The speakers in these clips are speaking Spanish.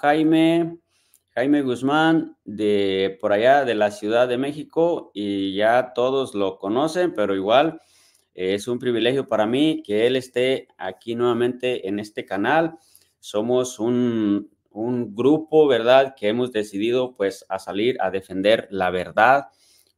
Jaime, Jaime Guzmán de por allá de la Ciudad de México y ya todos lo conocen, pero igual eh, es un privilegio para mí que él esté aquí nuevamente en este canal. Somos un, un grupo, ¿verdad? Que hemos decidido pues a salir a defender la verdad.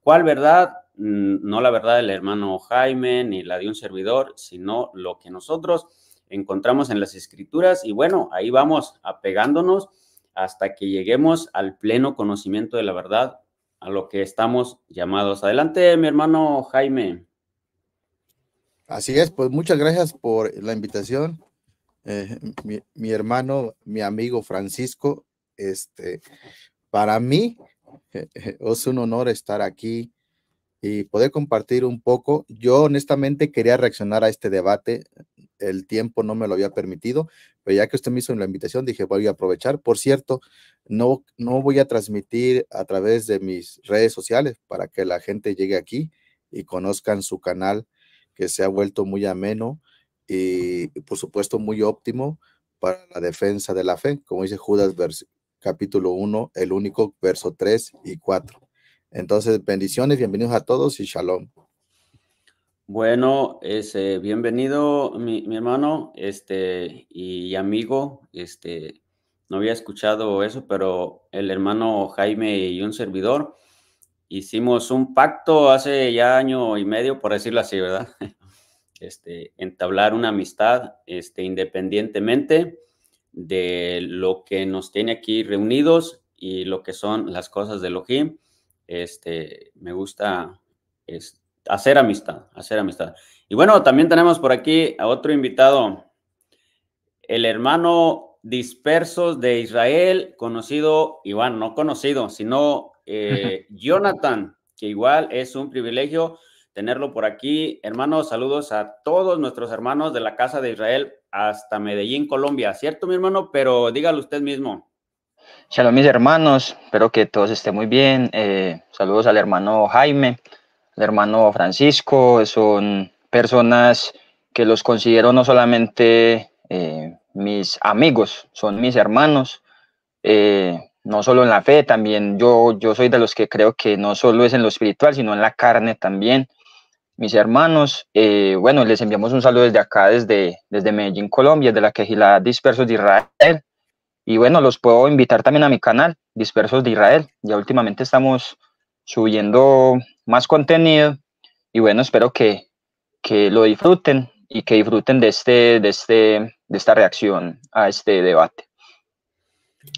¿Cuál verdad? Mm, no la verdad del hermano Jaime ni la de un servidor, sino lo que nosotros encontramos en las escrituras y bueno, ahí vamos apegándonos hasta que lleguemos al pleno conocimiento de la verdad, a lo que estamos llamados. Adelante, mi hermano Jaime. Así es, pues muchas gracias por la invitación. Eh, mi, hermano, mi amigo Francisco, este, para mí eh, eh, es un honor estar aquí y poder compartir un poco. Yo honestamente quería reaccionar a este debate, el tiempo no me lo había permitido, pero ya que usted me hizo la invitación, dije, voy a aprovechar. Por cierto, no, no voy a transmitir a través de mis redes sociales para que la gente llegue aquí y conozcan su canal, que se ha vuelto muy ameno y, por supuesto, muy óptimo para la defensa de la fe, como dice Judas capítulo 1, el único verso 3 y 4. Entonces, bendiciones, bienvenidos a todos y shalom. Bueno, es este, bienvenido mi, hermano este, y amigo. Este, no había escuchado eso, pero el hermano Jaime y un servidor hicimos un pacto hace ya año y medio, por decirlo así, ¿verdad? Este, entablar una amistad este, independientemente de lo que nos tiene aquí reunidos y lo que son las cosas de Elohim este, me gusta hacer amistad, hacer amistad. Y bueno, también tenemos por aquí a otro invitado, el hermano dispersos de Israel, conocido, Iván, no conocido, sino eh, Jonathan, que igual es un privilegio tenerlo por aquí. Hermanos, saludos a todos nuestros hermanos de la Casa de Israel hasta Medellín, Colombia, ¿cierto, mi hermano? Pero dígalo usted mismo a mis hermanos, espero que todos estén muy bien. Eh, saludos al hermano Jaime, al hermano Francisco, son personas que los considero no solamente eh, mis amigos, son mis hermanos, eh, no solo en la fe, también yo, yo soy de los que creo que no solo es en lo espiritual, sino en la carne también. Mis hermanos, bueno, les enviamos un saludo desde acá, desde, desde Medellín, Colombia, de la quejilada Dispersos de Israel y bueno, los puedo invitar también a mi canal, Dispersos de Israel. Ya últimamente estamos subiendo más contenido y bueno, espero que, que lo disfruten y que disfruten de, este, de, este, de esta reacción a este debate.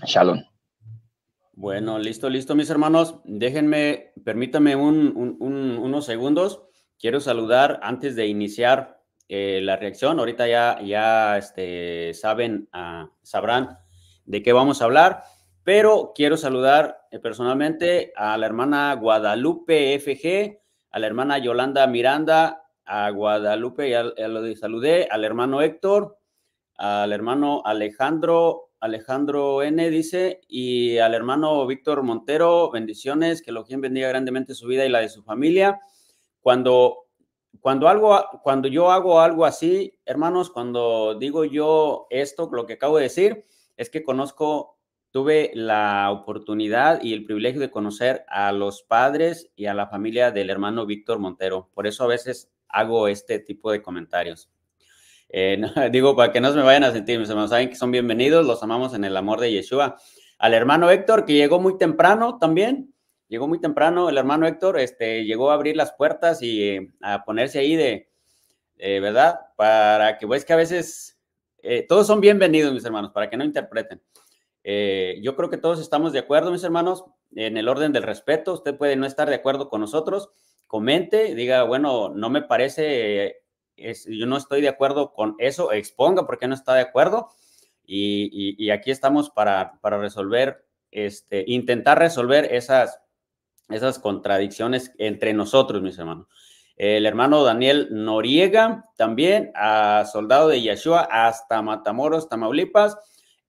Shalom. Bueno, listo, listo, mis hermanos. Déjenme, permítanme un, unos segundos. Quiero saludar antes de iniciar eh, la reacción. Ahorita ya, ya este, saben, ah, sabrán de qué vamos a hablar, pero quiero saludar eh, personalmente a la hermana Guadalupe FG, a la hermana Yolanda Miranda, a Guadalupe, ya, lo saludé, al hermano Héctor, al hermano Alejandro, Alejandro N dice, y al hermano Víctor Montero, bendiciones, que lo quien bendiga grandemente su vida y la de su familia. Cuando, cuando, algo, cuando yo hago algo así, hermanos, cuando digo yo esto, lo que acabo de decir, es que conozco, tuve la oportunidad y el privilegio de conocer a los padres y a la familia del hermano Víctor Montero. Por eso a veces hago este tipo de comentarios. Eh, digo, para que no se me vayan a sentir, mis hermanos, saben que son bienvenidos, los amamos en el amor de Yeshua. Al hermano Héctor, que llegó muy temprano también, llegó muy temprano, el hermano Héctor este, llegó a abrir las puertas y eh, a ponerse ahí de, eh, ¿verdad? Para que, pues, que a veces eh, todos son bienvenidos, mis hermanos, para que no interpreten. Eh, yo creo que todos estamos de acuerdo, mis hermanos, en el orden del respeto. Usted puede no estar de acuerdo con nosotros, comente, diga, bueno, no me parece, yo no estoy de acuerdo con eso, exponga por qué no está de acuerdo. Y, aquí estamos para, para resolver, este, intentar resolver esas, esas contradicciones entre nosotros, mis hermanos el hermano Daniel Noriega, también a Soldado de Yeshua hasta Matamoros, Tamaulipas,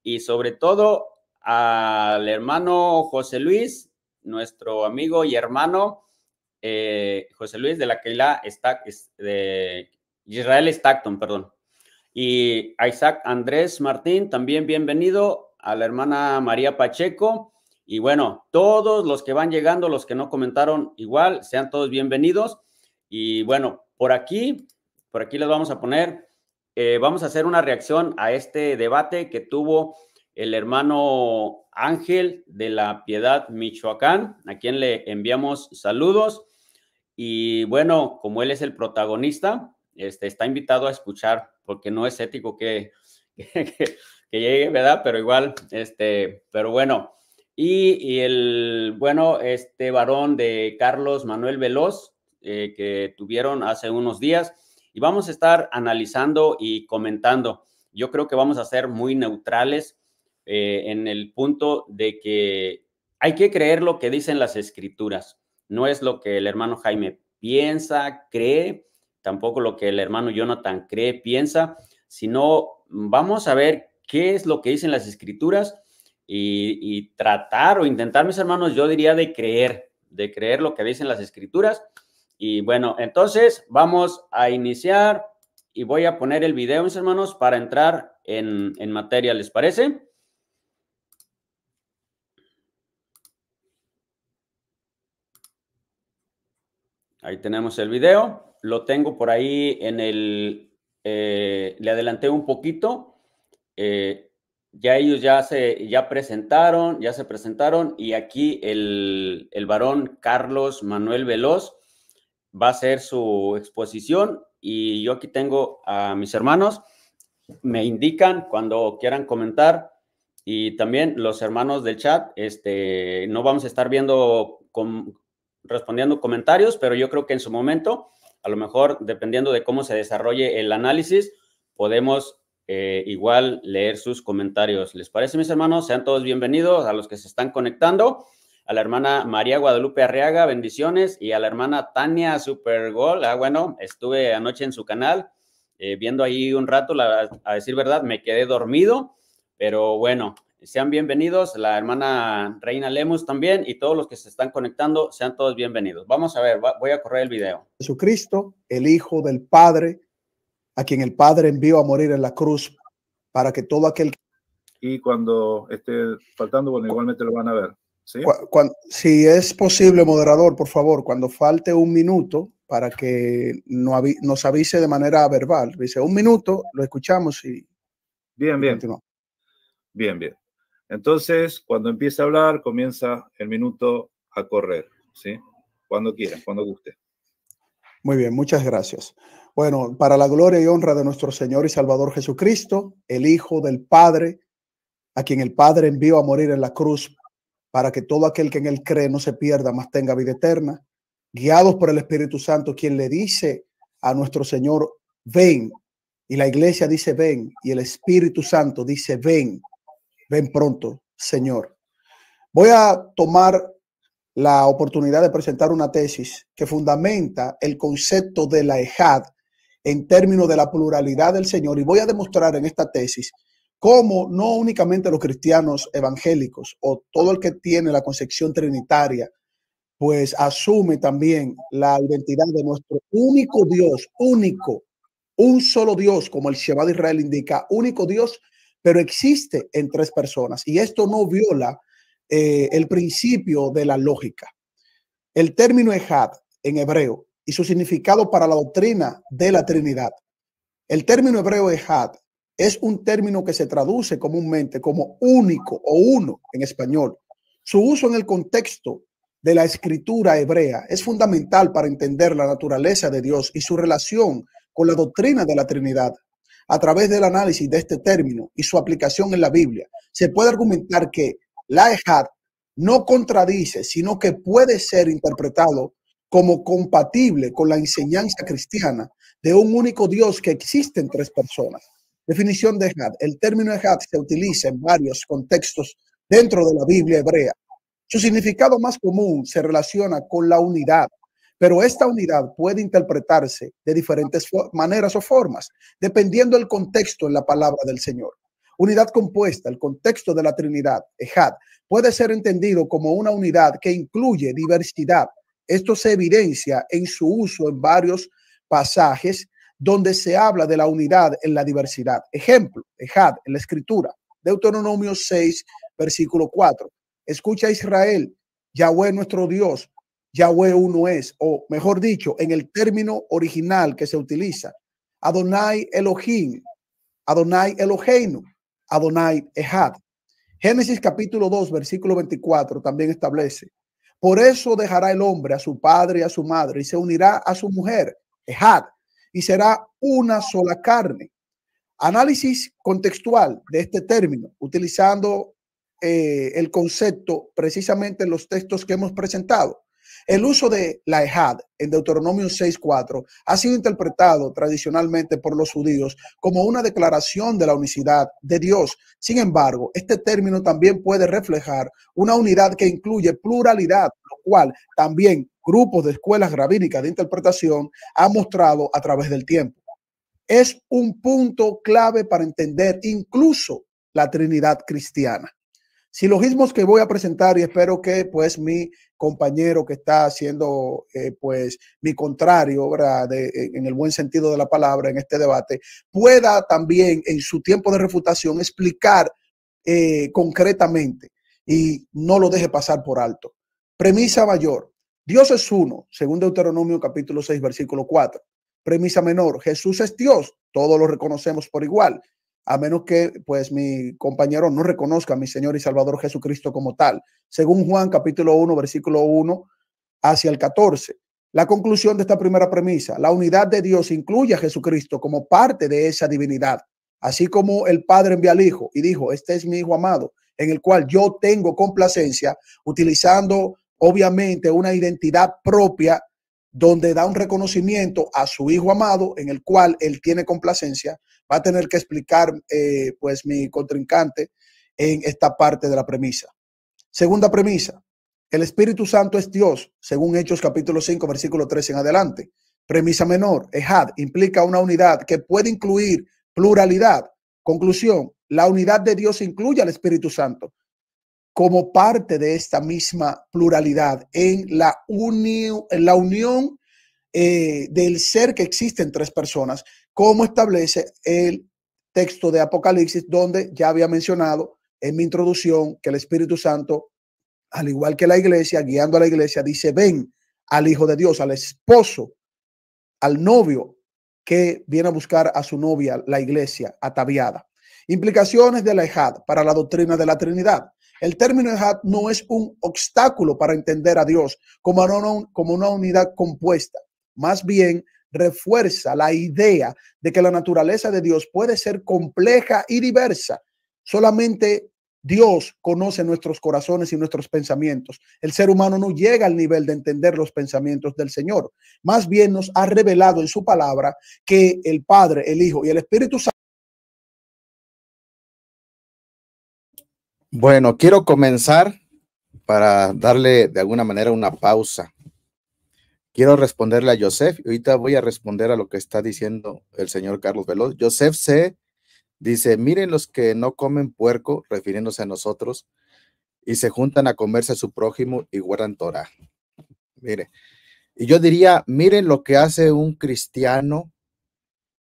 y sobre todo al hermano José Luis, nuestro amigo y hermano eh, José Luis de la Keila de Israel Stackton, perdón. Y Isaac Andrés Martín, también bienvenido a la hermana María Pacheco. Y bueno, todos los que van llegando, los que no comentaron, igual, sean todos bienvenidos. Y bueno, por aquí, por aquí les vamos a poner, eh, vamos a hacer una reacción a este debate que tuvo el hermano Ángel de la Piedad Michoacán, a quien le enviamos saludos. Y bueno, como él es el protagonista, este, está invitado a escuchar, porque no es ético que, que, llegue, ¿verdad? Pero igual, este, pero bueno. Y, y el bueno, este varón de Carlos Manuel Veloz, eh, que tuvieron hace unos días y vamos a estar analizando y comentando. Yo creo que vamos a ser muy neutrales eh, en el punto de que hay que creer lo que dicen las escrituras, no es lo que el hermano Jaime piensa, cree, tampoco lo que el hermano Jonathan cree, piensa, sino vamos a ver qué es lo que dicen las escrituras y, tratar o intentar, mis hermanos, yo diría de creer, de creer lo que dicen las escrituras y bueno, entonces vamos a iniciar y voy a poner el video, mis hermanos, para entrar en, materia, ¿les parece? Ahí tenemos el video. Lo tengo por ahí en el... Eh, le adelanté un poquito. Eh, ya ellos ya se ya presentaron, ya se presentaron. Y aquí el, el varón Carlos Manuel Veloz va a ser su exposición y yo aquí tengo a mis hermanos. Me indican cuando quieran comentar y también los hermanos del chat, este, no vamos a estar viendo, respondiendo comentarios, pero yo creo que en su momento, a lo mejor dependiendo de cómo se desarrolle el análisis, podemos eh, igual leer sus comentarios. ¿Les parece, mis hermanos? Sean todos bienvenidos a los que se están conectando a la hermana María Guadalupe Arriaga, bendiciones, y a la hermana Tania Supergol. Ah, bueno, estuve anoche en su canal eh, viendo ahí un rato, a decir verdad, me quedé dormido, pero bueno, sean bienvenidos, la hermana Reina Lemus también, y todos los que se están conectando, sean todos bienvenidos. Vamos a ver, voy a correr el video. Jesucristo, el Hijo del Padre, a quien el Padre envió a morir en la cruz, para que todo aquel... Y cuando esté faltando, bueno, igualmente lo van a ver si es posible, moderador, por favor, cuando falte un minuto para que nos avise de manera verbal. Dice, un minuto, lo escuchamos y... Bien, bien. Bien, bien. Entonces, cuando empiece a hablar, comienza el minuto a correr, ¿sí? Cuando quieran, cuando guste. Muy bien, muchas gracias. Bueno, para la gloria y honra de nuestro Señor y Salvador Jesucristo, el Hijo del Padre, a quien el Padre envió a morir en la cruz para que todo aquel que en él cree no se pierda, mas tenga vida eterna. Guiados por el Espíritu Santo, quien le dice a nuestro Señor, ven. Y la iglesia dice, ven. Y el Espíritu Santo dice, ven. Ven pronto, Señor. Voy a tomar la oportunidad de presentar una tesis que fundamenta el concepto de la EJAD en términos de la pluralidad del Señor. Y voy a demostrar en esta tesis como no únicamente los cristianos evangélicos o todo el que tiene la concepción trinitaria, pues asume también la identidad de nuestro único Dios, único, un solo Dios, como el sheba de Israel indica, único Dios, pero existe en tres personas. Y esto no viola eh, el principio de la lógica. El término Ejad en hebreo y su significado para la doctrina de la Trinidad. El término hebreo Ejad es un término que se traduce comúnmente como único o uno en español. Su uso en el contexto de la escritura hebrea es fundamental para entender la naturaleza de Dios y su relación con la doctrina de la Trinidad. A través del análisis de este término y su aplicación en la Biblia, se puede argumentar que la Ejad no contradice, sino que puede ser interpretado como compatible con la enseñanza cristiana de un único Dios que existe en tres personas. Definición de Had. El término jad se utiliza en varios contextos dentro de la Biblia hebrea. Su significado más común se relaciona con la unidad, pero esta unidad puede interpretarse de diferentes maneras o formas, dependiendo del contexto en la palabra del Señor. Unidad compuesta, el contexto de la Trinidad, Ejad, puede ser entendido como una unidad que incluye diversidad. Esto se evidencia en su uso en varios pasajes donde se habla de la unidad en la diversidad. Ejemplo, Ejad, en la escritura, Deuteronomio 6, versículo 4. Escucha Israel, Yahweh nuestro Dios, Yahweh uno es, o mejor dicho, en el término original que se utiliza, Adonai Elohim, Adonai Eloheinu, Adonai Ejad. Génesis capítulo 2, versículo 24 también establece, por eso dejará el hombre a su padre y a su madre y se unirá a su mujer, Ejad, y será una sola carne. Análisis contextual de este término, utilizando eh, el concepto precisamente en los textos que hemos presentado. El uso de la Ejad en Deuteronomio 6.4 ha sido interpretado tradicionalmente por los judíos como una declaración de la unicidad de Dios. Sin embargo, este término también puede reflejar una unidad que incluye pluralidad, lo cual también grupos de escuelas gravínicas de interpretación ha mostrado a través del tiempo. Es un punto clave para entender incluso la Trinidad cristiana. Silogismos que voy a presentar y espero que pues mi compañero que está haciendo eh, pues mi contrario, en el buen sentido de la palabra en este debate, pueda también en su tiempo de refutación explicar eh, concretamente y no lo deje pasar por alto. Premisa mayor, Dios es uno, según Deuteronomio capítulo 6, versículo 4. Premisa menor, Jesús es Dios, todos lo reconocemos por igual, a menos que pues mi compañero no reconozca a mi Señor y Salvador Jesucristo como tal, según Juan capítulo 1, versículo 1 hacia el 14. La conclusión de esta primera premisa, la unidad de Dios incluye a Jesucristo como parte de esa divinidad, así como el Padre envía al Hijo y dijo, este es mi Hijo amado, en el cual yo tengo complacencia, utilizando obviamente una identidad propia donde da un reconocimiento a su hijo amado, en el cual él tiene complacencia, va a tener que explicar, eh, pues, mi contrincante en esta parte de la premisa. Segunda premisa, el Espíritu Santo es Dios, según Hechos capítulo 5, versículo 3 en adelante. Premisa menor, Ejad, implica una unidad que puede incluir pluralidad. Conclusión, la unidad de Dios incluye al Espíritu Santo, como parte de esta misma pluralidad, en la, unión, eh, del ser que existe en tres personas, como establece el texto de Apocalipsis, donde ya había mencionado en mi introducción que el Espíritu Santo, al igual que la iglesia, guiando a la iglesia, dice, ven al Hijo de Dios, al esposo, al novio que viene a buscar a su novia, la iglesia, ataviada. Implicaciones de la EJAD para la doctrina de la Trinidad. El término Ejad no es un obstáculo para entender a Dios como una, como una unidad compuesta. Más bien, refuerza la idea de que la naturaleza de Dios puede ser compleja y diversa. Solamente Dios conoce nuestros corazones y nuestros pensamientos. El ser humano no llega al nivel de entender los pensamientos del Señor. Más bien nos ha revelado en su palabra que el Padre, el Hijo y el Espíritu Santo Bueno, quiero comenzar para darle de alguna manera una pausa. Quiero responderle a Joseph. Ahorita voy a responder a lo que está diciendo el señor Carlos Veloz. Joseph C. dice, miren los que no comen puerco, refiriéndose a nosotros, y se juntan a comerse a su prójimo y guardan Torah. Mire, y yo diría, miren lo que hace un cristiano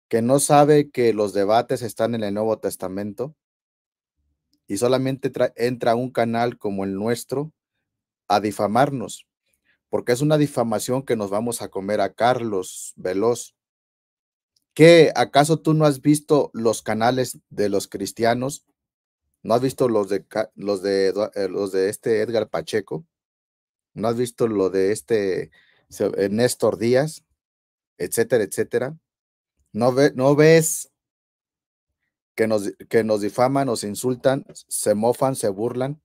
que no sabe que los debates están en el Nuevo Testamento y solamente entra un canal como el nuestro a difamarnos, porque es una difamación que nos vamos a comer a Carlos Veloz. ¿Qué? ¿Acaso tú no has visto los canales de los cristianos? ¿No has visto los de, eh, los de, este Edgar Pacheco? ¿No has visto lo de este Néstor Díaz? Etcétera, etcétera. ¿No ves que nos, que nos difaman, nos insultan, se mofan, se burlan,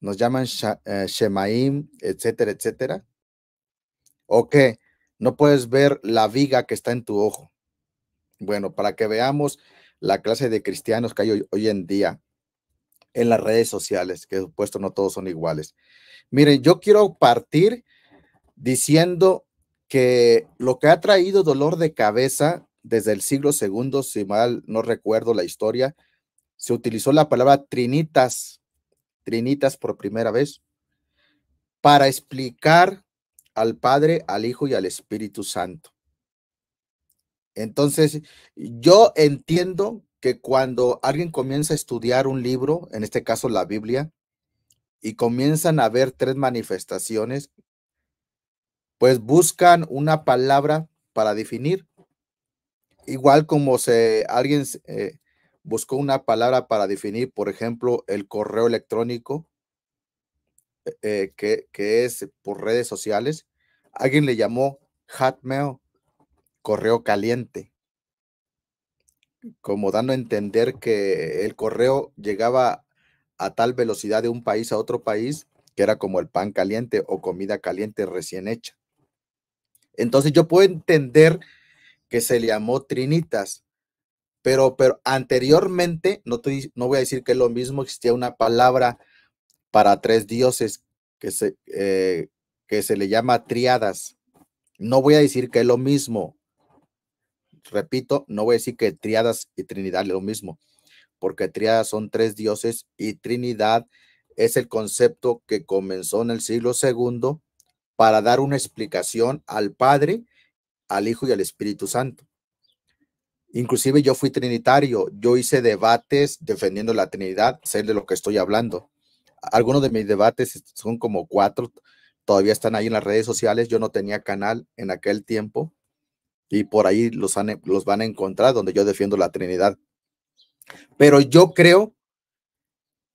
nos llaman eh, Shemaim, etcétera, etcétera. O qué? no puedes ver la viga que está en tu ojo. Bueno, para que veamos la clase de cristianos que hay hoy, hoy en día en las redes sociales, que supuesto no todos son iguales. Miren, yo quiero partir diciendo que lo que ha traído dolor de cabeza desde el siglo II, si mal no recuerdo la historia, se utilizó la palabra trinitas, trinitas por primera vez, para explicar al Padre, al Hijo y al Espíritu Santo. Entonces, yo entiendo que cuando alguien comienza a estudiar un libro, en este caso la Biblia, y comienzan a ver tres manifestaciones, pues buscan una palabra para definir igual como se, alguien eh, buscó una palabra para definir, por ejemplo, el correo electrónico, e, eh, que, que, es por redes sociales, alguien le llamó Hotmail correo caliente, como dando a entender que el correo llegaba a tal velocidad de un país a otro país que era como el pan caliente o comida caliente recién hecha. Entonces yo puedo entender que se le llamó Trinitas. Pero, pero anteriormente, no, no voy a decir que es lo mismo, existía una palabra para tres dioses que se, eh, que se le llama triadas. No voy a decir que es lo mismo. Repito, no voy a decir que triadas y trinidad es lo mismo, porque triadas son tres dioses y trinidad es el concepto que comenzó en el siglo II para dar una explicación al Padre al Hijo y al Espíritu Santo. Inclusive yo fui trinitario, yo hice debates defendiendo la Trinidad, sé de lo que estoy hablando. Algunos de mis debates son como cuatro, todavía están ahí en las redes sociales, yo no tenía canal en aquel tiempo y por ahí los, los van a encontrar donde yo defiendo la Trinidad. Pero yo creo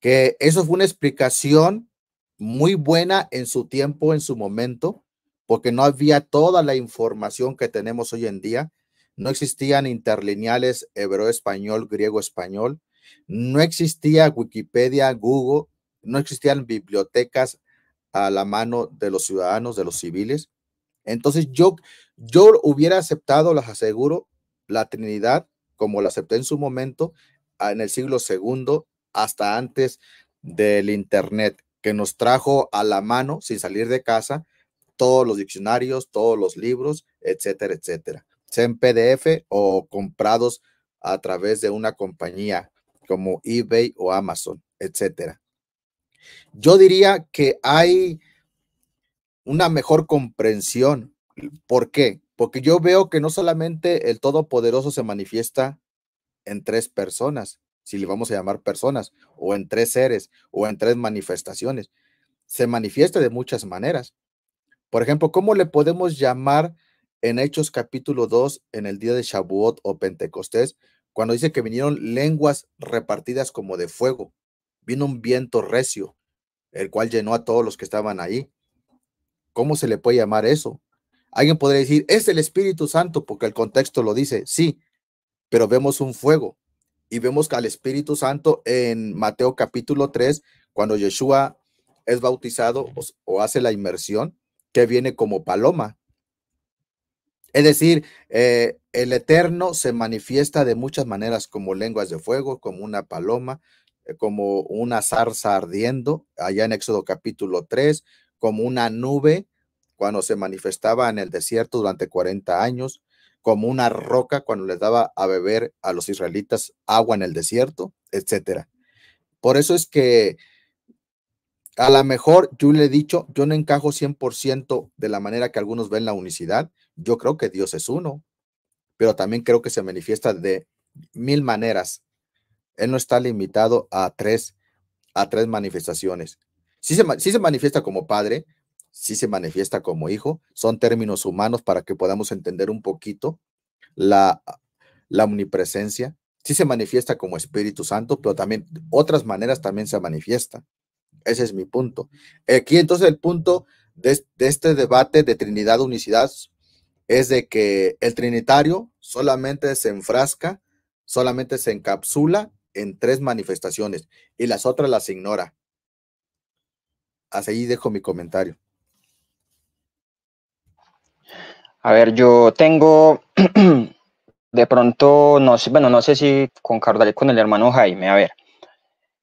que eso fue una explicación muy buena en su tiempo, en su momento, porque no había toda la información que tenemos hoy en día. No existían interlineales hebreo-español, griego-español. No existía Wikipedia, Google. No existían bibliotecas a la mano de los ciudadanos, de los civiles. Entonces yo, yo hubiera aceptado, las aseguro, la Trinidad como la acepté en su momento en el siglo II hasta antes del Internet, que nos trajo a la mano, sin salir de casa, todos los diccionarios, todos los libros, etcétera, etcétera. Sea en PDF o comprados a través de una compañía como eBay o Amazon, etcétera. Yo diría que hay una mejor comprensión. ¿Por qué? Porque yo veo que no solamente el Todopoderoso se manifiesta en tres personas, si le vamos a llamar personas, o en tres seres, o en tres manifestaciones. Se manifiesta de muchas maneras. Por ejemplo, ¿cómo le podemos llamar en Hechos capítulo 2, en el día de Shavuot o Pentecostés, cuando dice que vinieron lenguas repartidas como de fuego? Vino un viento recio, el cual llenó a todos los que estaban ahí. ¿Cómo se le puede llamar eso? Alguien podría decir, es el Espíritu Santo, porque el contexto lo dice, sí, pero vemos un fuego y vemos que al Espíritu Santo en Mateo capítulo 3, cuando Yeshua es bautizado o hace la inmersión, que viene como paloma. Es decir, eh, el Eterno se manifiesta de muchas maneras, como lenguas de fuego, como una paloma, eh, como una zarza ardiendo, allá en Éxodo capítulo 3, como una nube cuando se manifestaba en el desierto durante 40 años, como una roca cuando les daba a beber a los israelitas agua en el desierto, etc. Por eso es que a lo mejor yo le he dicho, yo no encajo 100% de la manera que algunos ven la unicidad. Yo creo que Dios es uno, pero también creo que se manifiesta de mil maneras. Él no está limitado a tres, a tres manifestaciones. Si sí se, manifiesta como padre, si sí se manifiesta como hijo, son términos humanos para que podamos entender un poquito la, la omnipresencia. Si se manifiesta como Espíritu Santo, pero también otras maneras también se manifiesta. Ese es mi punto. Aquí entonces el punto de, este debate de Trinidad Unicidad es de que el Trinitario solamente se enfrasca, solamente se encapsula en tres manifestaciones y las otras las ignora. Así dejo mi comentario. A ver, yo tengo de pronto, no sé, bueno, no sé si concordaré con el hermano Jaime, a ver.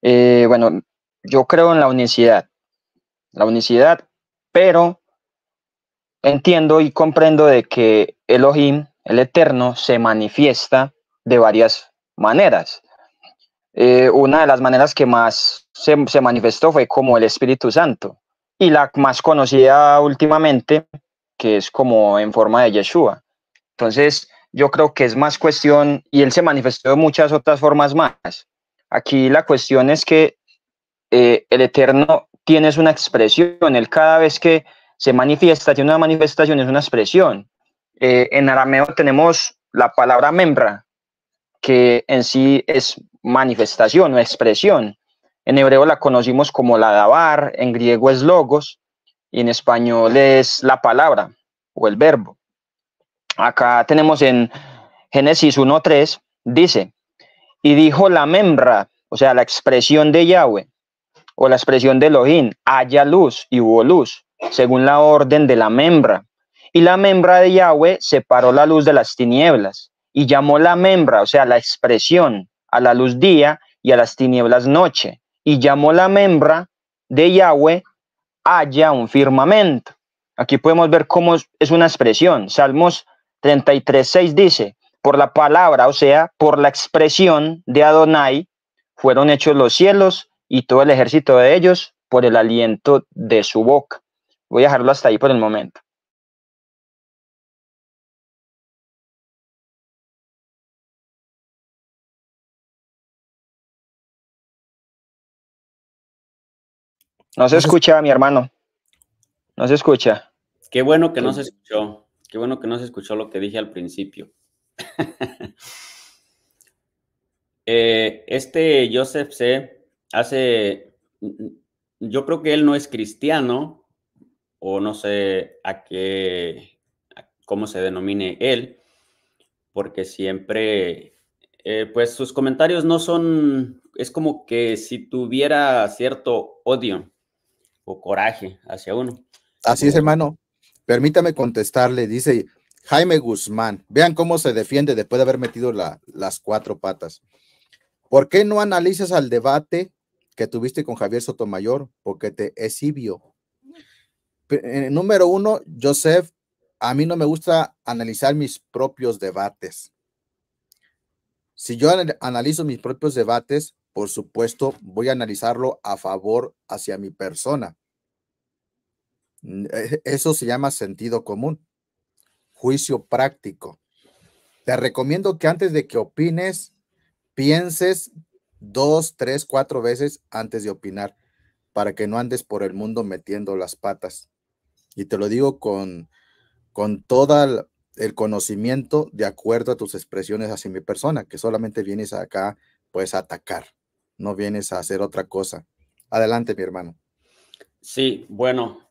Eh, bueno, yo creo en la unicidad, la unicidad, pero entiendo y comprendo de que Elohim, el Eterno, se manifiesta de varias maneras. Eh, una de las maneras que más se, se, manifestó fue como el Espíritu Santo y la más conocida últimamente, que es como en forma de Yeshua. Entonces, yo creo que es más cuestión, y él se manifestó de muchas otras formas más. Aquí la cuestión es que eh, el Eterno tiene una expresión, él cada vez que se manifiesta, tiene una manifestación, es una expresión. Eh, en arameo tenemos la palabra membra, que en sí es manifestación o expresión. En hebreo la conocimos como la dabar, en griego es logos, y en español es la palabra o el verbo. Acá tenemos en Génesis 1.3, dice, y dijo la membra, o sea, la expresión de Yahweh, o la expresión de Elohim, haya luz y hubo luz, según la orden de la membra. Y la membra de Yahweh separó la luz de las tinieblas y llamó la membra, o sea, la expresión, a la luz día y a las tinieblas noche. Y llamó la membra de Yahweh haya un firmamento. Aquí podemos ver cómo es una expresión. Salmos 33, 6 dice, por la palabra, o sea, por la expresión de Adonai, fueron hechos los cielos y todo el ejército de ellos por el aliento de su boca. Voy a dejarlo hasta ahí por el momento. No se escucha, mi hermano. No se escucha. Qué bueno que no se escuchó. Qué bueno que no se escuchó lo que dije al principio. Eh, este Joseph C hace, yo creo que él no es cristiano, o no sé a qué, cómo se denomine él, porque siempre, eh, pues sus comentarios no son, es como que si tuviera cierto odio o coraje hacia uno. Así es, hermano. Permítame contestarle, dice Jaime Guzmán, vean cómo se defiende después de haber metido las cuatro patas. ¿Por qué no analizas al debate que tuviste con Javier Sotomayor, porque te exhibió. Eh, número uno, Joseph, a mí no me gusta analizar mis propios debates. Si yo analizo mis propios debates, por supuesto, voy a analizarlo a favor hacia mi persona. Eh, eso se llama sentido común, juicio práctico. Te recomiendo que antes de que opines, pienses dos, tres, cuatro veces antes de opinar, para que no andes por el mundo metiendo las patas. Y te lo digo con, con todo el conocimiento de acuerdo a tus expresiones hacia mi persona, que solamente vienes acá pues a atacar, no vienes a hacer otra cosa. Adelante, mi hermano. Sí, bueno,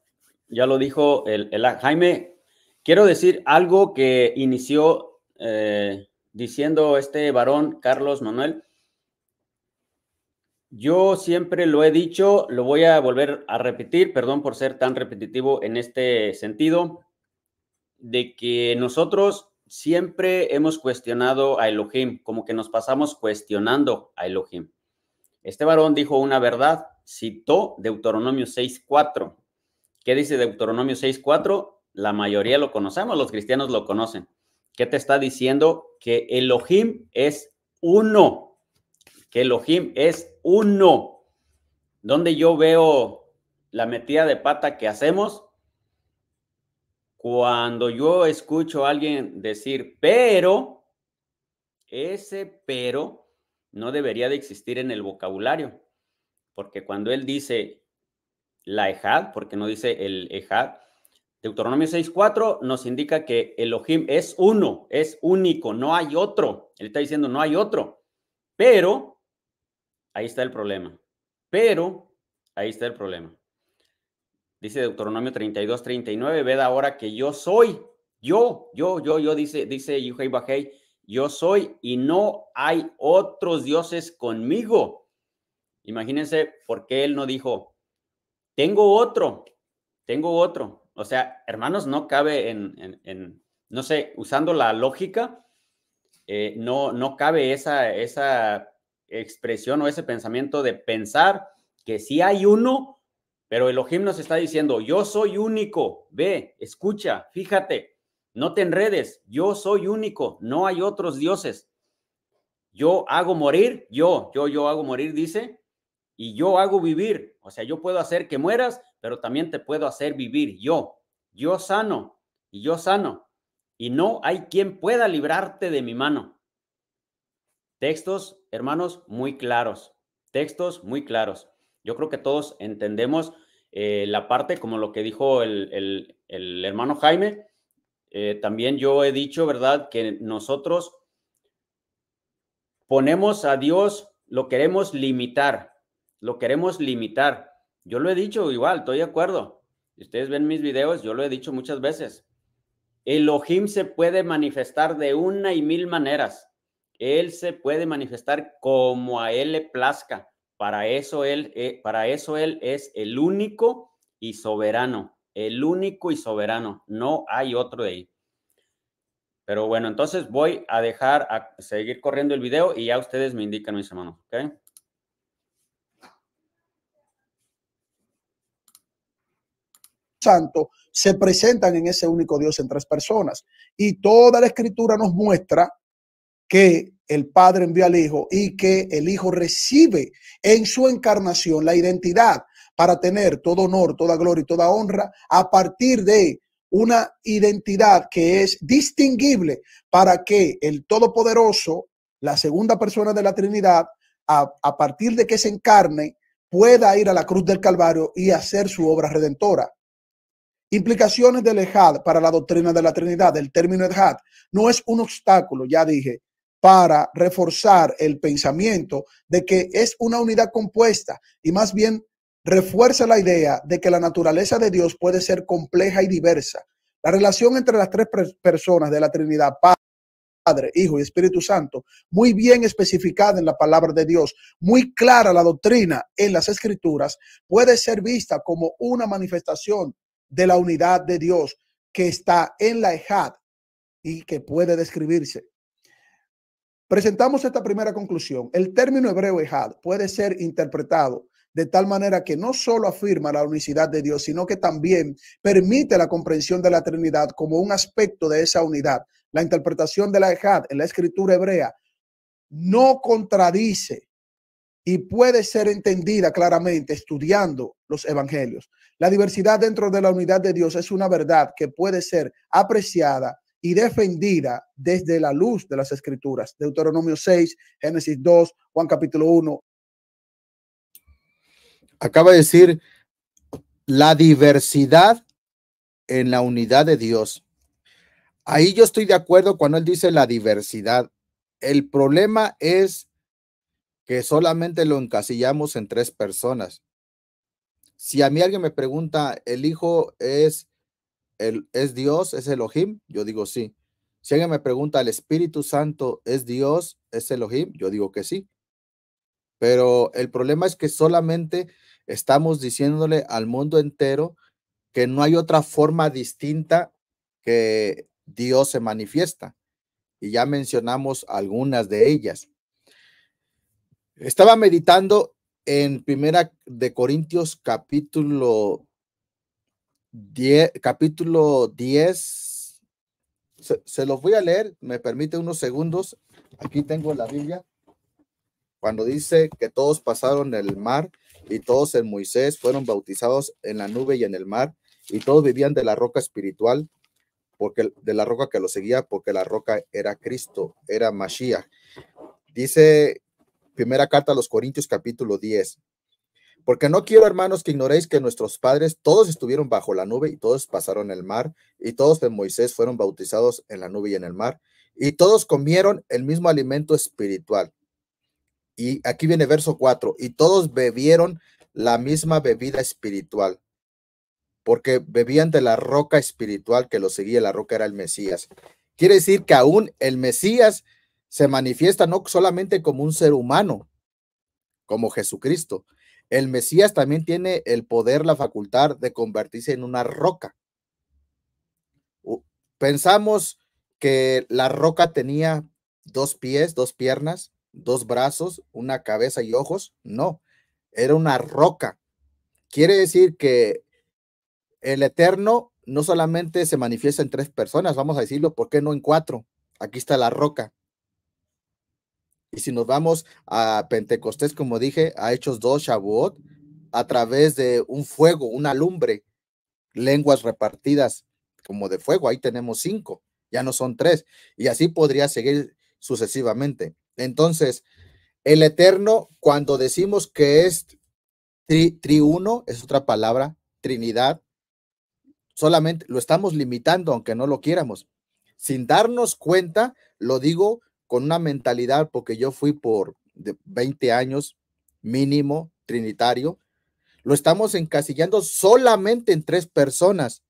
ya lo dijo el, Jaime. Quiero decir algo que inició eh, diciendo este varón, Carlos Manuel. Yo siempre lo he dicho, lo voy a volver a repetir, perdón por ser tan repetitivo en este sentido, de que nosotros siempre hemos cuestionado a Elohim, como que nos pasamos cuestionando a Elohim. Este varón dijo una verdad, citó Deuteronomio 6.4. ¿Qué dice Deuteronomio 6.4? La mayoría lo conocemos, los cristianos lo conocen. ¿Qué te está diciendo? Que Elohim es uno que Elohim es uno. Donde yo veo la metida de pata que hacemos, cuando yo escucho a alguien decir, pero, ese pero no debería de existir en el vocabulario, porque cuando él dice la ejad, porque no dice el ejad, Deuteronomio 6.4 nos indica que Elohim es uno, es único, no hay otro. Él está diciendo, no hay otro. Pero Ahí está el problema. Pero, ahí está el problema. Dice Deuteronomio 32, 39, ved ahora que yo soy, yo, yo, yo, yo, dice, dice Yuhei Bajei, yo soy y no hay otros dioses conmigo. Imagínense por qué él no dijo, tengo otro, tengo otro. O sea, hermanos, no cabe en, no sé, usando la lógica, eh, no, no cabe esa, esa expresión o ese pensamiento de pensar que si hay uno, pero Elohim nos está diciendo, yo soy único, ve, escucha, fíjate, no te enredes, yo soy único, no hay otros dioses. Yo hago morir, yo, yo, yo hago morir, dice, y yo hago vivir, o sea, yo puedo hacer que mueras, pero también te puedo hacer vivir, yo, yo sano, y yo sano, y no hay quien pueda librarte de mi mano. Textos, hermanos, muy claros. Textos muy claros. Yo creo que todos entendemos eh, la parte, como lo que dijo el, hermano Jaime. Eh, también yo he dicho, ¿verdad?, que nosotros ponemos a Dios, lo queremos limitar, lo queremos limitar. Yo lo he dicho igual, estoy de acuerdo. ustedes ven mis videos, yo lo he dicho muchas veces. Elohim se puede manifestar de una y mil maneras. Él se puede manifestar como a Él le plazca. Para eso Él, eh, para eso él es el único y soberano. El único y soberano. No hay otro de ahí. Pero bueno, entonces voy a dejar a seguir corriendo el video y ya ustedes me indican, mis hermanos. ¿okay? Santo se presentan en ese único Dios en tres personas. Y toda la escritura nos muestra que el Padre envió al Hijo y que el Hijo recibe en su encarnación la identidad para tener todo honor, toda gloria y toda honra a partir de una identidad que es distinguible para que el Todopoderoso, la segunda persona de la Trinidad, a, partir de que se encarne, pueda ir a la cruz del Calvario y hacer su obra redentora. Implicaciones del Ejad para la doctrina de la Trinidad. El término Ejad no es un obstáculo, ya dije, para reforzar el pensamiento de que es una unidad compuesta y más bien refuerza la idea de que la naturaleza de Dios puede ser compleja y diversa. La relación entre las tres personas de la Trinidad, Padre, Hijo y Espíritu Santo, muy bien especificada en la palabra de Dios, muy clara la doctrina en las escrituras, puede ser vista como una manifestación de la unidad de Dios que está en la Ejad y que puede describirse Presentamos esta primera conclusión. El término hebreo Ejad puede ser interpretado de tal manera que no solo afirma la unicidad de Dios, sino que también permite la comprensión de la Trinidad como un aspecto de esa unidad. La interpretación de la Ejad en la escritura hebrea no contradice y puede ser entendida claramente estudiando los evangelios. La diversidad dentro de la unidad de Dios es una verdad que puede ser apreciada y defendida desde la luz de las escrituras. Deuteronomio 6, Génesis 2, Juan capítulo 1. Acaba de decir la diversidad en la unidad de Dios. Ahí yo estoy de acuerdo cuando él dice la diversidad. El problema es que solamente lo encasillamos en tres personas. Si a mí alguien me pregunta, el hijo es ¿es Dios? ¿Es Elohim? Yo digo sí. Si alguien me pregunta, ¿el Espíritu Santo es Dios? ¿Es Elohim? Yo digo que sí. Pero el problema es que solamente estamos diciéndole al mundo entero que no hay otra forma distinta que Dios se manifiesta. Y ya mencionamos algunas de ellas. Estaba meditando en Primera de Corintios capítulo 10, capítulo 10. Se, los voy a leer, me permite unos segundos. Aquí tengo la Biblia. Cuando dice que todos pasaron el mar y todos en Moisés fueron bautizados en la nube y en el mar y todos vivían de la roca espiritual, porque de la roca que lo seguía, porque la roca era Cristo, era Mashiach. Dice primera carta a los Corintios capítulo 10, porque no quiero, hermanos, que ignoréis que nuestros padres todos estuvieron bajo la nube y todos pasaron el mar, y todos de Moisés fueron bautizados en la nube y en el mar, y todos comieron el mismo alimento espiritual. Y aquí viene verso 4, y todos bebieron la misma bebida espiritual, porque bebían de la roca espiritual que los seguía, la roca era el Mesías. Quiere decir que aún el Mesías se manifiesta no solamente como un ser humano, como Jesucristo, el Mesías también tiene el poder, la facultad de convertirse en una roca. Pensamos que la roca tenía dos pies, dos piernas, dos brazos, una cabeza y ojos. No, era una roca. Quiere decir que el Eterno no solamente se manifiesta en tres personas, vamos a decirlo, ¿por qué no en cuatro? Aquí está la roca. Y si nos vamos a Pentecostés, como dije, a Hechos 2, Shavuot, a través de un fuego, una lumbre, lenguas repartidas como de fuego, ahí tenemos cinco, ya no son tres, y así podría seguir sucesivamente. Entonces, el eterno, cuando decimos que es tri, triuno, es otra palabra, trinidad, solamente lo estamos limitando, aunque no lo quieramos. Sin darnos cuenta, lo digo con una mentalidad, porque yo fui por 20 años mínimo trinitario, lo estamos encasillando solamente en tres personas.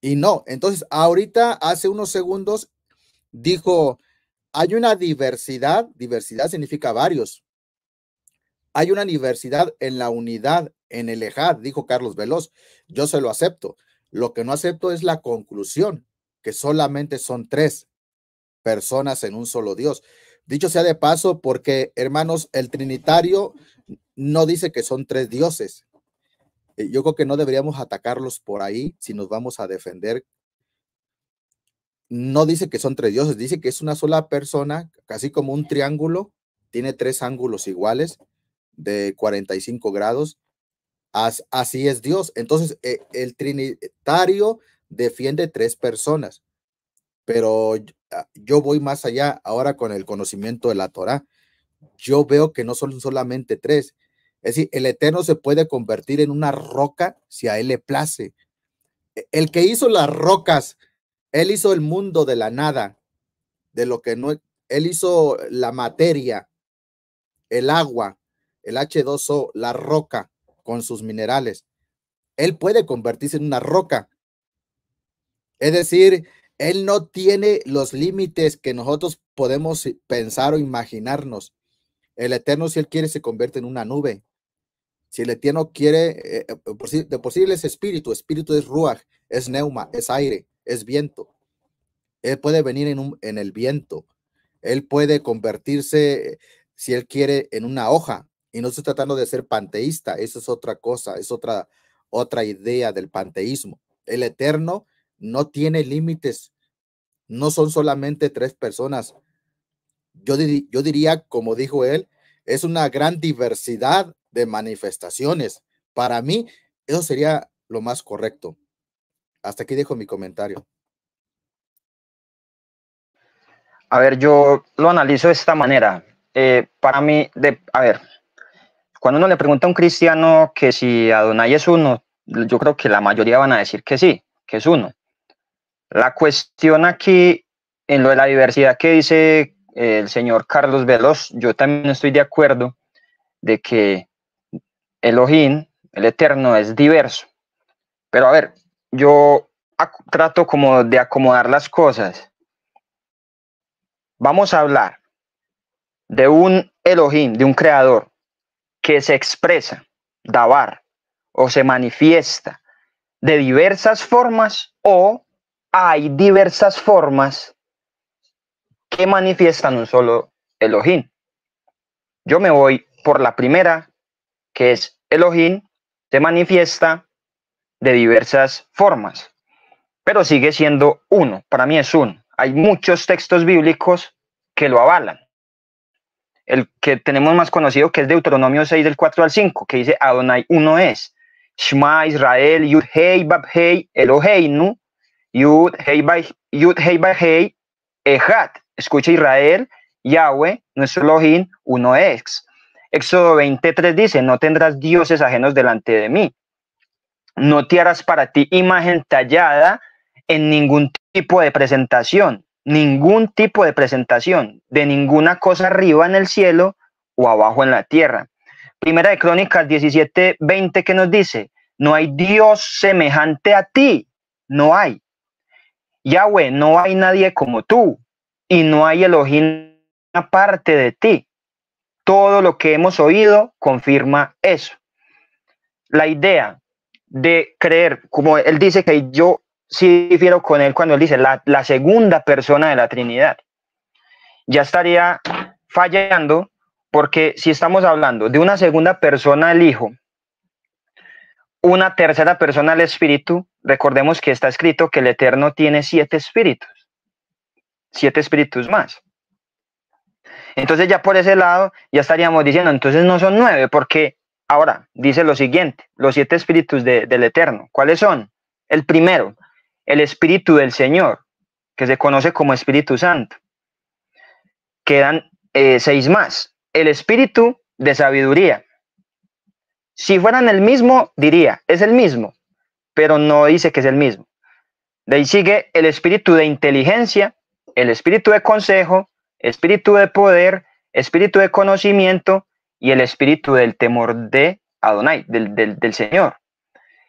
Y no, entonces ahorita hace unos segundos dijo, hay una diversidad, diversidad significa varios. Hay una diversidad en la unidad, en el EJAD, dijo Carlos Veloz. Yo se lo acepto. Lo que no acepto es la conclusión, que solamente son tres personas en un solo Dios. Dicho sea de paso, porque hermanos, el Trinitario no dice que son tres dioses. Eh, yo creo que no deberíamos atacarlos por ahí si nos vamos a defender. No dice que son tres dioses, dice que es una sola persona, casi como un triángulo, tiene tres ángulos iguales de 45 grados. así es Dios. Entonces, eh, el Trinitario defiende tres personas pero ah, yo voy más allá ahora con el conocimiento de la Torah. Yo veo que no son solamente tres. Es decir, el Eterno se puede convertir en una roca si a Él le place. E, el que hizo las rocas, Él hizo el mundo de la nada, de lo que no, Él hizo la materia, el agua, el H2O, la roca con sus minerales. Él puede convertirse en una roca. Es decir, él no tiene los límites que nosotros podemos pensar o imaginarnos. El Eterno, si Él quiere, se convierte en una nube. Si el Eterno quiere, eh, eh, de por sí es espíritu, espíritu es ruaj, es neuma, es aire, es viento. Él puede venir en, en el viento. Él puede convertirse, si Él quiere, en una hoja. Y no estoy tratando de ser panteísta, eso es otra cosa, es otra, otra idea del panteísmo. El Eterno no tiene límites. No son solamente tres personas. Yo, yo diría, como dijo él, es una gran diversidad de manifestaciones. Para mí, eso sería lo más correcto. Hasta aquí dejo mi comentario. A ver, yo lo analizo de esta manera. Eh, para mí, de, a ver, cuando uno le pregunta a un cristiano que si Adonai es uno, yo creo que la mayoría van a decir que sí, que es uno. La cuestión aquí, en lo de la diversidad que dice eh, el señor Carlos Veloz, yo también estoy de acuerdo de que Elohim, el Eterno, es diverso. Pero a ver, yo trato como de acomodar las cosas. Vamos a hablar de un Elohim, de un creador, que se expresa, dabar o se manifiesta de diversas formas o hay diversas formas que manifiestan un solo Elohim. Yo me voy por la primera, que es Elohim, se manifiesta de diversas formas, pero sigue siendo uno, para mí es uno. Hay muchos textos bíblicos que lo avalan. El que tenemos más conocido que es Deuteronomio 6 del 4 al 5, que dice Adonai uno es. Shema Israel Yudhei Babhei Eloheinu Yud, Hei, Hei, Ejat. Escucha Israel, Yahweh, nuestro Elohim, uno ex Éxodo 23 dice, no tendrás dioses ajenos delante de mí. No te para ti imagen tallada en ningún tipo de presentación, ningún tipo de presentación, de ninguna cosa arriba en el cielo o abajo en la tierra. Primera de Crónicas 17, 20 que nos dice, no hay Dios semejante a ti, no hay. Yahweh, no hay nadie como tú y no hay Elohim aparte de ti. Todo lo que hemos oído confirma eso. La idea de creer, como él dice que yo sí difiero con él cuando él dice la, segunda persona de la Trinidad, ya estaría fallando porque si estamos hablando de una segunda persona el Hijo, una tercera persona el Espíritu, recordemos que está escrito que el Eterno tiene siete espíritus, siete espíritus más. Entonces ya por ese lado ya estaríamos diciendo, entonces no son nueve, porque ahora dice lo siguiente, los siete espíritus del Eterno, ¿cuáles son? El primero, el espíritu del Señor, que se conoce como Espíritu Santo. Quedan eh, seis más, el espíritu de sabiduría. Si fueran el mismo, diría, es el mismo, pero no dice que es el mismo. De ahí sigue el espíritu de inteligencia, el espíritu de consejo, espíritu de poder, espíritu de conocimiento y el espíritu del temor de Adonai, del, del, Señor.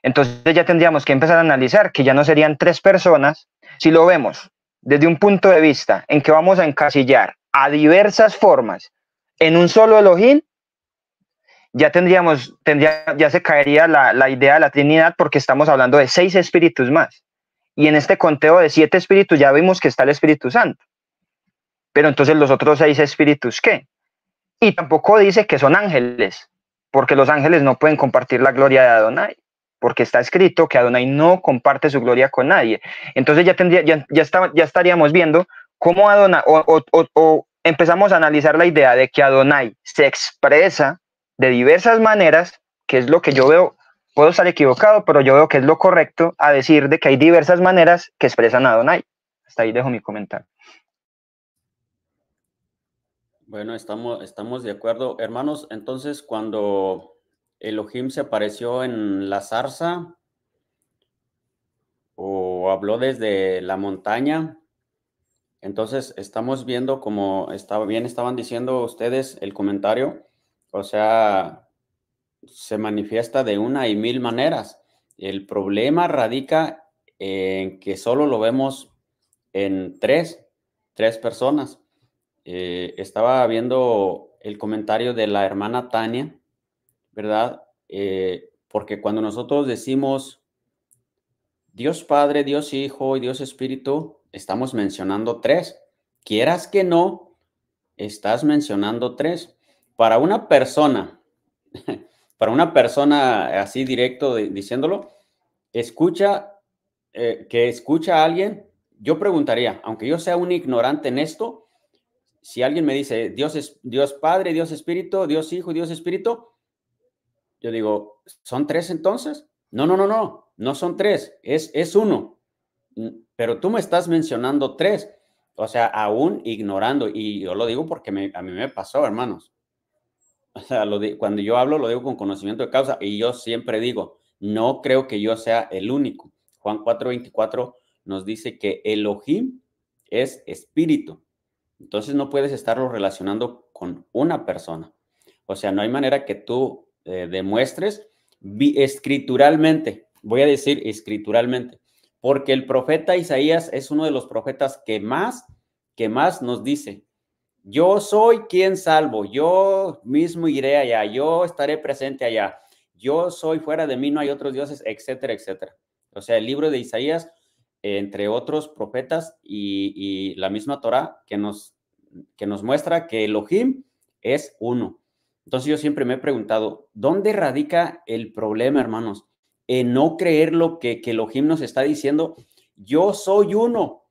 Entonces ya tendríamos que empezar a analizar que ya no serían tres personas, si lo vemos desde un punto de vista en que vamos a encasillar a diversas formas en un solo Elohim, ya tendríamos, tendría, ya se caería la, idea de la Trinidad porque estamos hablando de seis espíritus más. Y en este conteo de siete espíritus ya vimos que está el Espíritu Santo. Pero entonces los otros seis espíritus, ¿qué? Y tampoco dice que son ángeles, porque los ángeles no pueden compartir la gloria de Adonai, porque está escrito que Adonai no comparte su gloria con nadie. Entonces ya, tendría, ya, ya estaríamos viendo cómo Adonai, o, o empezamos a analizar la idea de que Adonai se expresa de diversas maneras, que es lo que yo veo, puedo estar equivocado, pero yo veo que es lo correcto a decir de que hay diversas maneras que expresan a donai Hasta ahí dejo mi comentario. Bueno, estamos, estamos de acuerdo. Hermanos, entonces cuando Elohim se apareció en la zarza o habló desde la montaña, entonces estamos viendo como estaba bien estaban diciendo ustedes el comentario, o sea, se manifiesta de una y mil maneras. El problema radica en que solo lo vemos en tres, tres personas. Eh, estaba viendo el comentario de la hermana Tania, ¿verdad? Eh, porque cuando nosotros decimos Dios Padre, Dios Hijo y Dios Espíritu, estamos mencionando tres. Quieras que no, estás mencionando tres para una persona, para una persona así directo diciéndolo, escucha, eh, que escucha a alguien, yo preguntaría, aunque yo sea un ignorante en esto, si alguien me dice Dios es Dios Padre, Dios Espíritu, Dios Hijo, Dios Espíritu, yo digo, ¿son tres entonces? No, no, no, no, no son tres, es, es uno. Mm, pero tú me estás mencionando tres, o sea, aún ignorando, y yo lo digo porque a mí me pasó, hermanos o sea, cuando yo hablo lo digo con conocimiento de causa y yo siempre digo, no creo que yo sea el único. Juan 4:24 nos dice que Elohim es espíritu. Entonces no puedes estarlo relacionando con una persona. O sea, no hay manera que tú eh, demuestres escrituralmente, voy a decir escrituralmente, porque el profeta Isaías es uno de los profetas que más, que más nos dice yo soy quien salvo, yo mismo iré allá, yo estaré presente allá, yo soy fuera de mí, no hay otros dioses, etcétera, etcétera. O sea, el libro de Isaías, entre otros profetas y, la misma Torah que nos, que nos muestra que Elohim es uno. Entonces yo siempre me he preguntado, ¿dónde radica el problema, hermanos? En no creer lo que, que Elohim nos está diciendo, yo soy uno,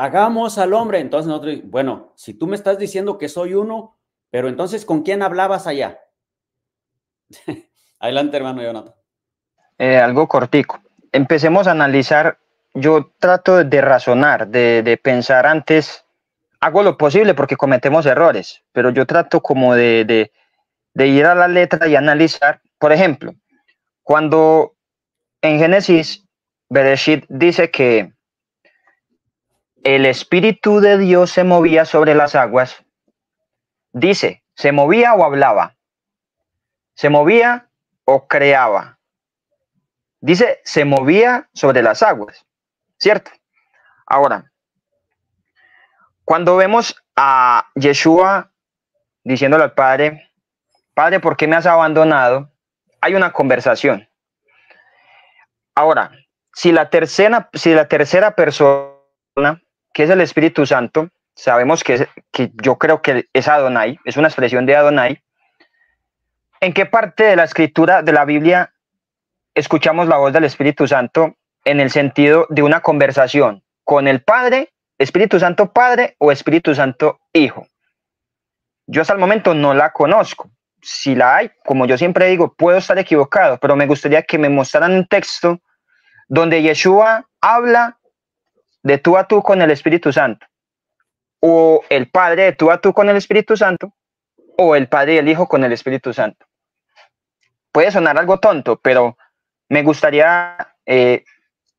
hagamos al hombre. Entonces nosotros, bueno, si tú me estás diciendo que soy uno, pero entonces ¿con quién hablabas allá? Adelante, hermano Jonathan. Eh, algo cortico. Empecemos a analizar. Yo trato de razonar, de, pensar antes. Hago lo posible porque cometemos errores, pero yo trato como de, de ir a la letra y analizar. Por ejemplo, cuando en Génesis Bereshit dice que el Espíritu de Dios se movía sobre las aguas. Dice, se movía o hablaba. Se movía o creaba. Dice, se movía sobre las aguas. ¿Cierto? Ahora, cuando vemos a Yeshua diciéndole al Padre, Padre, ¿por qué me has abandonado? Hay una conversación. Ahora, si la tercera, si la tercera persona ¿Qué es el Espíritu Santo? Sabemos que, que yo creo que es Adonai, es una expresión de Adonai. ¿En qué parte de la escritura de la Biblia escuchamos la voz del Espíritu Santo en el sentido de una conversación con el Padre, Espíritu Santo Padre o Espíritu Santo Hijo? Yo hasta el momento no la conozco. Si la hay, como yo siempre digo, puedo estar equivocado, pero me gustaría que me mostraran un texto donde Yeshua habla de tú a tú con el Espíritu Santo, o el Padre de tú a tú con el Espíritu Santo, o el Padre y el Hijo con el Espíritu Santo. Puede sonar algo tonto, pero me gustaría, eh,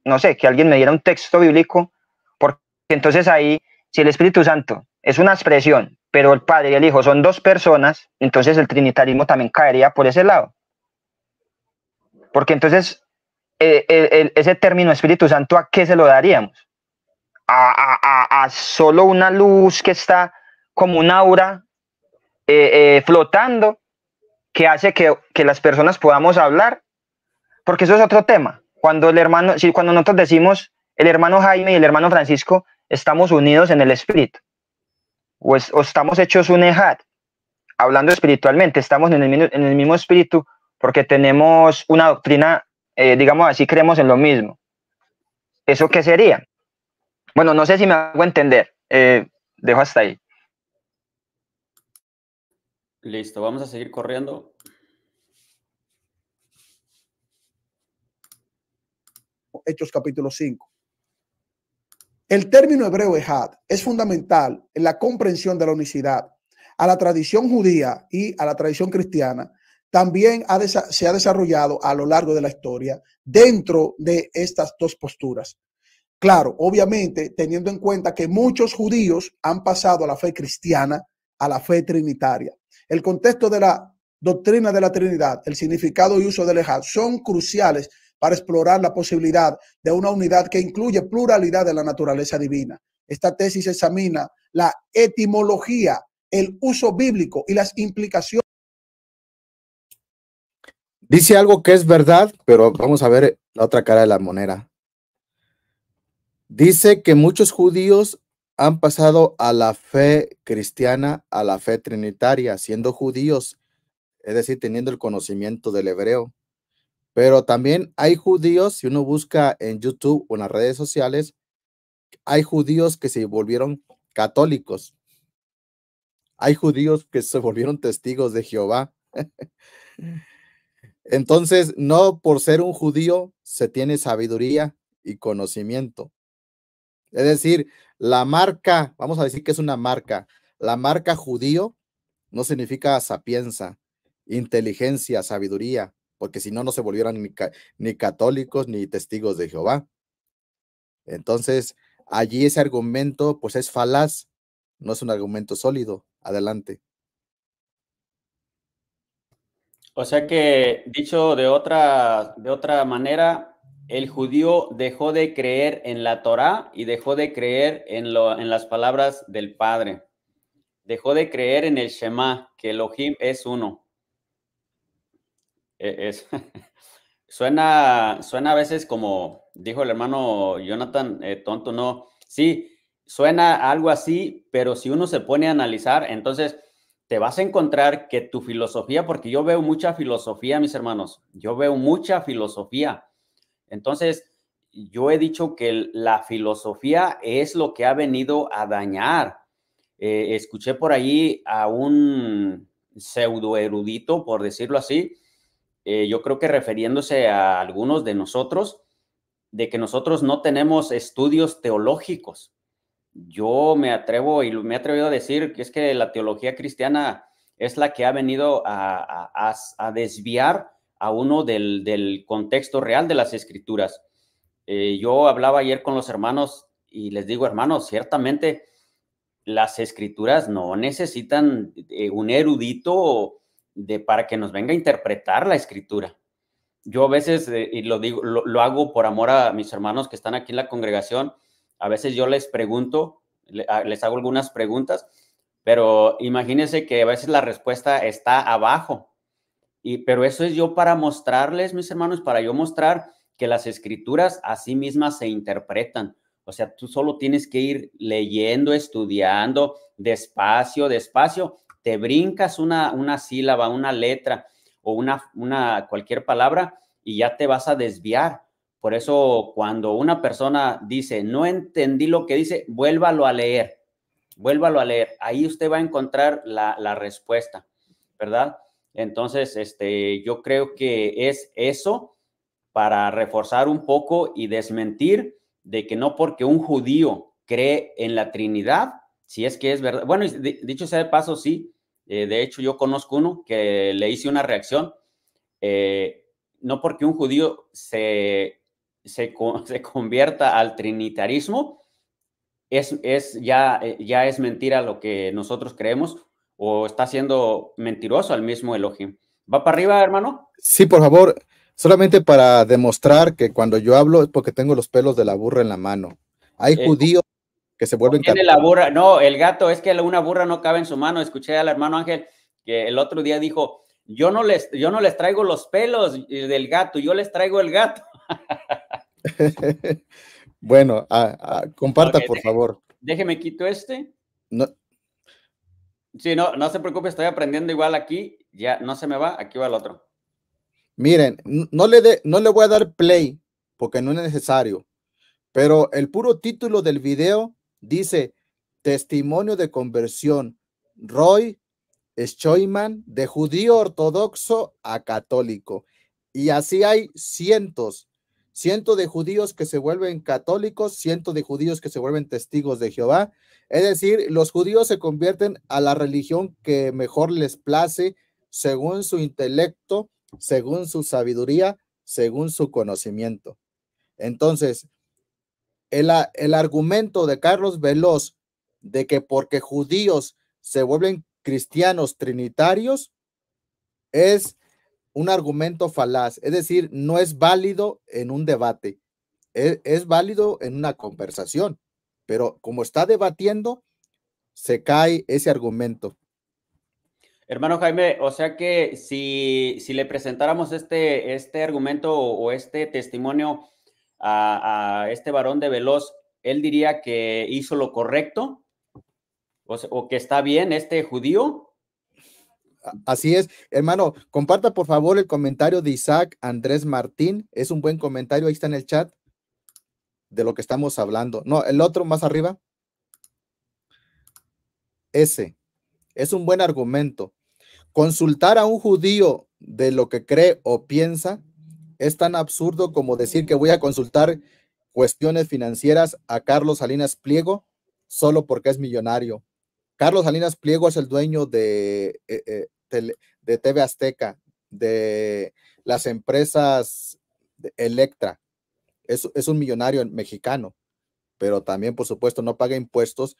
no sé, que alguien me diera un texto bíblico, porque entonces ahí, si el Espíritu Santo es una expresión, pero el Padre y el Hijo son dos personas, entonces el trinitarismo también caería por ese lado. Porque entonces eh, ese término Espíritu Santo, ¿a qué se lo daríamos? a, solo una luz que está como un aura eh, eh, flotando que hace que, las personas podamos hablar, porque eso es otro tema. Cuando el hermano, si cuando nosotros decimos el hermano Jaime y el hermano Francisco estamos unidos en el espíritu, o, estamos hechos un ejad, hablando espiritualmente, estamos en el, mismo espíritu porque tenemos una doctrina, eh, digamos así, creemos en lo mismo. ¿Eso qué sería? Bueno, no sé si me hago entender. Eh, dejo hasta ahí. Listo, vamos a seguir corriendo. Hechos capítulo 5. El término hebreo Ejad es fundamental en la comprensión de la unicidad. A la tradición judía y a la tradición cristiana también se ha desarrollado a lo largo de la historia dentro de estas dos posturas. Claro, obviamente teniendo en cuenta que muchos judíos han pasado a la fe cristiana, a la fe trinitaria. El contexto de la doctrina de la Trinidad, el significado y uso del Ejad son cruciales para explorar la posibilidad de una unidad que incluye pluralidad de la naturaleza divina. Esta tesis examina la etimología, el uso bíblico y las implicaciones. Dice algo que es verdad, pero vamos a ver la otra cara de la moneda. Dice que muchos judíos han pasado a la fe cristiana, a la fe trinitaria, siendo judíos, es decir, teniendo el conocimiento del hebreo. Pero también hay judíos, si uno busca en YouTube o en las redes sociales, hay judíos que se volvieron católicos. Hay judíos que se volvieron testigos de Jehová. Entonces, no por ser un judío se tiene sabiduría y conocimiento. Es decir, la marca, vamos a decir que es una marca, la marca judío no significa sapienza, inteligencia, sabiduría, porque si no, no se volvieran ni, católicos ni testigos de Jehová. Entonces, allí ese argumento, pues es falaz, no es un argumento sólido. Adelante. O sea que, dicho de otra, de otra manera, el judío dejó de creer en la Torá y dejó de creer en, lo, en las palabras del Padre. Dejó de creer en el Shema, que Elohim es uno. E, suena, suena a veces como dijo el hermano Jonathan, eh, tonto, no. Sí, suena algo así, pero si uno se pone a analizar, entonces te vas a encontrar que tu filosofía, porque yo veo mucha filosofía, mis hermanos, yo veo mucha filosofía entonces, yo he dicho que la filosofía es lo que ha venido a dañar. Eh, escuché por ahí a un pseudo erudito, por decirlo así, eh, yo creo que refiriéndose a algunos de nosotros, de que nosotros no tenemos estudios teológicos. Yo me atrevo y me he atrevido a decir que es que la teología cristiana es la que ha venido a desviar a uno del, contexto real de las escrituras. Eh, yo hablaba ayer con los hermanos y les digo, hermanos, ciertamente las escrituras no necesitan eh, un erudito de, para que nos venga a interpretar la escritura. Yo a veces, eh, y lo digo, lo, hago por amor a mis hermanos que están aquí en la congregación, a veces yo les pregunto, ah, les hago algunas preguntas, pero imagínense que a veces la respuesta está abajo pero eso es yo para mostrarles, mis hermanos, para yo mostrar que las escrituras a sí mismas se interpretan. O sea, tú solo tienes que ir leyendo, estudiando, despacio, despacio. Te brincas una, una sílaba, una letra o una, una cualquier palabra y ya te vas a desviar. Por eso cuando una persona dice, no entendí lo que dice, vuélvalo a leer, vuélvalo a leer. Ahí usted va a encontrar la, la respuesta, ¿verdad? Entonces, este, yo creo que es eso para reforzar un poco y desmentir de que no porque un judío cree en la Trinidad, si es que es verdad. Bueno, dicho sea de paso, sí. Eh, de hecho, yo conozco uno que le hice una reacción. Eh, no porque un judío se, se, convierta al trinitarismo, es, es, ya, eh, ya es mentira lo que nosotros creemos o está siendo mentiroso al mismo elogio. ¿Va para arriba, hermano? Sí, por favor, solamente para demostrar que cuando yo hablo es porque tengo los pelos de la burra en la mano. Hay eh, judíos que se vuelven... Tiene la burra, no, el gato, es que una burra no cabe en su mano. Escuché al hermano Ángel que el otro día dijo, yo no les, yo no les traigo los pelos del gato, yo les traigo el gato. bueno, ah, ah, comparta por favor. Déjeme quito este. No, Sí, no, no se preocupe, estoy aprendiendo igual aquí, ya no se me va, aquí va el otro. Miren, no le, de, no le voy a dar play porque no es necesario, pero el puro título del video dice Testimonio de conversión, Roy Schoiman, de judío ortodoxo a católico. Y así hay cientos, cientos de judíos que se vuelven católicos, cientos de judíos que se vuelven testigos de Jehová, es decir, los judíos se convierten a la religión que mejor les place según su intelecto, según su sabiduría, según su conocimiento. Entonces, el, argumento de Carlos Veloz de que porque judíos se vuelven cristianos trinitarios es un argumento falaz, es decir, no es válido en un debate, e, es válido en una conversación pero como está debatiendo, se cae ese argumento. Hermano Jaime, o sea que si, si le presentáramos este, este argumento o, este testimonio a, este varón de Veloz, él diría que hizo lo correcto o que está bien este judío. Así es, hermano, comparta por favor el comentario de Isaac Andrés Martín, es un buen comentario, ahí está en el chat de lo que estamos hablando. No, el otro más arriba. Ese. Es un buen argumento. Consultar a un judío de lo que cree o piensa es tan absurdo como decir que voy a consultar cuestiones financieras a Carlos Salinas Pliego solo porque es millonario. Carlos Salinas Pliego es el dueño de, eh, eh, de TV Azteca, de las empresas Electra, es, un millonario mexicano, pero también, por supuesto, no paga impuestos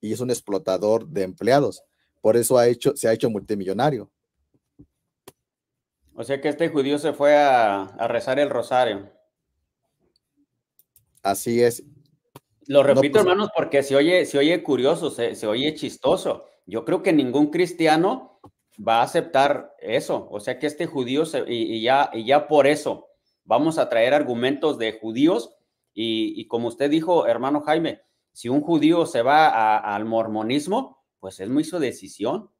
y es un explotador de empleados. Por eso ha hecho, se ha hecho multimillonario. O sea que este judío se fue a, rezar el rosario. Así es. Lo repito, pues, hermanos, porque se oye, se oye curioso, se, oye chistoso. Yo creo que ningún cristiano va a aceptar eso. O sea que este judío y, ya, y ya por eso vamos a traer argumentos de judíos y, como usted dijo, hermano Jaime, si un judío se va al mormonismo, pues es muy su decisión,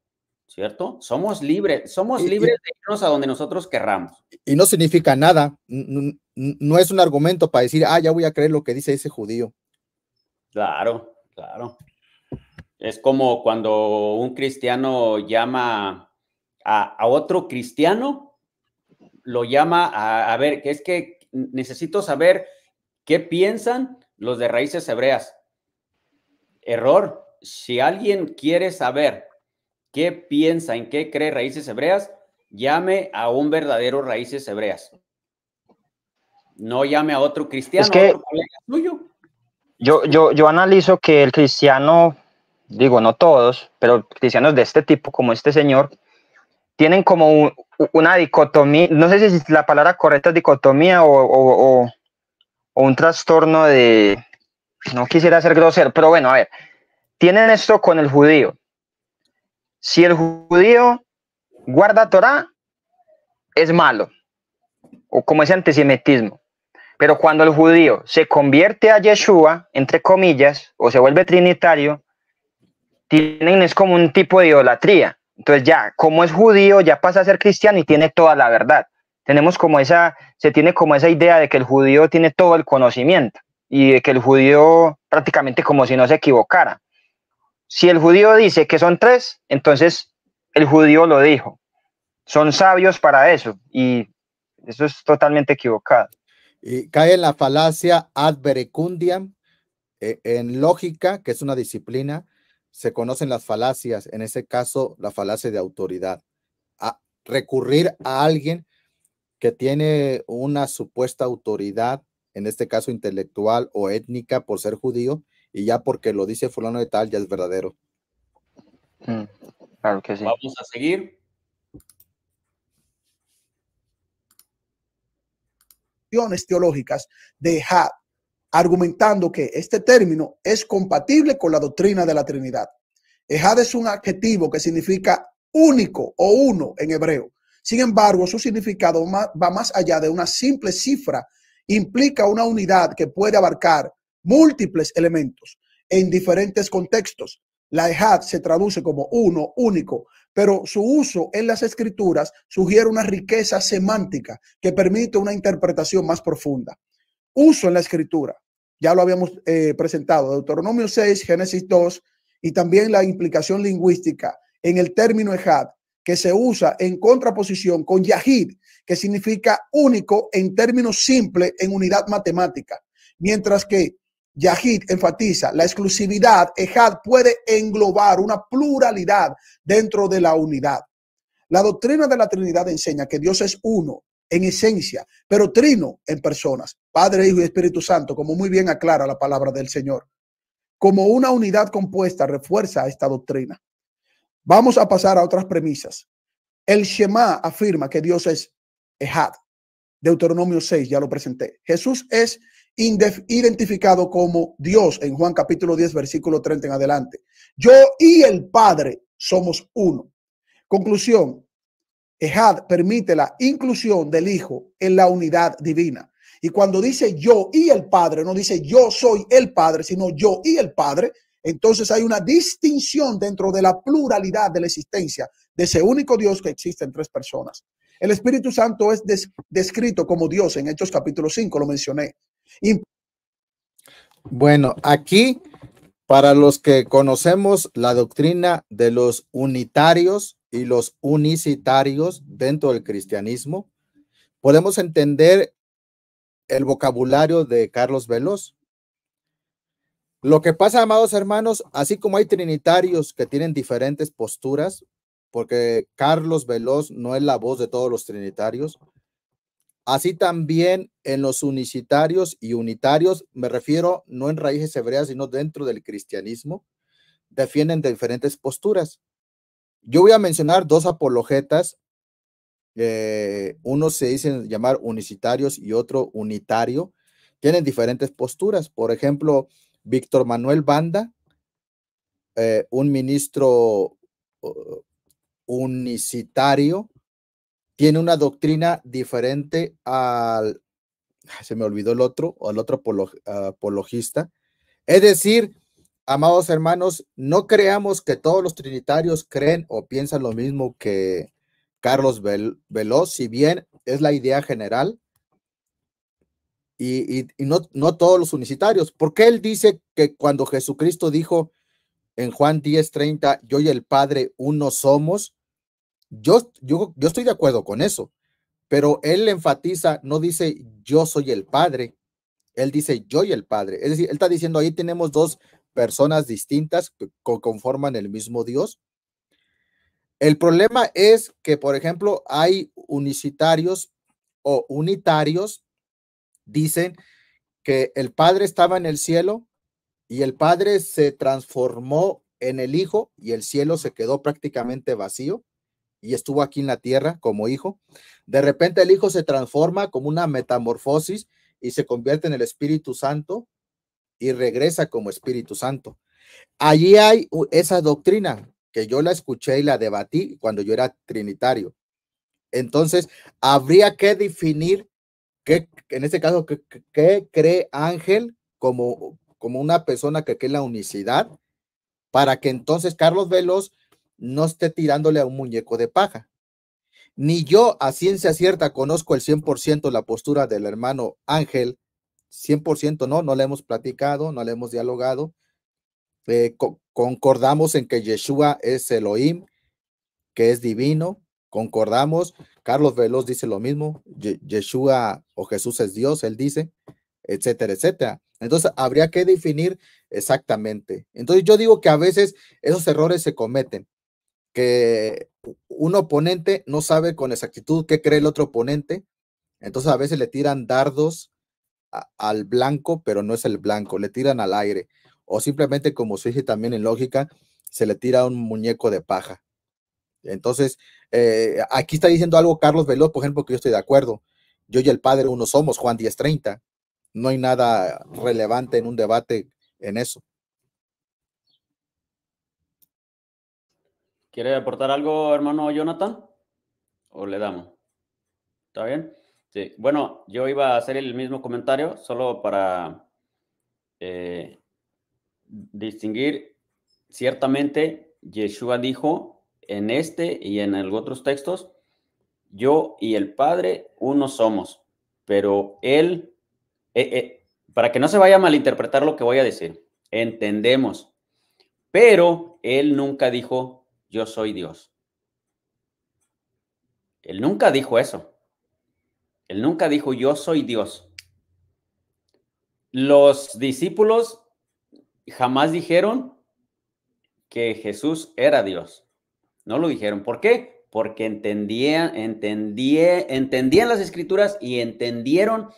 ¿cierto? Somos libres, somos libres de irnos a donde nosotros querramos. Y no significa nada, no es un argumento para decir, ah, ya voy a creer lo que dice ese judío. Claro, claro. Es como cuando un cristiano llama a otro cristiano lo llama a, ver, que es que necesito saber qué piensan los de raíces hebreas. Error. Si alguien quiere saber qué piensa, en qué cree raíces hebreas, llame a un verdadero raíces hebreas. No llame a otro cristiano, es que Yo, yo, yo analizo que el cristiano, digo, no todos, pero cristianos de este tipo, como este señor, tienen como un, una dicotomía, no sé si la palabra correcta es dicotomía o, un trastorno de, no quisiera ser grosero, pero bueno, a ver, tienen esto con el judío. Si el judío guarda Torah, es malo, o como ese antisemitismo. Pero cuando el judío se convierte a Yeshua, entre comillas, o se vuelve trinitario, tienen, es como un tipo de idolatría. Entonces ya, como es judío, ya pasa a ser cristiano y tiene toda la verdad. Tenemos como esa, se tiene como esa idea de que el judío tiene todo el conocimiento y de que el judío prácticamente como si no se equivocara. Si el judío dice que son tres, entonces el judío lo dijo. Son sabios para eso y eso es totalmente equivocado. Y cae en la falacia ad verecundiam, eh, en lógica, que es una disciplina, se conocen las falacias, en ese caso la falacia de autoridad. A recurrir a alguien que tiene una supuesta autoridad, en este caso intelectual o étnica, por ser judío, y ya porque lo dice fulano de tal, ya es verdadero. Mm, claro que sí. Vamos a seguir. teológicas de argumentando que este término es compatible con la doctrina de la Trinidad. Ejad es un adjetivo que significa único o uno en hebreo. Sin embargo, su significado va más allá de una simple cifra. Implica una unidad que puede abarcar múltiples elementos en diferentes contextos. La Ejad se traduce como uno, único, pero su uso en las escrituras sugiere una riqueza semántica que permite una interpretación más profunda. Uso en la escritura ya lo habíamos eh, presentado, Deuteronomio 6, Génesis 2, y también la implicación lingüística en el término Ejad, que se usa en contraposición con Yahid, que significa único en términos simples en unidad matemática. Mientras que Yahid enfatiza la exclusividad, Ejad puede englobar una pluralidad dentro de la unidad. La doctrina de la Trinidad enseña que Dios es uno, en esencia, pero trino en personas, Padre, Hijo y Espíritu Santo, como muy bien aclara la palabra del Señor. Como una unidad compuesta refuerza esta doctrina. Vamos a pasar a otras premisas. El Shema afirma que Dios es Ejad. Deuteronomio 6, ya lo presenté. Jesús es identificado como Dios en Juan capítulo 10, versículo 30 en adelante. Yo y el Padre somos uno. Conclusión, Ejad permite la inclusión del Hijo en la unidad divina. Y cuando dice yo y el Padre, no dice yo soy el Padre, sino yo y el Padre, entonces hay una distinción dentro de la pluralidad de la existencia de ese único Dios que existe en tres personas. El Espíritu Santo es descrito como Dios en Hechos capítulo 5, lo mencioné. bueno, aquí, para los que conocemos la doctrina de los unitarios, y los unicitarios dentro del cristianismo, podemos entender el vocabulario de Carlos Veloz. Lo que pasa, amados hermanos, así como hay trinitarios que tienen diferentes posturas, porque Carlos Veloz no es la voz de todos los trinitarios, así también en los unicitarios y unitarios, me refiero no en raíces hebreas, sino dentro del cristianismo, defienden diferentes posturas. Yo voy a mencionar dos apologetas. Eh, uno se dicen llamar unicitarios y otro unitario. Tienen diferentes posturas. Por ejemplo, Víctor Manuel Banda, eh, un ministro unicitario, tiene una doctrina diferente al, se me olvidó el otro, o el otro apologista. Es decir, amados hermanos, no creamos que todos los trinitarios creen o piensan lo mismo que Carlos Veloz, si bien es la idea general, y, no, todos los unicitarios, porque él dice que cuando Jesucristo dijo en Juan 10:30, yo y el Padre uno somos, yo, yo, yo estoy de acuerdo con eso, pero él enfatiza, no dice yo soy el Padre, él dice yo y el Padre, es decir, él está diciendo ahí tenemos dos personas distintas que conforman el mismo Dios. El problema es que, por ejemplo, hay unicitarios o unitarios, dicen que el Padre estaba en el cielo y el Padre se transformó en el Hijo y el cielo se quedó prácticamente vacío y estuvo aquí en la tierra como Hijo. De repente el Hijo se transforma como una metamorfosis y se convierte en el Espíritu Santo y regresa como Espíritu Santo. Allí hay esa doctrina que yo la escuché y la debatí cuando yo era trinitario. Entonces, habría que definir que, en este caso, que, cree Ángel como, como una persona que cree la unicidad, para que entonces Carlos Veloz no esté tirándole a un muñeco de paja. Ni yo a ciencia cierta conozco el 100% la postura del hermano Ángel 100% no, no le hemos platicado, no le hemos dialogado. Eh, concordamos en que Yeshua es Elohim, que es divino. Concordamos. Carlos Veloz dice lo mismo. Yeshua o Jesús es Dios, él dice, etcétera, etcétera. Entonces, habría que definir exactamente. Entonces, yo digo que a veces esos errores se cometen, que un oponente no sabe con exactitud qué cree el otro oponente. Entonces, a veces le tiran dardos al blanco, pero no es el blanco, le tiran al aire. O simplemente, como se dice también en lógica, se le tira un muñeco de paja. Entonces, eh, aquí está diciendo algo Carlos Veloz, por ejemplo, que yo estoy de acuerdo. Yo y el padre uno somos, Juan 1030. No hay nada relevante en un debate en eso. ¿Quiere aportar algo, hermano Jonathan? ¿O le damos? ¿Está bien? bueno, yo iba a hacer el mismo comentario, solo para eh, distinguir. Ciertamente, Yeshua dijo en este y en otros textos, yo y el Padre uno somos, pero Él, eh, eh, para que no se vaya a malinterpretar lo que voy a decir, entendemos, pero Él nunca dijo, yo soy Dios. Él nunca dijo eso. Él nunca dijo, yo soy Dios. Los discípulos jamás dijeron que Jesús era Dios. No lo dijeron. ¿Por qué? Porque entendían, entendían las escrituras y entendieron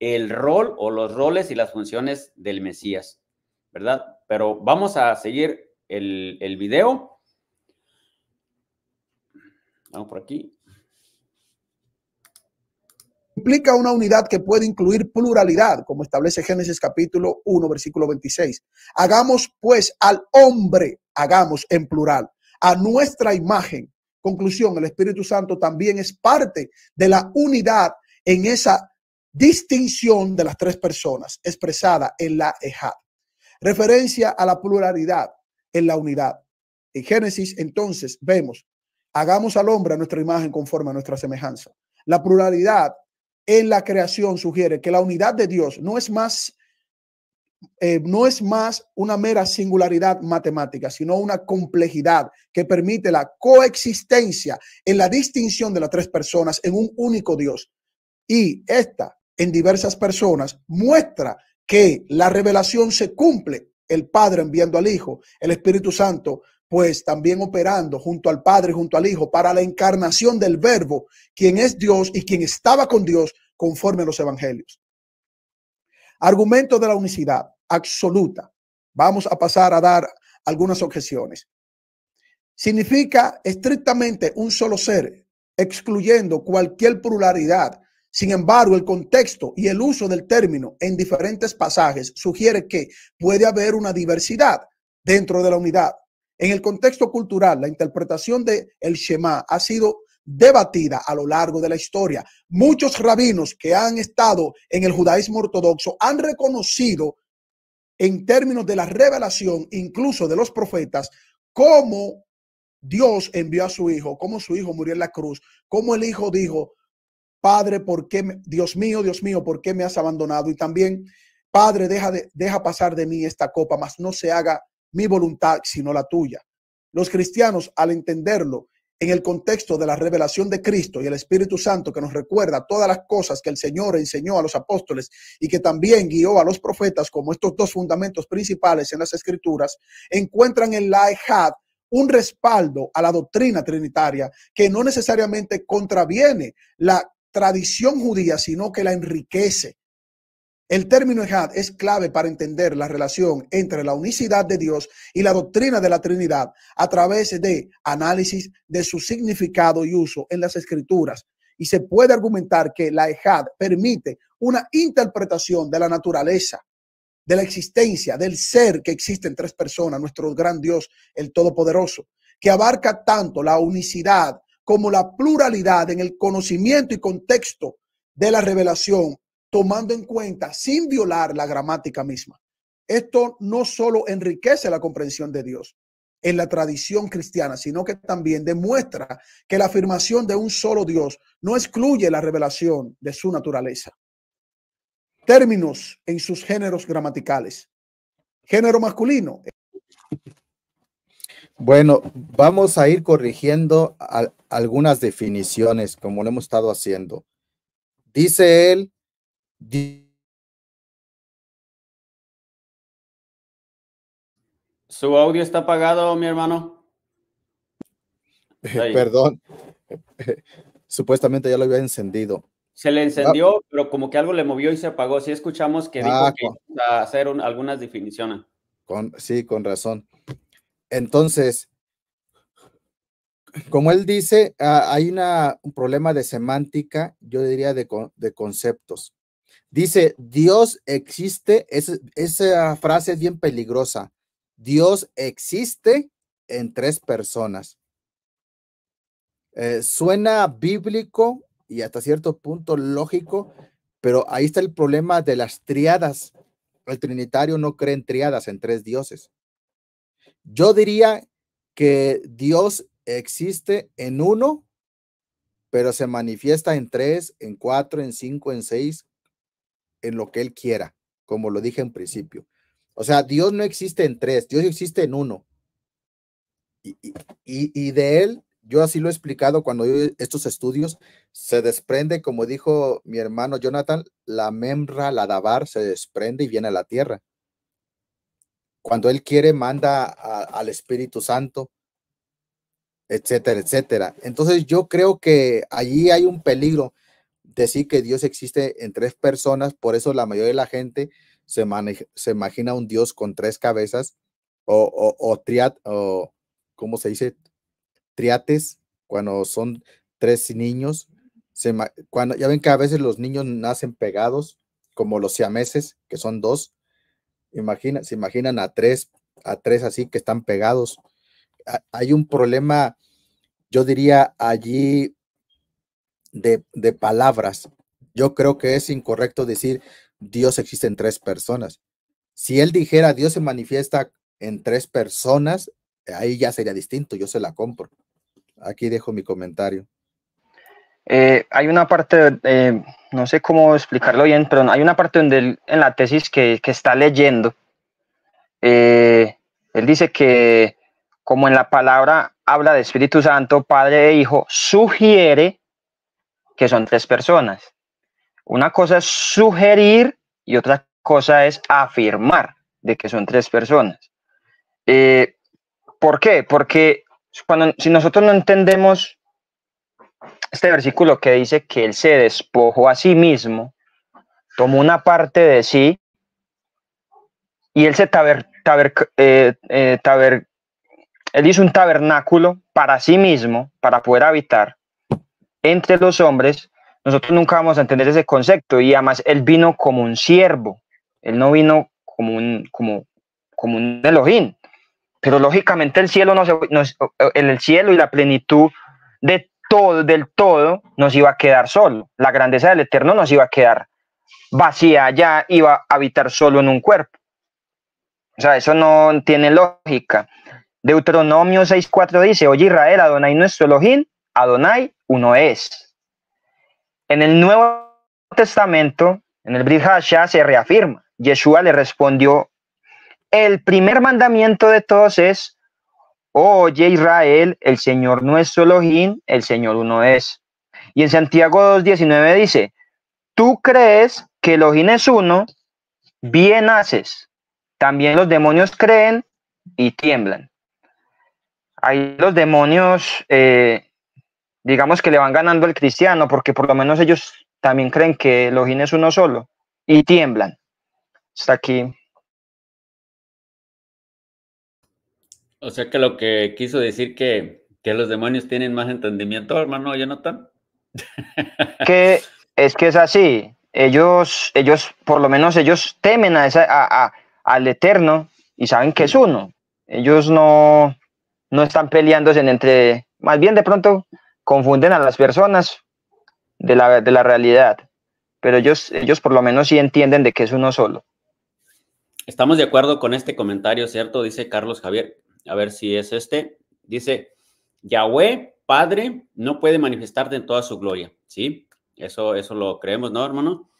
el rol o los roles y las funciones del Mesías, ¿verdad? Pero vamos a seguir el, el video. Vamos por aquí implica una unidad que puede incluir pluralidad, como establece Génesis capítulo 1, versículo 26. Hagamos pues al hombre, hagamos en plural, a nuestra imagen. Conclusión, el Espíritu Santo también es parte de la unidad en esa distinción de las tres personas expresada en la Ejad. Referencia a la pluralidad en la unidad. En Génesis entonces vemos, hagamos al hombre a nuestra imagen conforme a nuestra semejanza. La pluralidad en la creación sugiere que la unidad de Dios no es más eh, no es más una mera singularidad matemática, sino una complejidad que permite la coexistencia en la distinción de las tres personas en un único Dios. Y esta en diversas personas muestra que la revelación se cumple, el Padre enviando al Hijo, el Espíritu Santo pues también operando junto al Padre, junto al Hijo, para la encarnación del Verbo, quien es Dios y quien estaba con Dios conforme a los Evangelios. Argumento de la unicidad absoluta. Vamos a pasar a dar algunas objeciones. Significa estrictamente un solo ser, excluyendo cualquier pluralidad. Sin embargo, el contexto y el uso del término en diferentes pasajes sugiere que puede haber una diversidad dentro de la unidad en el contexto cultural, la interpretación de el Shema ha sido debatida a lo largo de la historia. Muchos rabinos que han estado en el judaísmo ortodoxo han reconocido en términos de la revelación, incluso de los profetas, cómo Dios envió a su hijo, cómo su hijo murió en la cruz, cómo el hijo dijo, Padre, ¿por qué, Dios mío, Dios mío, por qué me has abandonado? Y también, Padre, deja, de, deja pasar de mí esta copa, mas no se haga mi voluntad sino la tuya. Los cristianos, al entenderlo en el contexto de la revelación de Cristo y el Espíritu Santo que nos recuerda todas las cosas que el Señor enseñó a los apóstoles y que también guió a los profetas como estos dos fundamentos principales en las escrituras, encuentran en la Ejad un respaldo a la doctrina trinitaria que no necesariamente contraviene la tradición judía, sino que la enriquece. El término Ejad es clave para entender la relación entre la unicidad de Dios y la doctrina de la Trinidad a través de análisis de su significado y uso en las Escrituras. Y se puede argumentar que la Ejad permite una interpretación de la naturaleza, de la existencia, del ser que existe en tres personas, nuestro gran Dios, el Todopoderoso, que abarca tanto la unicidad como la pluralidad en el conocimiento y contexto de la revelación tomando en cuenta, sin violar la gramática misma. Esto no solo enriquece la comprensión de Dios en la tradición cristiana, sino que también demuestra que la afirmación de un solo Dios no excluye la revelación de su naturaleza. Términos en sus géneros gramaticales. Género masculino. Bueno, vamos a ir corrigiendo algunas definiciones como lo hemos estado haciendo. Dice él su audio está apagado, mi hermano. Eh, perdón. Supuestamente ya lo había encendido. Se le encendió, ah. pero como que algo le movió y se apagó. Si escuchamos que dijo ah, que iba a hacer algunas definiciones. sí, con razón. Entonces, como él dice, ah, hay un problema de semántica, yo diría de conceptos. Dice, Dios existe, esa frase es bien peligrosa. Dios existe en tres personas. Eh, suena bíblico y hasta cierto punto lógico, pero ahí está el problema de las triadas. El trinitario no cree en triadas, en tres dioses. Yo diría que Dios existe en uno, pero se manifiesta en tres, en cuatro, en cinco, en seis, en lo que Él quiera, como lo dije en principio. O sea, Dios no existe en tres, Dios existe en uno. Y, de Él, yo así lo he explicado cuando yo estos estudios, se desprende, como dijo mi hermano Jonathan, la membra, la dabar, se desprende y viene a la tierra. Cuando Él quiere, manda al Espíritu Santo etcétera, etcétera. Entonces yo creo que allí hay un peligro decir que Dios existe en tres personas, por eso la mayoría de la gente se, se imagina un Dios con tres cabezas o, o, o o ¿cómo se dice? Triates, cuando son tres niños. cuando, ya ven que a veces los niños nacen pegados, como los siameses, que son dos. Imagina, se imaginan a tres, a tres así que están pegados. hay un problema, yo diría allí de, palabras. Yo creo que es incorrecto decir Dios existe en tres personas. Si él dijera Dios se manifiesta en tres personas, ahí ya sería distinto, yo se la compro. Aquí dejo mi comentario. Eh, hay una parte, eh, no sé cómo explicarlo bien, pero hay una parte donde en la tesis que, está leyendo, eh, él dice que como en la palabra habla de Espíritu Santo, Padre e Hijo, sugiere que son tres personas. Una cosa es sugerir y otra cosa es afirmar de que son tres personas. Eh, ¿Por qué? Porque cuando, si nosotros no entendemos este versículo que dice que Él se despojó a sí mismo, tomó una parte de sí y Él se taber, taber, eh, eh, él hizo un tabernáculo para sí mismo, para poder habitar, entre los hombres, nosotros nunca vamos a entender ese concepto. Y además, él vino como un siervo, él no vino como un, como, como un Elohim. Pero lógicamente el cielo, el cielo y la plenitud de todo, del todo nos iba a quedar solo. La grandeza del Eterno nos iba a quedar vacía ya iba a habitar solo en un cuerpo. O sea, eso no tiene lógica. Deuteronomio 6.4 dice, oye Israel, Adonai nuestro Elohim, Adonai uno es. En el Nuevo Testamento, en el Brihasha, se reafirma. Yeshua le respondió, el primer mandamiento de todos es, oye Israel, el Señor nuestro Elohim, el Señor uno es. Y en Santiago 2.19 dice, tú crees que Elohim es uno, bien haces. También los demonios creen y tiemblan. Ahí los demonios eh, digamos que le van ganando al cristiano, porque por lo menos ellos también creen que el ojín es uno solo y tiemblan. Está aquí. O sea que lo que quiso decir que, que los demonios tienen más entendimiento, hermano ¿ya tan. que es que es así. Ellos, ellos, por lo menos ellos temen a esa, a, al eterno y saben que es uno. Ellos no, no están peleándose entre, más bien de pronto confunden a las personas de la, de la realidad, pero ellos, ellos por lo menos sí entienden de que es uno solo. Estamos de acuerdo con este comentario, ¿cierto? Dice Carlos Javier. A ver si es este. Dice, Yahweh, Padre, no puede manifestarte en toda su gloria, ¿sí? Eso, eso lo creemos, ¿no, hermano?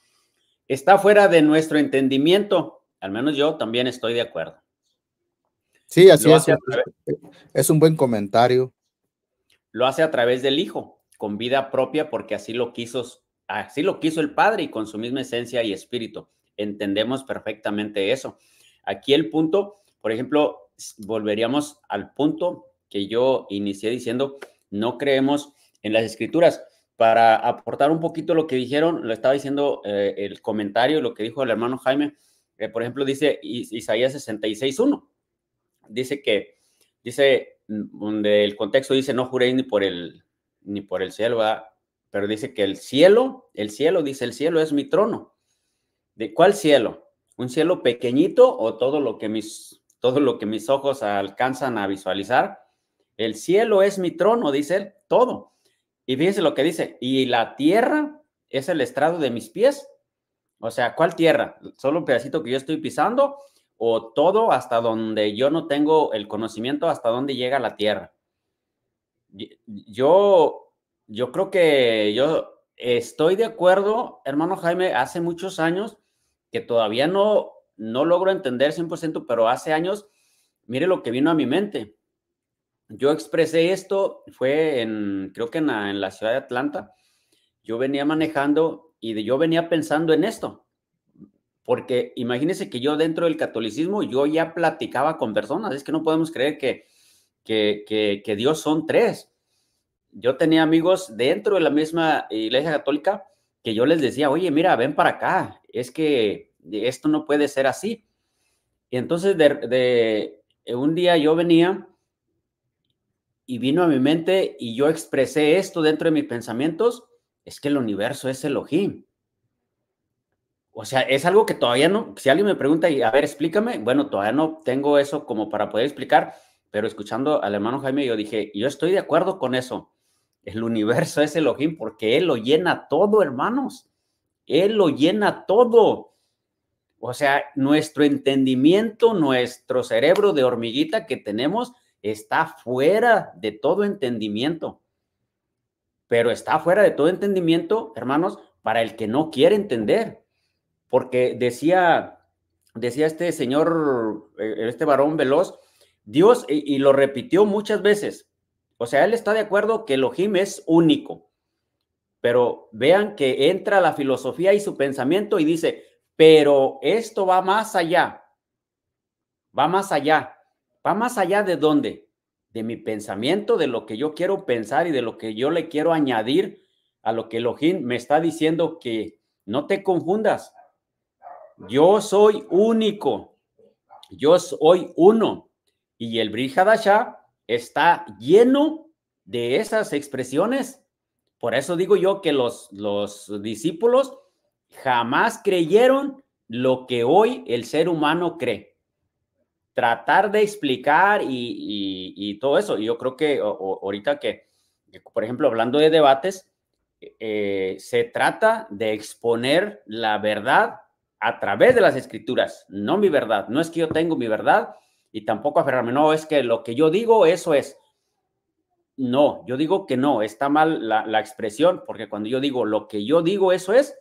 Está fuera de nuestro entendimiento. Al menos yo también estoy de acuerdo. Sí, así es. Es un buen comentario lo hace a través del Hijo, con vida propia, porque así lo quiso, así lo quiso el Padre y con su misma esencia y espíritu. Entendemos perfectamente eso. Aquí el punto, por ejemplo, volveríamos al punto que yo inicié diciendo, no creemos en las escrituras. Para aportar un poquito lo que dijeron, lo estaba diciendo eh, el comentario, lo que dijo el hermano Jaime, eh, por ejemplo, dice Isaías 66.1, dice que, dice, donde el contexto dice no juréis ni por el ni por el cielo, pero dice que el cielo, el cielo dice el cielo es mi trono. ¿De cuál cielo? ¿Un cielo pequeñito o todo lo que mis todo lo que mis ojos alcanzan a visualizar? El cielo es mi trono, dice él, todo. Y fíjense lo que dice, y la tierra es el estrado de mis pies. O sea, ¿cuál tierra? Solo un pedacito que yo estoy pisando o todo hasta donde yo no tengo el conocimiento, hasta donde llega la tierra. Yo, yo creo que yo estoy de acuerdo, hermano Jaime, hace muchos años que todavía no, no logro entender 100%, pero hace años, mire lo que vino a mi mente. Yo expresé esto, fue en, creo que en la ciudad de Atlanta, yo venía manejando y yo venía pensando en esto porque imagínense que yo dentro del catolicismo yo ya platicaba con personas, es que no podemos creer que, que, que, Dios son tres. Yo tenía amigos dentro de la misma iglesia católica que yo les decía, oye, mira, ven para acá, es que esto no puede ser así. Y entonces de, eh, un día yo venía y vino a mi mente y yo expresé esto dentro de mis pensamientos, es que el universo es ojín o sea, es algo que todavía no, si alguien me pregunta y a ver, explícame, bueno, todavía no tengo eso como para poder explicar, pero escuchando al hermano Jaime, yo dije, yo estoy de acuerdo con eso. El universo es Elohim porque Él lo llena todo, hermanos. Él lo llena todo. O sea, nuestro entendimiento, nuestro cerebro de hormiguita que tenemos está fuera de todo entendimiento. Pero está fuera de todo entendimiento, hermanos, para el que no quiere entender porque decía, decía este señor, eh, este varón veloz, Dios, y, lo repitió muchas veces, o sea, él está de acuerdo que Elohim es único, pero vean que entra la filosofía y su pensamiento y dice, pero esto va más allá, va más allá, va más allá de dónde, de mi pensamiento, de lo que yo quiero pensar y de lo que yo le quiero añadir a lo que Elohim me está diciendo que no te confundas, yo soy único. Yo soy uno. Y el Brihadasha está lleno de esas expresiones. Por eso digo yo que los, los discípulos jamás creyeron lo que hoy el ser humano cree. Tratar de explicar y, todo eso. Y yo creo que ahorita que, por ejemplo, hablando de debates, eh, se trata de exponer la verdad a través de las escrituras, no mi verdad. No es que yo tengo mi verdad y tampoco aferrarme, no, es que lo que yo digo, eso es. No, yo digo que no, está mal la, la expresión, porque cuando yo digo lo que yo digo, eso es.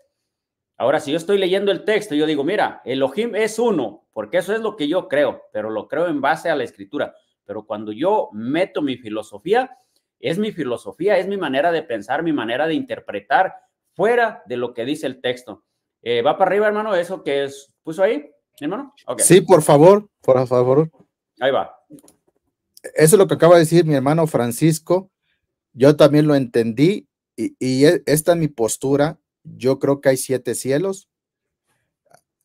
Ahora, si yo estoy leyendo el texto, yo digo, mira, Elohim es uno, porque eso es lo que yo creo, pero lo creo en base a la escritura. Pero cuando yo meto mi filosofía, es mi filosofía, es mi manera de pensar, mi manera de interpretar fuera de lo que dice el texto. Eh, ¿Va para arriba, hermano, eso que es, puso ahí, hermano? Sí, por favor, por favor. Ahí va. Eso es lo que acaba de decir mi hermano Francisco. Yo también lo entendí y, e, esta es mi postura. Yo creo que hay siete cielos.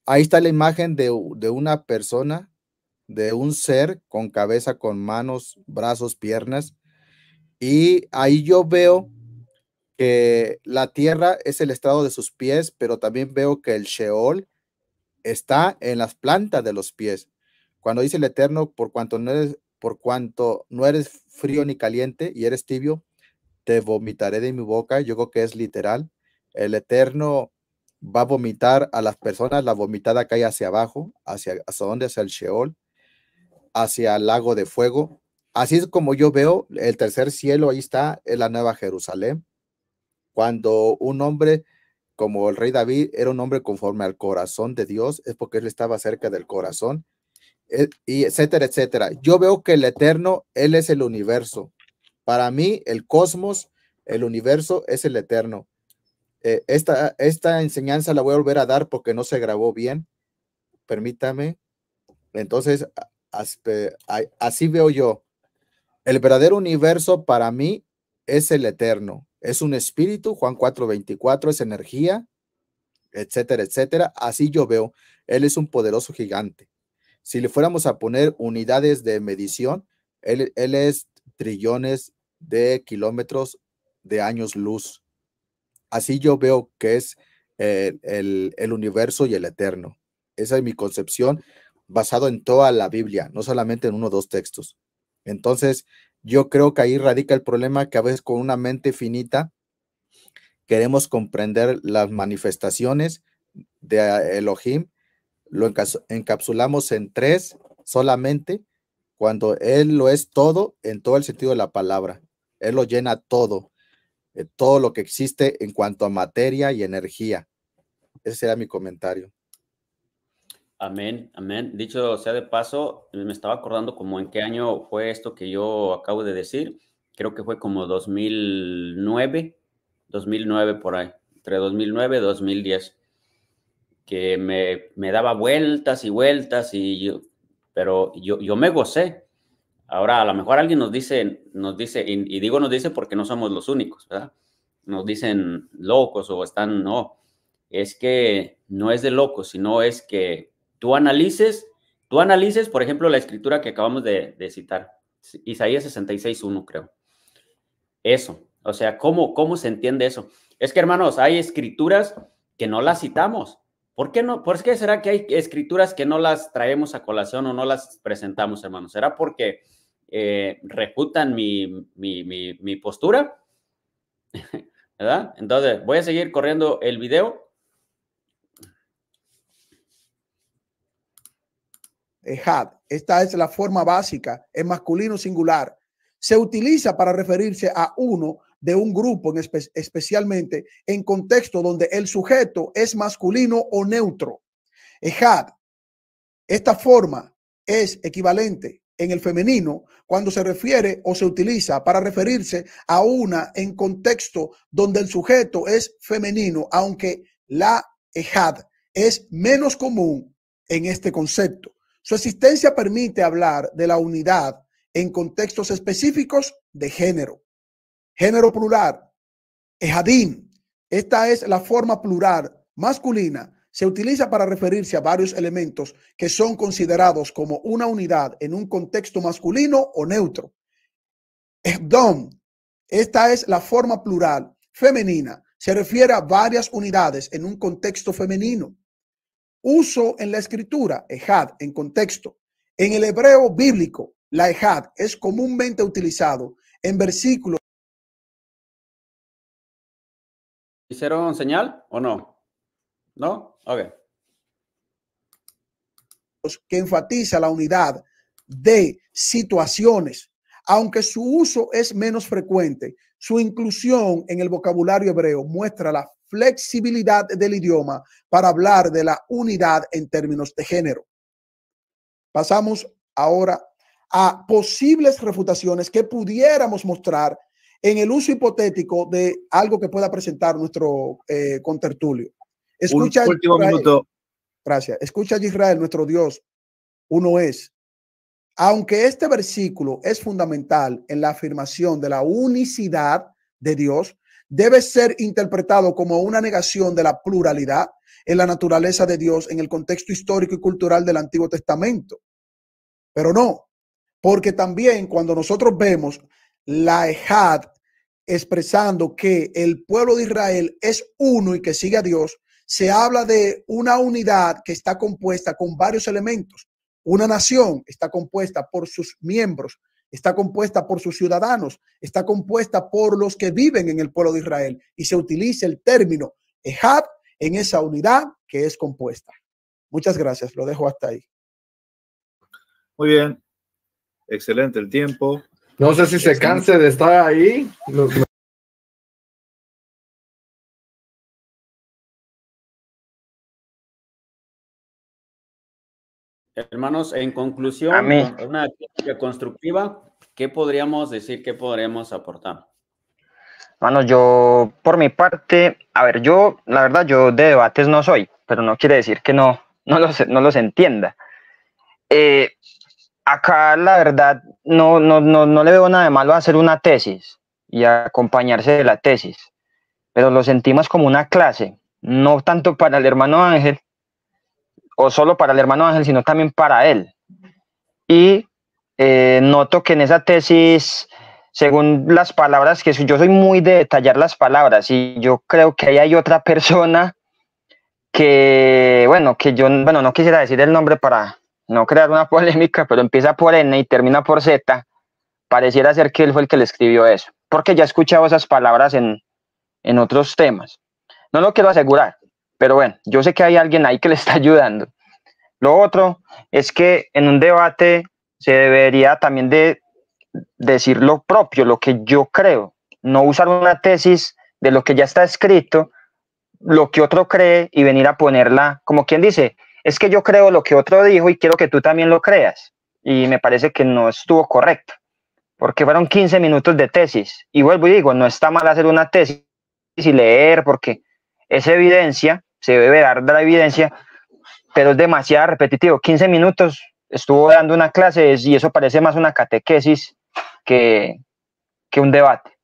Ahí está la imagen de una persona, de un ser con cabeza, con manos, brazos, piernas. Y ahí yo veo que la tierra es el estado de sus pies, pero también veo que el Sheol está en las plantas de los pies. Cuando dice el Eterno, por cuanto no eres, por cuanto no eres frío ni caliente y eres tibio, te vomitaré de mi boca. Yo creo que es literal. El Eterno va a vomitar a las personas, la vomitada cae hacia abajo, hacia, hacia dónde, hacia el Sheol, hacia el lago de fuego. Así es como yo veo el tercer cielo, ahí está, en la Nueva Jerusalén cuando un hombre como el rey David era un hombre conforme al corazón de Dios, es porque él estaba cerca del corazón, eh, y etcétera, etcétera. Yo veo que el eterno, él es el universo. Para mí, el cosmos, el universo es el eterno. Eh, esta enseñanza la voy a volver a dar porque no se grabó bien. Permítame. Entonces, eh, así veo yo. El verdadero universo para mí es el eterno. Es un espíritu, Juan 4:24 es energía, etcétera, etcétera. Así yo veo, él es un poderoso gigante. Si le fuéramos a poner unidades de medición, él, es trillones de kilómetros de años luz. Así yo veo que es eh, el, universo y el eterno. Esa es mi concepción basado en toda la Biblia, no solamente en uno o dos textos. Entonces, yo creo que ahí radica el problema que a veces con una mente finita queremos comprender las manifestaciones de ah, Elohim, lo encapsulamos en tres solamente, cuando Él lo es todo en todo el sentido de la palabra. Él lo llena todo, eh, todo lo que existe en cuanto a materia y energía. Ese era mi comentario. Amén, amén. Dicho sea de paso, me estaba acordando como en qué año fue esto que yo acabo de decir. Creo que fue como 2009, 2009 por ahí, entre 2009 y 2010, que me, me daba vueltas y vueltas y yo, pero yo, me gocé. Ahora, a lo mejor alguien nos dice, nos dice, y, y, digo nos dice porque no somos los únicos, ¿verdad? Nos dicen locos o están, no, es que no es de locos, sino es que tú analices, tú analices, por ejemplo, la escritura que acabamos de, citar, Isaías 66.1, creo. Eso, o sea, ¿cómo, ¿cómo se entiende eso? Es que, hermanos, hay escrituras que no las citamos. ¿Por qué no? ¿Por qué será que hay escrituras que no las traemos a colación o no las presentamos, hermanos? ¿Será porque eh, refutan mi, mi, mi, mi postura? ¿Verdad? Entonces, voy a seguir corriendo el video Ejad, eh, Esta es la forma básica en masculino singular. Se utiliza para referirse a uno de un grupo, especialmente en contexto donde el sujeto es masculino o neutro. Ejad. Esta forma es equivalente en el femenino cuando se refiere o se utiliza para referirse a una en contexto donde el sujeto es femenino, aunque la ejad eh, es menos común en este concepto. Su existencia permite hablar de la unidad en contextos específicos de género. Género plural, ejadim. Esta es la forma plural masculina. Se utiliza para referirse a varios elementos que son considerados como una unidad en un contexto masculino o neutro. Ejdom. Esta es la forma plural femenina. Se refiere a varias unidades en un contexto femenino uso en la escritura, ejad, en contexto. En el hebreo bíblico, la ejad es comúnmente utilizado en versículos. ¿Hicieron señal o no? ¿No? Ok. Que enfatiza la unidad de situaciones, aunque su uso es menos frecuente, su inclusión en el vocabulario hebreo muestra la flexibilidad del idioma para hablar de la unidad en términos de género. Pasamos ahora a posibles refutaciones que pudiéramos mostrar en el uso hipotético de algo que pueda presentar nuestro eh, contertulio. Escucha, Un último minuto. Gracias. Escucha, Israel, nuestro Dios, uno es. Aunque este versículo es fundamental en la afirmación de la unicidad de Dios, debe ser interpretado como una negación de la pluralidad en la naturaleza de Dios en el contexto histórico y cultural del Antiguo Testamento. Pero no, porque también cuando nosotros vemos la Ejad expresando que el pueblo de Israel es uno y que sigue a Dios, se habla de una unidad que está compuesta con varios elementos. Una nación está compuesta por sus miembros, está compuesta por sus ciudadanos, está compuesta por los que viven en el pueblo de Israel y se utiliza el término Ejab en esa unidad que es compuesta. Muchas gracias, lo dejo hasta ahí. Muy bien, excelente el tiempo. No sé si se canse de estar ahí. Hermanos, en conclusión, una crítica constructiva, ¿qué podríamos decir, qué podríamos aportar? Hermanos, yo, por mi parte, a ver, yo, la verdad, yo de debates no soy, pero no quiere decir que no, no los, entienda. Eh, acá, la verdad, no, no, no, le veo nada de malo a hacer una tesis y acompañarse de la tesis, pero lo sentimos como una clase, no tanto para el hermano Ángel, o solo para el hermano Ángel, sino también para él. Y eh, noto que en esa tesis, según las palabras, que yo soy muy de detallar las palabras y yo creo que ahí hay otra persona que, bueno, que yo, bueno, no quisiera decir el nombre para no crear una polémica, pero empieza por N y termina por Z, pareciera ser que él fue el que le escribió eso, porque ya he escuchado esas palabras en, en otros temas. No lo quiero asegurar, pero bueno, yo sé que hay alguien ahí que le está ayudando. Lo otro es que en un debate se debería también de decir lo propio, lo que yo creo, no usar una tesis de lo que ya está escrito, lo que otro cree y venir a ponerla, como quien dice, es que yo creo lo que otro dijo y quiero que tú también lo creas. Y me parece que no estuvo correcto, porque fueron 15 minutos de tesis. Y vuelvo y digo, no está mal hacer una tesis y leer, porque es evidencia se debe dar la evidencia, pero es demasiado repetitivo. 15 minutos estuvo dando una clase y eso parece más una catequesis que, que un debate.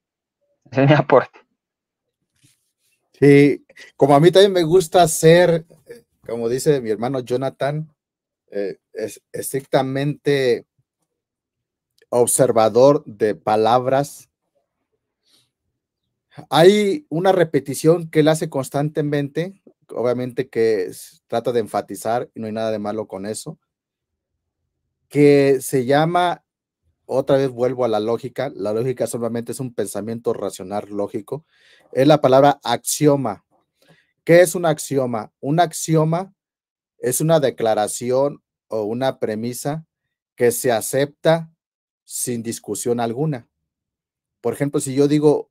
Ese es mi aporte. Sí, como a mí también me gusta ser, como dice mi hermano Jonathan, eh, es estrictamente observador de palabras. Hay una repetición que él hace constantemente obviamente que trata de enfatizar, y no hay nada de malo con eso, que se llama, otra vez vuelvo a la lógica, la lógica solamente es un pensamiento racional lógico, es la palabra axioma. ¿Qué es un axioma? Un axioma es una declaración o una premisa que se acepta sin discusión alguna. Por ejemplo, si yo digo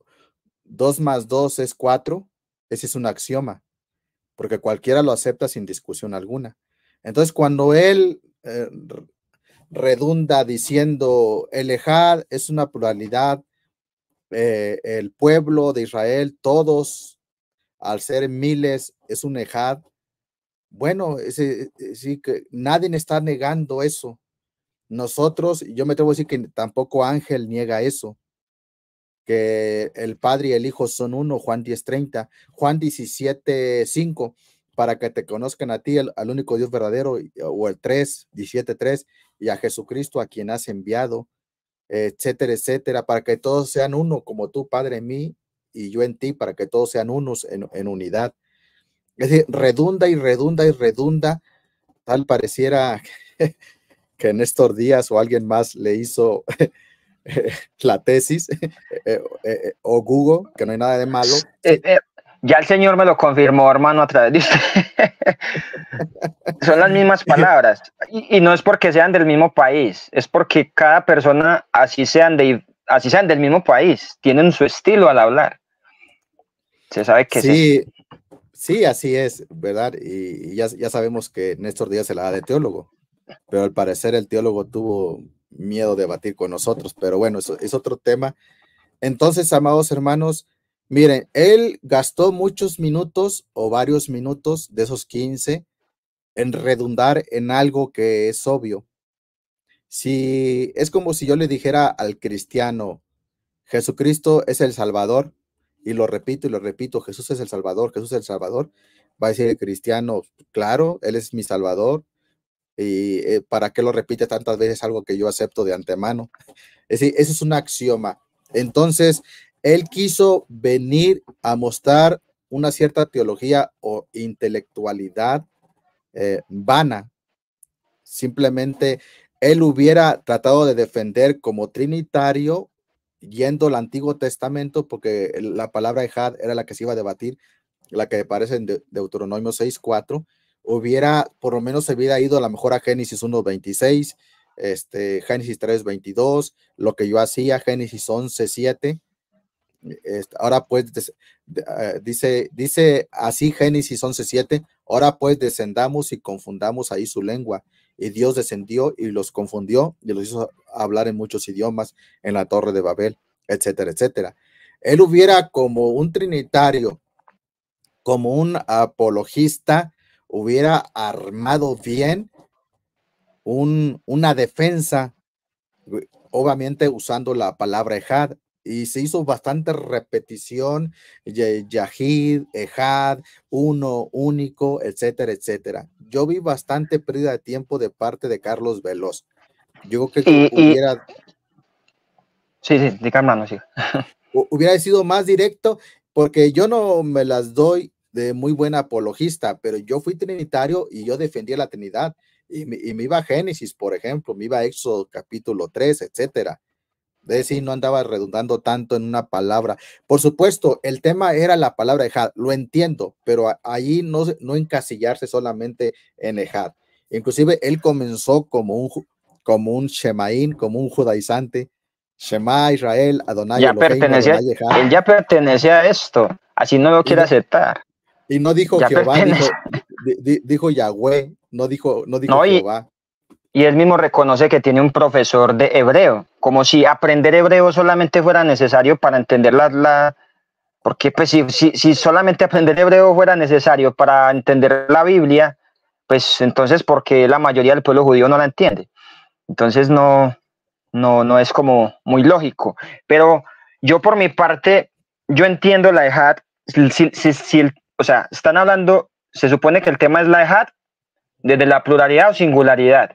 2 más 2 es 4, ese es un axioma porque cualquiera lo acepta sin discusión alguna. Entonces, cuando él eh, redunda diciendo Ejad es una pluralidad, eh, el pueblo de Israel, todos, al ser miles, es un ejad. Bueno, eh, sí, que nadie está negando eso. Nosotros, yo me atrevo a decir que tampoco Ángel niega eso que el Padre y el Hijo son uno, Juan 10.30, Juan 17.5, para que te conozcan a ti, al único Dios verdadero, o el 3, 17.3, y a Jesucristo a quien has enviado, etcétera, etcétera, para que todos sean uno, como tú, Padre, en mí y yo en ti, para que todos sean unos en, unidad. Es decir, redunda y redunda y redunda, tal pareciera que, que en estos días o alguien más le hizo la tesis eh, eh, eh, o Google, que no hay nada de malo. ya el Señor me lo confirmó, hermano, a través de Son las mismas palabras. Y, no es porque sean del mismo país, es porque cada persona, así sean, de, así sean del mismo país, tienen su estilo al hablar. Se sabe que sí. Sí, así es, ¿verdad? Y, ya, ya sabemos que Néstor Díaz se la da de teólogo, pero al parecer el teólogo tuvo miedo de debatir con nosotros, pero bueno, eso es otro tema. Entonces, amados hermanos, miren, él gastó muchos minutos o varios minutos de esos 15 en redundar en algo que es obvio. Si es como si yo le dijera al cristiano, Jesucristo es el Salvador, y lo repito y lo repito, Jesús es el Salvador, Jesús es el Salvador, va a decir el cristiano, claro, Él es mi Salvador, y eh, para qué lo repite tantas veces algo que yo acepto de antemano. Es decir, eso es un axioma. Entonces, él quiso venir a mostrar una cierta teología o intelectualidad eh, vana. Simplemente él hubiera tratado de defender como trinitario yendo al Antiguo Testamento, porque la palabra Ejad era la que se iba a debatir, la que aparece en Deuteronomio 6.4, hubiera, por lo menos se hubiera ido a la mejor a Génesis 1.26, este, Génesis 3.22, lo que yo hacía, Génesis 11.7. Ahora pues eh, dice, dice así Génesis 11.7, ahora pues descendamos y confundamos ahí su lengua. Y Dios descendió y los confundió y los hizo hablar en muchos idiomas en la torre de Babel, etcétera, etcétera. Él hubiera como un trinitario, como un apologista, hubiera armado bien un, una defensa, obviamente usando la palabra Ejad, y se hizo bastante repetición, Yahid, Ejad, uno, único, etcétera, etcétera. Yo vi bastante pérdida de tiempo de parte de Carlos Veloz. Yo creo que hubiera... Sí, sí, de Carmano, sí. hubiera sido más directo porque yo no me las doy de muy buen apologista, pero yo fui trinitario y yo defendía la Trinidad. Y me, iba a Génesis, por ejemplo, me iba a Éxodo capítulo 3, etcétera. de decir, no andaba redundando tanto en una palabra. Por supuesto, el tema era la palabra Ejad, lo entiendo, pero ahí no, no encasillarse solamente en Ejad. Inclusive él comenzó como un, como un Shemaín, como un judaizante. Shema, Israel, Adonai. Ya él ya pertenecía a esto, así no lo quiere aceptar. Y no dijo Jehová, dijo, Yahweh, no dijo, no dijo Jehová. Y, él mismo reconoce que tiene un profesor de hebreo, como si aprender hebreo solamente fuera necesario para entender la, porque pues si, si, solamente aprender hebreo fuera necesario para entender la Biblia, pues entonces porque la mayoría del pueblo judío no la entiende. Entonces no, no, no es como muy lógico. Pero yo por mi parte, yo entiendo la Ejad, si, si, si, o sea, están hablando, se supone que el tema es la dejar desde la pluralidad o singularidad.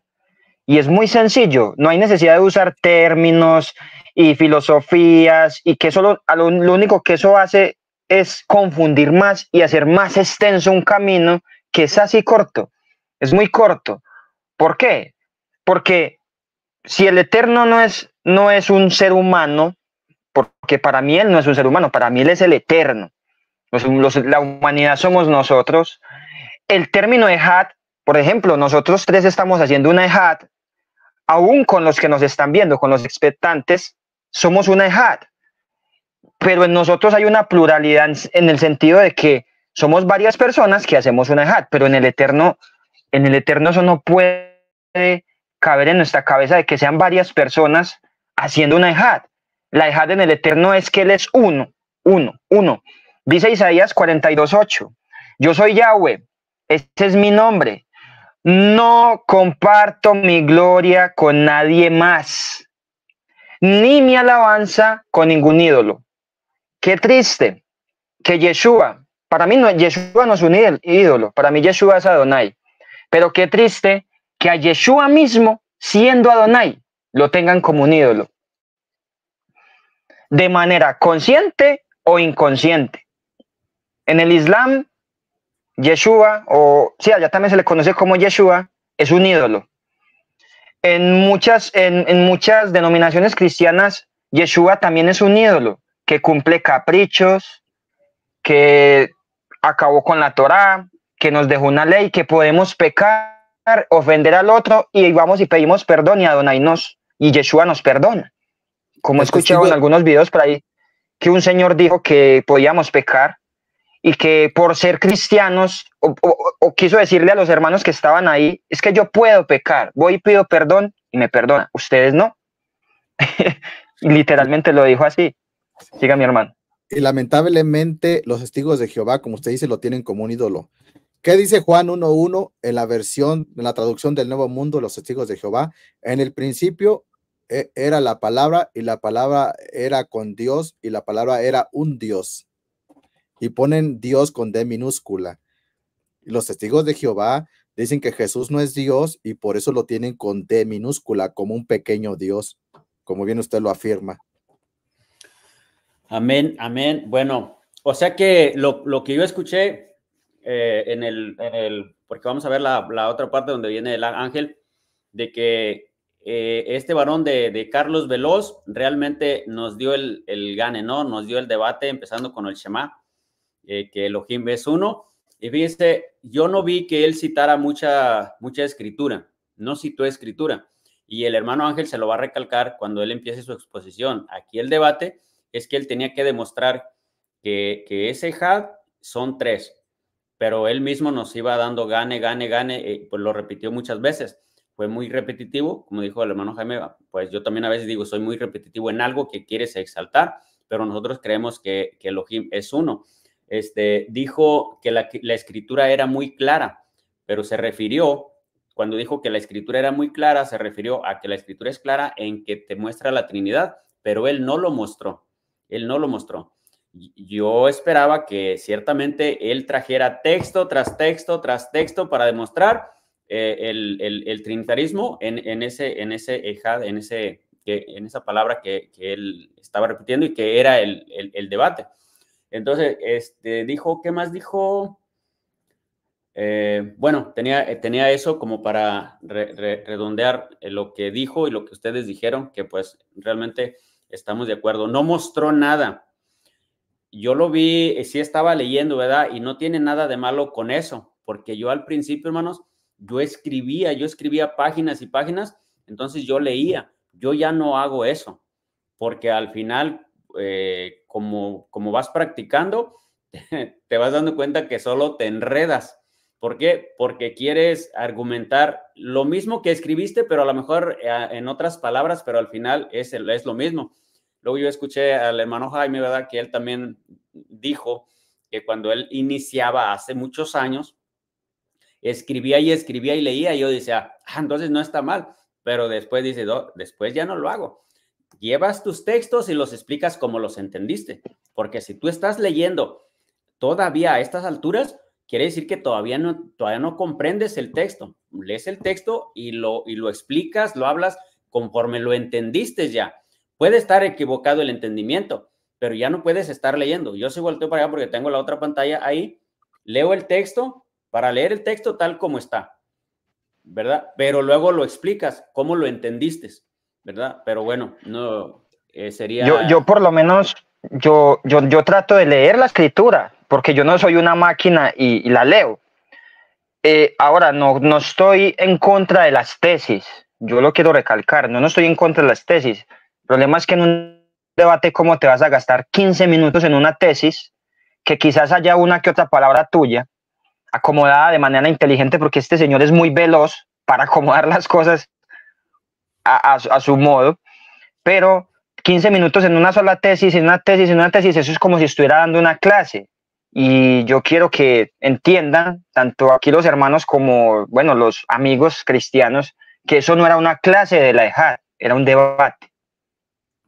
Y es muy sencillo, no hay necesidad de usar términos y filosofías y que solo, lo, único que eso hace es confundir más y hacer más extenso un camino que es así corto, es muy corto. ¿Por qué? Porque si el eterno no es, no es un ser humano, porque para mí él no es un ser humano, para mí él es el eterno la humanidad somos nosotros. El término hat por ejemplo, nosotros tres estamos haciendo una EHAT, aún con los que nos están viendo, con los expectantes, somos una EHAT. Pero en nosotros hay una pluralidad en, el sentido de que somos varias personas que hacemos una EHAT, pero en el eterno, en el eterno eso no puede caber en nuestra cabeza de que sean varias personas haciendo una EHAT. La EHAT en el eterno es que él es uno, uno, uno. Dice Isaías 42.8, yo soy Yahweh, este es mi nombre, no comparto mi gloria con nadie más, ni mi alabanza con ningún ídolo. Qué triste que Yeshua, para mí no, Yeshua no es un ídolo, para mí Yeshua es Adonai, pero qué triste que a Yeshua mismo, siendo Adonai, lo tengan como un ídolo. De manera consciente o inconsciente. En el Islam, Yeshua, o sí, allá también se le conoce como Yeshua, es un ídolo. En muchas, en, muchas denominaciones cristianas, Yeshua también es un ídolo que cumple caprichos, que acabó con la Torá, que nos dejó una ley, que podemos pecar, ofender al otro y vamos y pedimos perdón y Adonai nos, y Yeshua nos perdona. Como he escuchado en algunos videos por ahí, que un señor dijo que podíamos pecar y que por ser cristianos, o, quiso decirle a los hermanos que estaban ahí, es que yo puedo pecar, voy y pido perdón y me perdona, ustedes no. Literalmente lo dijo así. Siga mi hermano. Y lamentablemente los testigos de Jehová, como usted dice, lo tienen como un ídolo. ¿Qué dice Juan 1.1 en la versión, en la traducción del Nuevo Mundo, los testigos de Jehová? En el principio e, era la palabra y la palabra era con Dios y la palabra era un Dios y ponen Dios con D minúscula. Los testigos de Jehová dicen que Jesús no es Dios y por eso lo tienen con D minúscula, como un pequeño Dios, como bien usted lo afirma. Amén, amén. Bueno, o sea que lo, que yo escuché eh, en, el, porque vamos a ver la, otra parte donde viene el ángel, de que eh, este varón de, Carlos Veloz realmente nos dio el, el, gane, ¿no? Nos dio el debate empezando con el Shema eh, que Elohim es uno. Y fíjense, yo no vi que él citara mucha, mucha escritura, no citó escritura. Y el hermano Ángel se lo va a recalcar cuando él empiece su exposición. Aquí el debate es que él tenía que demostrar que, que ese had son tres, pero él mismo nos iba dando gane, gane, gane, eh, pues lo repitió muchas veces. Fue muy repetitivo, como dijo el hermano Jaime, pues yo también a veces digo, soy muy repetitivo en algo que quieres exaltar, pero nosotros creemos que, que Elohim es uno este, dijo que la, escritura era muy clara, pero se refirió, cuando dijo que la escritura era muy clara, se refirió a que la escritura es clara en que te muestra la Trinidad, pero él no lo mostró, él no lo mostró yo esperaba que ciertamente él trajera texto tras texto tras texto para demostrar eh, el, trinitarismo en, ese, en, ese, en, ese, en esa palabra que, él estaba repitiendo y que era el debate. Entonces, este, dijo, ¿qué más dijo? Eh, bueno, tenía, eh, tenía eso como para redondear eh, lo que dijo y lo que ustedes dijeron, que pues realmente estamos de acuerdo. No mostró nada. Yo lo vi, sí estaba leyendo, ¿verdad? Y no tiene nada de malo con eso, porque yo al principio, hermanos, yo escribía, yo escribía páginas y páginas, entonces yo leía. Yo ya no hago eso, porque al final eh, como, como vas practicando, te vas dando cuenta que solo te enredas. ¿Por qué? Porque quieres argumentar lo mismo que escribiste, pero a lo mejor eh, en otras palabras, pero al final es, es lo mismo. Luego yo escuché al hermano Jaime, ¿verdad? Que él también dijo que cuando él iniciaba hace muchos años, escribía y escribía y leía. Y yo decía, ah, entonces no está mal, pero después dice, después ya no lo hago llevas tus textos y los explicas como los entendiste. Porque si tú estás leyendo todavía a estas alturas, quiere decir que todavía no, todavía no comprendes el texto. Lees el texto y lo, y lo explicas, lo hablas conforme lo entendiste ya. Puede estar equivocado el entendimiento, pero ya no puedes estar leyendo. Yo se volteo para allá porque tengo la otra pantalla ahí. Leo el texto para leer el texto tal como está, ¿verdad? Pero luego lo explicas, cómo lo entendiste. ¿verdad? Pero bueno, no eh, sería... Yo, por lo menos, yo, yo, yo trato de leer la escritura, porque yo no soy una máquina y, la leo. Eh, ahora, no, no estoy en contra de las tesis, yo lo quiero recalcar, no, no estoy en contra de las tesis. El problema es que en un debate cómo te vas a gastar 15 minutos en una tesis, que quizás haya una que otra palabra tuya, acomodada de manera inteligente, porque este señor es muy veloz para acomodar las cosas a, a, su modo, pero 15 minutos en una sola tesis, en una tesis, en una tesis, eso es como si estuviera dando una clase. Y yo quiero que entiendan, tanto aquí los hermanos como, bueno, los amigos cristianos, que eso no era una clase de la EJAD, era un debate.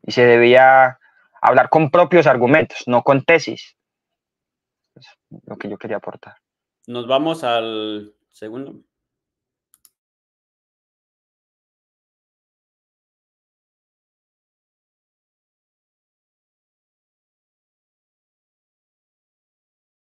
Y se debía hablar con propios argumentos, no con tesis. Es lo que yo quería aportar. Nos vamos al segundo.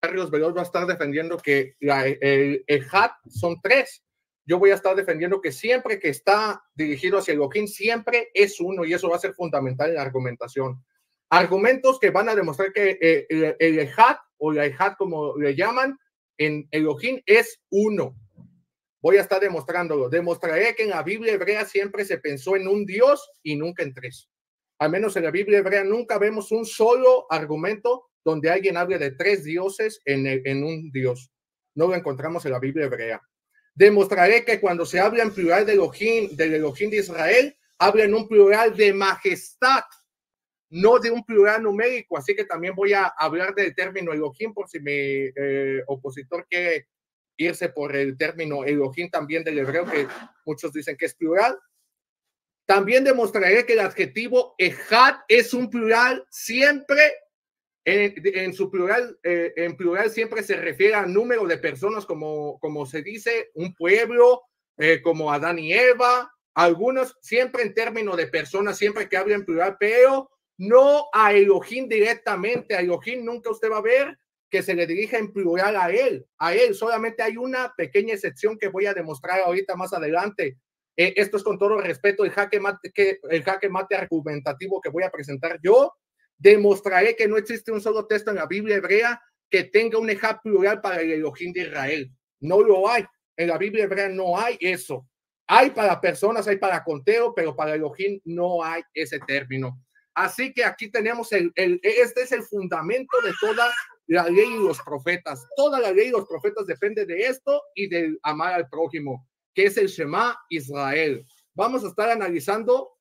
Carlos Veloz va a estar defendiendo que el, el son tres. Yo voy a estar defendiendo que siempre que está dirigido hacia el siempre es uno y eso va a ser fundamental en la argumentación. Argumentos que van a demostrar que eh, el, el, o la hat como le llaman en el es uno. Voy a estar demostrándolo. Demostraré que en la Biblia hebrea siempre se pensó en un Dios y nunca en tres. Al menos en la Biblia hebrea nunca vemos un solo argumento donde alguien habla de tres dioses en, un dios. No lo encontramos en la Biblia hebrea. Demostraré que cuando se habla en plural de Elohim, del Elohim de Israel, habla en un plural de majestad, no de un plural numérico. Así que también voy a hablar del término Elohim por si mi eh, opositor quiere irse por el término Elohim también del hebreo, que muchos dicen que es plural. También demostraré que el adjetivo Ejad es un plural siempre eh, en, su plural, eh, en plural siempre se refiere al número de personas, como, como se dice, un pueblo, eh, como Adán y Eva, algunos siempre en términos de personas, siempre que hablan en plural, pero no a Elohim directamente. A Elohim nunca usted va a ver que se le dirija en plural a él, a él. Solamente hay una pequeña excepción que voy a demostrar ahorita más adelante. esto es con todo respeto el jaque, mate, que, el jaque mate argumentativo que voy a presentar yo. Demostraré que no existe un solo texto en la Biblia hebrea que tenga un ejemplar plural para el Elohim de Israel. No lo hay. En la Biblia hebrea no hay eso. Hay para personas, hay para conteo, pero para Elohim no hay ese término. Así que aquí tenemos el, este es el fundamento de toda la ley y los profetas. Toda la ley y los profetas depende de esto y de amar al prójimo, que es el Shema Israel. Vamos a estar analizando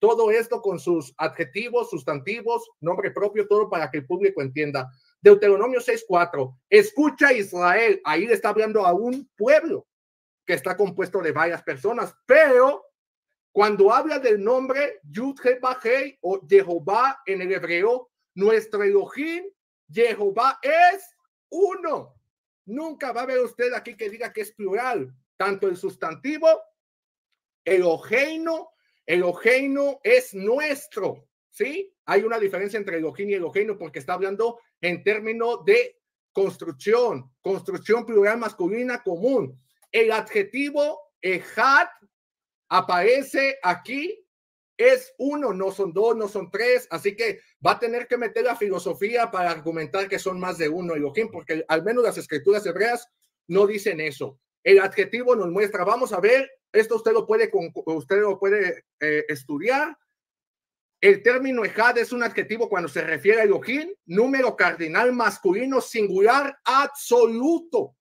todo esto con sus adjetivos, sustantivos, nombre propio, todo para que el público entienda. Deuteronomio 6:4, escucha Israel, ahí le está hablando a un pueblo que está compuesto de varias personas, pero cuando habla del nombre Yud o Jehová en el hebreo, nuestro Elohim, Jehová es uno. Nunca va a ver usted aquí que diga que es plural, tanto el sustantivo, ojeino, Elogeino es nuestro, ¿sí? Hay una diferencia entre Elohim y Elogeino porque está hablando en términos de construcción, construcción plural masculina común. El adjetivo Ejat aparece aquí, es uno, no son dos, no son tres, así que va a tener que meter la filosofía para argumentar que son más de uno Elohim, porque al menos las escrituras hebreas no dicen eso. El adjetivo nos muestra, vamos a ver esto usted lo puede, usted lo puede eh, estudiar. El término ejad es un adjetivo cuando se refiere a Elohim, número cardinal masculino singular absoluto.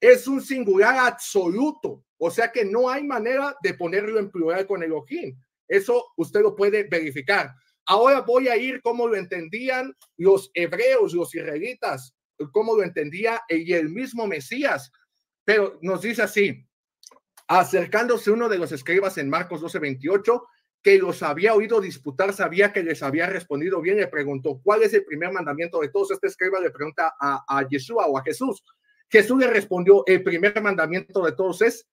Es un singular absoluto, o sea que no hay manera de ponerlo en plural con Elohim. Eso usted lo puede verificar. Ahora voy a ir como lo entendían los hebreos, los israelitas, como lo entendía y el mismo Mesías. Pero nos dice así, acercándose uno de los escribas en Marcos 12:28, que los había oído disputar, sabía que les había respondido bien, le preguntó, ¿cuál es el primer mandamiento de todos? Este escriba le pregunta a, a Yeshua o a Jesús. Jesús le respondió, el primer mandamiento de todos es,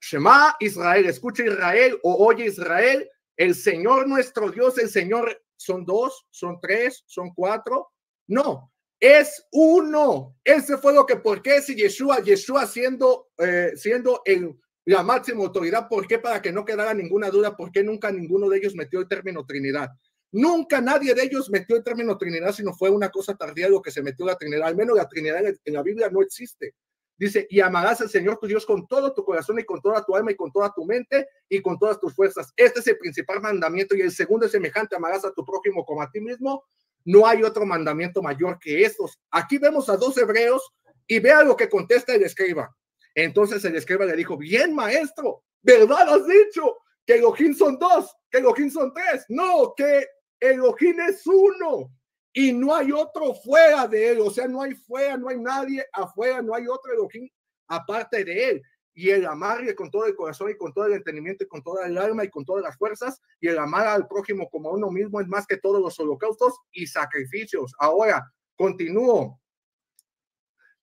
Shema Israel, escucha Israel o oye Israel, el Señor nuestro Dios, el Señor, son dos, son tres, son cuatro. No, es uno. Ese fue lo que, ¿por qué si Yeshua, Yeshua siendo, eh, siendo el la máxima autoridad. ¿Por qué? Para que no quedara ninguna duda, ¿por qué nunca ninguno de ellos metió el término Trinidad? Nunca nadie de ellos metió el término Trinidad, sino fue una cosa tardía lo que se metió la Trinidad. Al menos la Trinidad en la Biblia no existe. Dice, y amarás al Señor tu Dios con todo tu corazón y con toda tu alma y con toda tu mente y con todas tus fuerzas. Este es el principal mandamiento y el segundo es semejante, amarás a tu prójimo como a ti mismo. No hay otro mandamiento mayor que estos. Aquí vemos a dos hebreos y vea lo que contesta el escriba. Entonces el escriba le dijo, bien maestro, ¿verdad has dicho que Elohim son dos, que Elohim son tres? No, que Elohim es uno y no hay otro fuera de él, o sea, no hay fuera, no hay nadie afuera, no hay otro Elohim aparte de él. Y el amarle con todo el corazón y con todo el entendimiento y con toda el alma y con todas las fuerzas y el amar al prójimo como a uno mismo es más que todos los holocaustos y sacrificios. Ahora, continúo.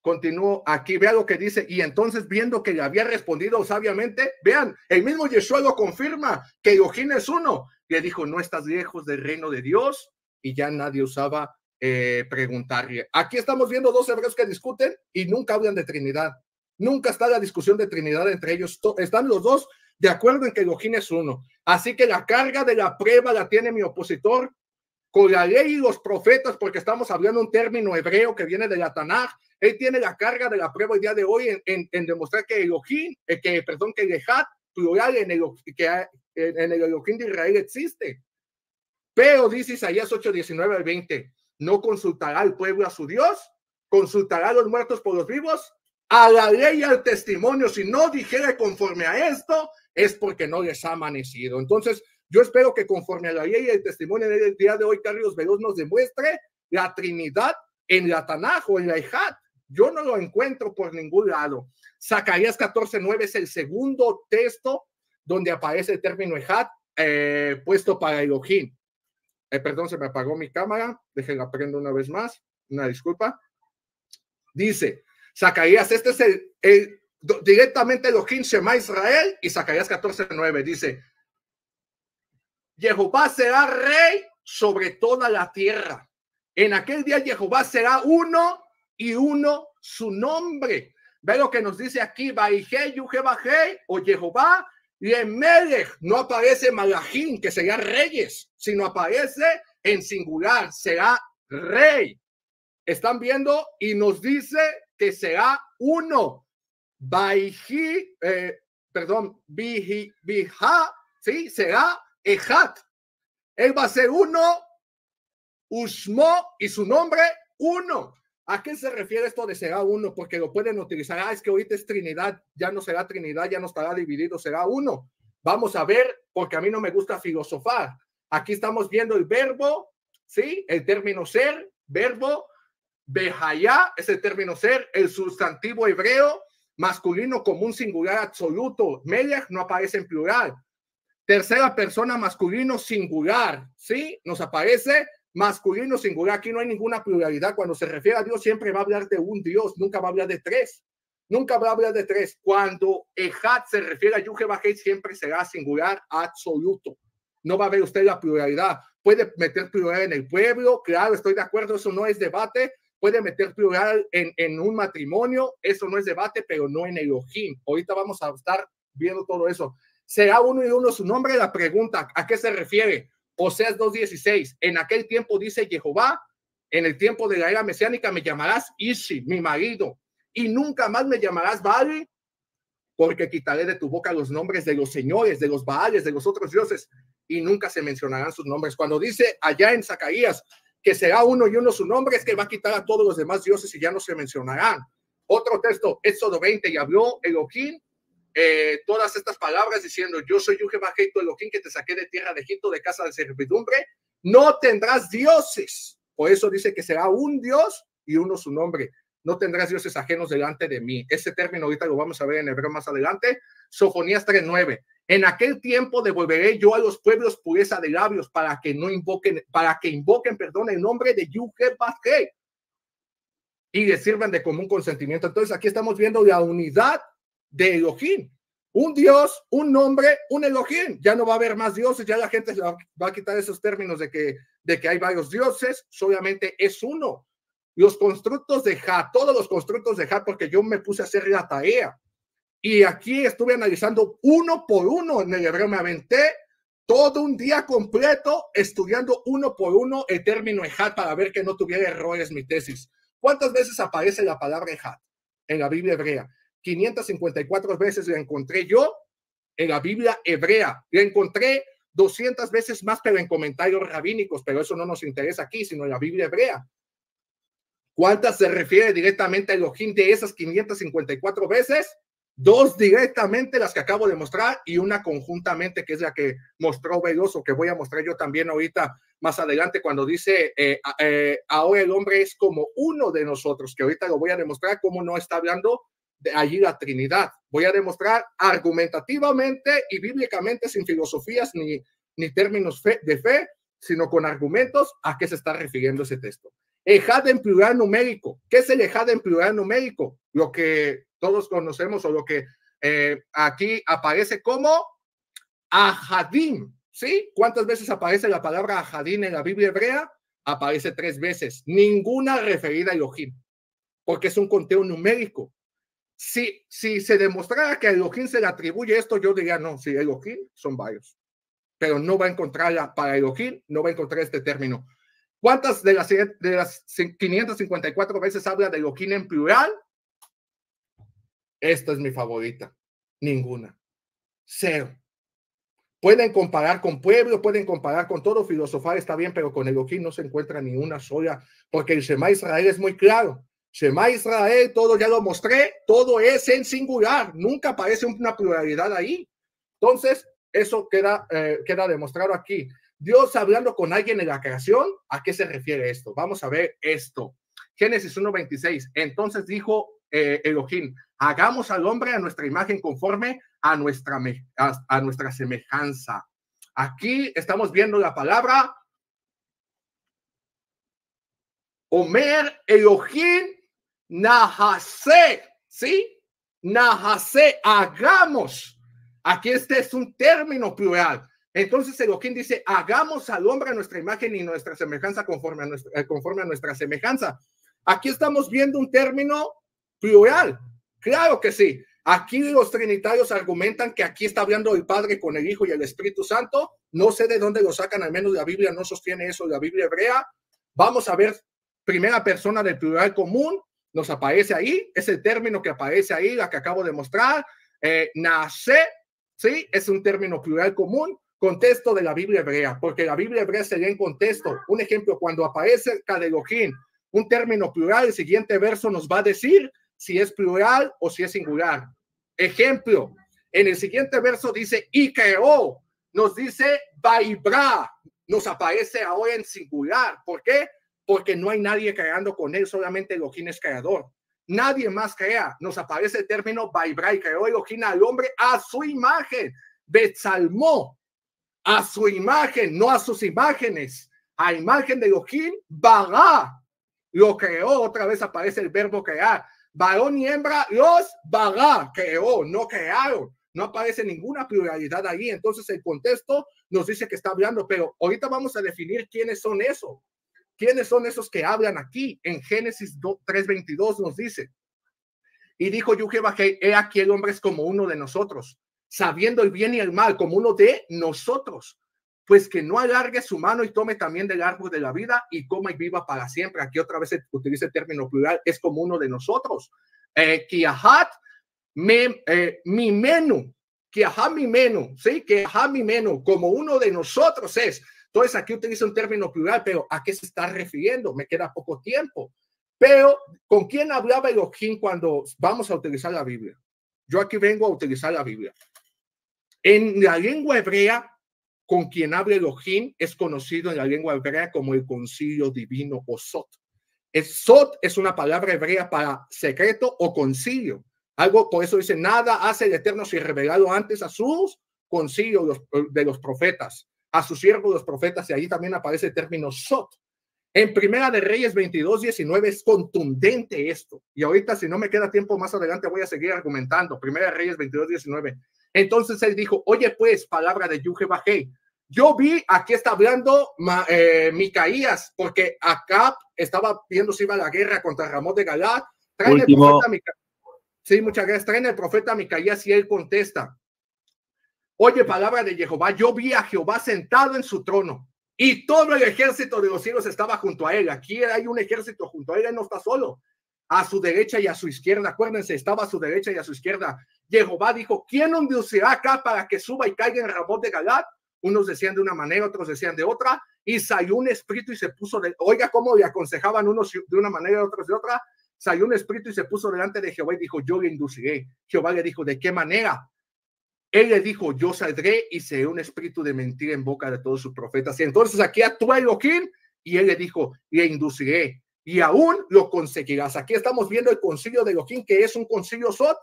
Continúo aquí, vea lo que dice, y entonces viendo que le había respondido sabiamente, vean, el mismo Yeshua lo confirma, que Elohim es uno. Le dijo, no estás lejos del reino de Dios, y ya nadie usaba eh, preguntarle. Aquí estamos viendo dos hebreos que discuten y nunca hablan de Trinidad. Nunca está la discusión de Trinidad entre ellos. Están los dos de acuerdo en que Elohim es uno. Así que la carga de la prueba la tiene mi opositor con la ley y los profetas, porque estamos hablando un término hebreo que viene de la Tanaj, él tiene la carga de la prueba el día de hoy en, demostrar que Elohim, eh, que, perdón, que plural en el, que, en, en el Elohim de Israel existe. Pero dice Isaías 8, 19 al 20, no consultará al pueblo a su Dios, consultará a los muertos por los vivos, a la ley y al testimonio. Si no dijere conforme a esto, es porque no les ha amanecido. Entonces, yo espero que conforme a la ley y el testimonio del día de hoy, Carlos Veloz nos demuestre la Trinidad en la Tanaj en la Ejat. Yo no lo encuentro por ningún lado. Zacarías 14:9 es el segundo texto donde aparece el término ejat eh, puesto para Elohim. Eh, perdón, se me apagó mi cámara. Déjenla prendo una vez más. Una disculpa. Dice Zacarías, este es el, el directamente Elohim Shema Israel y Zacarías 14:9 dice: Jehová será rey sobre toda la tierra. En aquel día Jehová será uno y uno su nombre. Ve lo que nos dice aquí, Baije, o Jehová y en Melech. No aparece Malajín, que sería reyes, sino aparece en singular, será rey. Están viendo y nos dice que será uno. Baiji, eh, perdón, Biji, Bija, ¿sí? Será Ejat. Él va a ser uno, Usmo y su nombre uno. ¿A qué se refiere esto de será uno? Porque lo pueden utilizar. Ah, es que ahorita es Trinidad, ya no será Trinidad, ya no estará dividido, será uno. Vamos a ver, porque a mí no me gusta filosofar. Aquí estamos viendo el verbo, ¿sí? El término ser, verbo, behaya, es el término ser, el sustantivo hebreo masculino común singular absoluto. Melech no aparece en plural. Tercera persona masculino singular, ¿sí? Nos aparece masculino singular. Aquí no hay ninguna pluralidad. Cuando se refiere a Dios, siempre va a hablar de un Dios, nunca va a hablar de tres. Nunca va a hablar de tres. Cuando Ejat se refiere a Yujebajet, siempre será singular absoluto. No va a ver usted la pluralidad. Puede meter plural en el pueblo, claro, estoy de acuerdo, eso no es debate. Puede meter plural en, un matrimonio, eso no es debate, pero no en Elohim. Ahorita vamos a estar viendo todo eso. ¿Será uno y uno su nombre? La pregunta, ¿a qué se refiere? Oseas 2.16, en aquel tiempo dice Jehová, en el tiempo de la era mesiánica me llamarás Ishi, mi marido, y nunca más me llamarás Baal, porque quitaré de tu boca los nombres de los señores, de los Baales, de los otros dioses, y nunca se mencionarán sus nombres. Cuando dice allá en Zacarías que será uno y uno su nombre, es que va a quitar a todos los demás dioses y ya no se mencionarán. Otro texto, Éxodo 20, y habló Elohim eh, todas estas palabras diciendo, yo soy Yuge que te saqué de tierra de Egipto, de casa de servidumbre, no tendrás dioses. Por eso dice que será un dios y uno su nombre. No tendrás dioses ajenos delante de mí. Ese término ahorita lo vamos a ver en hebreo más adelante. Sofonías 3.9. En aquel tiempo devolveré yo a los pueblos pureza de labios para que no invoquen, para que invoquen, perdón, el nombre de Yuge y le sirvan de común consentimiento. Entonces aquí estamos viendo la unidad de Elohim. Un Dios, un nombre, un Elohim. Ya no va a haber más dioses, ya la gente va a quitar esos términos de que, de que hay varios dioses, solamente es uno. Los constructos de Ja, todos los constructos de Ja, porque yo me puse a hacer la tarea. Y aquí estuve analizando uno por uno en el hebreo, me aventé todo un día completo estudiando uno por uno el término Ejat para ver que no tuviera errores mi tesis. ¿Cuántas veces aparece la palabra Ejat en la Biblia hebrea? 554 veces la encontré yo en la Biblia hebrea. La encontré 200 veces más, pero en comentarios rabínicos, pero eso no nos interesa aquí, sino en la Biblia hebrea. ¿Cuántas se refiere directamente a Elohim de esas 554 veces? Dos directamente las que acabo de mostrar y una conjuntamente que es la que mostró Veloso, que voy a mostrar yo también ahorita más adelante cuando dice, eh, eh, ahora el hombre es como uno de nosotros, que ahorita lo voy a demostrar cómo no está hablando de allí la Trinidad. Voy a demostrar argumentativamente y bíblicamente sin filosofías ni, ni términos de fe, sino con argumentos a qué se está refiriendo ese texto. Ejad en plural numérico. ¿Qué es el Ejad en plural numérico? Lo que todos conocemos o lo que eh, aquí aparece como ajadín ¿Sí? ¿Cuántas veces aparece la palabra ajadín en la Biblia hebrea? Aparece tres veces. Ninguna referida a Elohim, porque es un conteo numérico. Si, si se demostrara que a Elohim se le atribuye esto, yo diría, no, si Elohim son varios, pero no va a encontrar para Elohim, no va a encontrar este término. ¿Cuántas de las, de las 554 veces habla de Elohim en plural? Esta es mi favorita. Ninguna. Cero. Pueden comparar con pueblo, pueden comparar con todo, filosofar está bien, pero con Elohim no se encuentra ni una sola, porque el Shema Israel es muy claro. Shema Israel, todo ya lo mostré, todo es en singular, nunca aparece una pluralidad ahí. Entonces, eso queda, eh, queda demostrado aquí. Dios hablando con alguien en la creación, ¿a qué se refiere esto? Vamos a ver esto. Génesis 1.26. Entonces dijo eh, Elohim, hagamos al hombre a nuestra imagen conforme a nuestra, a, a nuestra semejanza. Aquí estamos viendo la palabra Omer Elohim Nahase, ¿sí? Nahase, hagamos. Aquí este es un término plural. Entonces Eloquín dice, hagamos al hombre a nuestra imagen y nuestra semejanza conforme a nuestra, eh, conforme a nuestra semejanza. Aquí estamos viendo un término plural. Claro que sí. Aquí los trinitarios argumentan que aquí está hablando el Padre con el Hijo y el Espíritu Santo. No sé de dónde lo sacan, al menos la Biblia no sostiene eso, la Biblia hebrea. Vamos a ver primera persona del plural común, nos aparece ahí, es el término que aparece ahí, la que acabo de mostrar, eh, nace, ¿sí? Es un término plural común, contexto de la Biblia hebrea, porque la Biblia hebrea se en contexto. Un ejemplo, cuando aparece Kadelojín, un término plural, el siguiente verso nos va a decir si es plural o si es singular. Ejemplo, en el siguiente verso dice y nos dice vaibra, nos aparece ahora en singular. ¿Por qué? porque no hay nadie creando con él, solamente Elohim es creador. Nadie más crea. Nos aparece el término Baibrai, creó Elohim al hombre a su imagen. Betsalmó a su imagen, no a sus imágenes. A imagen de Elohim, Bará lo creó. Otra vez aparece el verbo crear. Varón y hembra los Bará creó, no crearon. No aparece ninguna pluralidad ahí. Entonces el contexto nos dice que está hablando, pero ahorita vamos a definir quiénes son eso. ¿Quiénes son esos que hablan aquí? En Génesis 3:22 nos dice, y dijo yo que he aquí el hombre es como uno de nosotros, sabiendo el bien y el mal, como uno de nosotros, pues que no alargue su mano y tome también del árbol de la vida y coma y viva para siempre. Aquí otra vez se utiliza el término plural, es como uno de nosotros. Eh, Kiahat, me eh, mi menu, Kiahat mi menu, ¿sí? Kiahat mi menu, como uno de nosotros es entonces, aquí utiliza un término plural, pero ¿a qué se está refiriendo? Me queda poco tiempo. Pero, ¿con quién hablaba Elohim cuando vamos a utilizar la Biblia? Yo aquí vengo a utilizar la Biblia. En la lengua hebrea, con quien habla Elohim es conocido en la lengua hebrea como el concilio divino o Sot. El Sot es una palabra hebrea para secreto o concilio. Algo por eso dice, nada hace el Eterno si revelado antes a sus concilios de los profetas a sus siervos los profetas, y ahí también aparece el término Sot. En Primera de Reyes 22, 19 es contundente esto. Y ahorita, si no me queda tiempo más adelante, voy a seguir argumentando. Primera de Reyes 22, 19. Entonces él dijo, oye pues, palabra de Yuge Bajei. Yo vi, aquí está hablando eh, Micaías, porque acá estaba viendo si iba la guerra contra Ramón de Galá. Traen el profeta Micaías. Sí, muchas Traen el profeta Micaías y él contesta. Oye, palabra de Jehová, yo vi a Jehová sentado en su trono y todo el ejército de los cielos estaba junto a él. Aquí hay un ejército junto a él, él no está solo. A su derecha y a su izquierda, acuérdense, estaba a su derecha y a su izquierda. Jehová dijo, ¿quién inducirá acá para que suba y caiga en el rabot de Galat? Unos decían de una manera, otros decían de otra. Y salió un espíritu y se puso, de, oiga cómo le aconsejaban unos de una manera, otros de otra. Salió un espíritu y se puso delante de Jehová y dijo, yo le induciré. Jehová le dijo, ¿de qué manera? Él le dijo, yo saldré y seré un espíritu de mentira en boca de todos sus profetas. Y entonces aquí actúa Elohim y él le dijo, le induciré y aún lo conseguirás. Aquí estamos viendo el concilio de Elohim, que es un concilio Sot,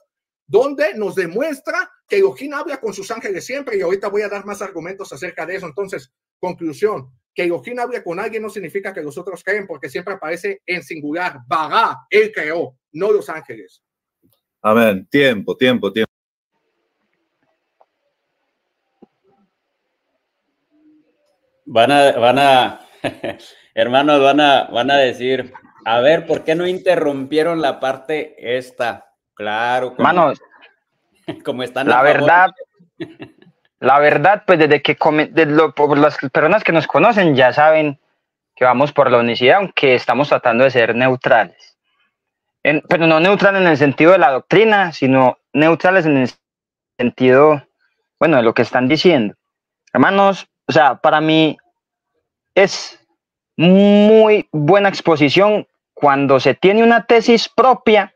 donde nos demuestra que Elohim habla con sus ángeles siempre y ahorita voy a dar más argumentos acerca de eso. Entonces, conclusión, que Elohim hable con alguien no significa que los otros creen, porque siempre aparece en singular, Vagá, él creó, no los ángeles. Amén. Tiempo, tiempo, tiempo. Van a, van a, hermanos, van a, van a decir, a ver, ¿por qué no interrumpieron la parte esta? Claro. hermanos, Manos, como están. La verdad, la verdad, pues desde que de por las personas que nos conocen ya saben que vamos por la unicidad, aunque estamos tratando de ser neutrales. pero no neutrales en el sentido de la doctrina, sino neutrales en el sentido, bueno, de lo que están diciendo. Hermanos, o sea, para mí es muy buena exposición cuando se tiene una tesis propia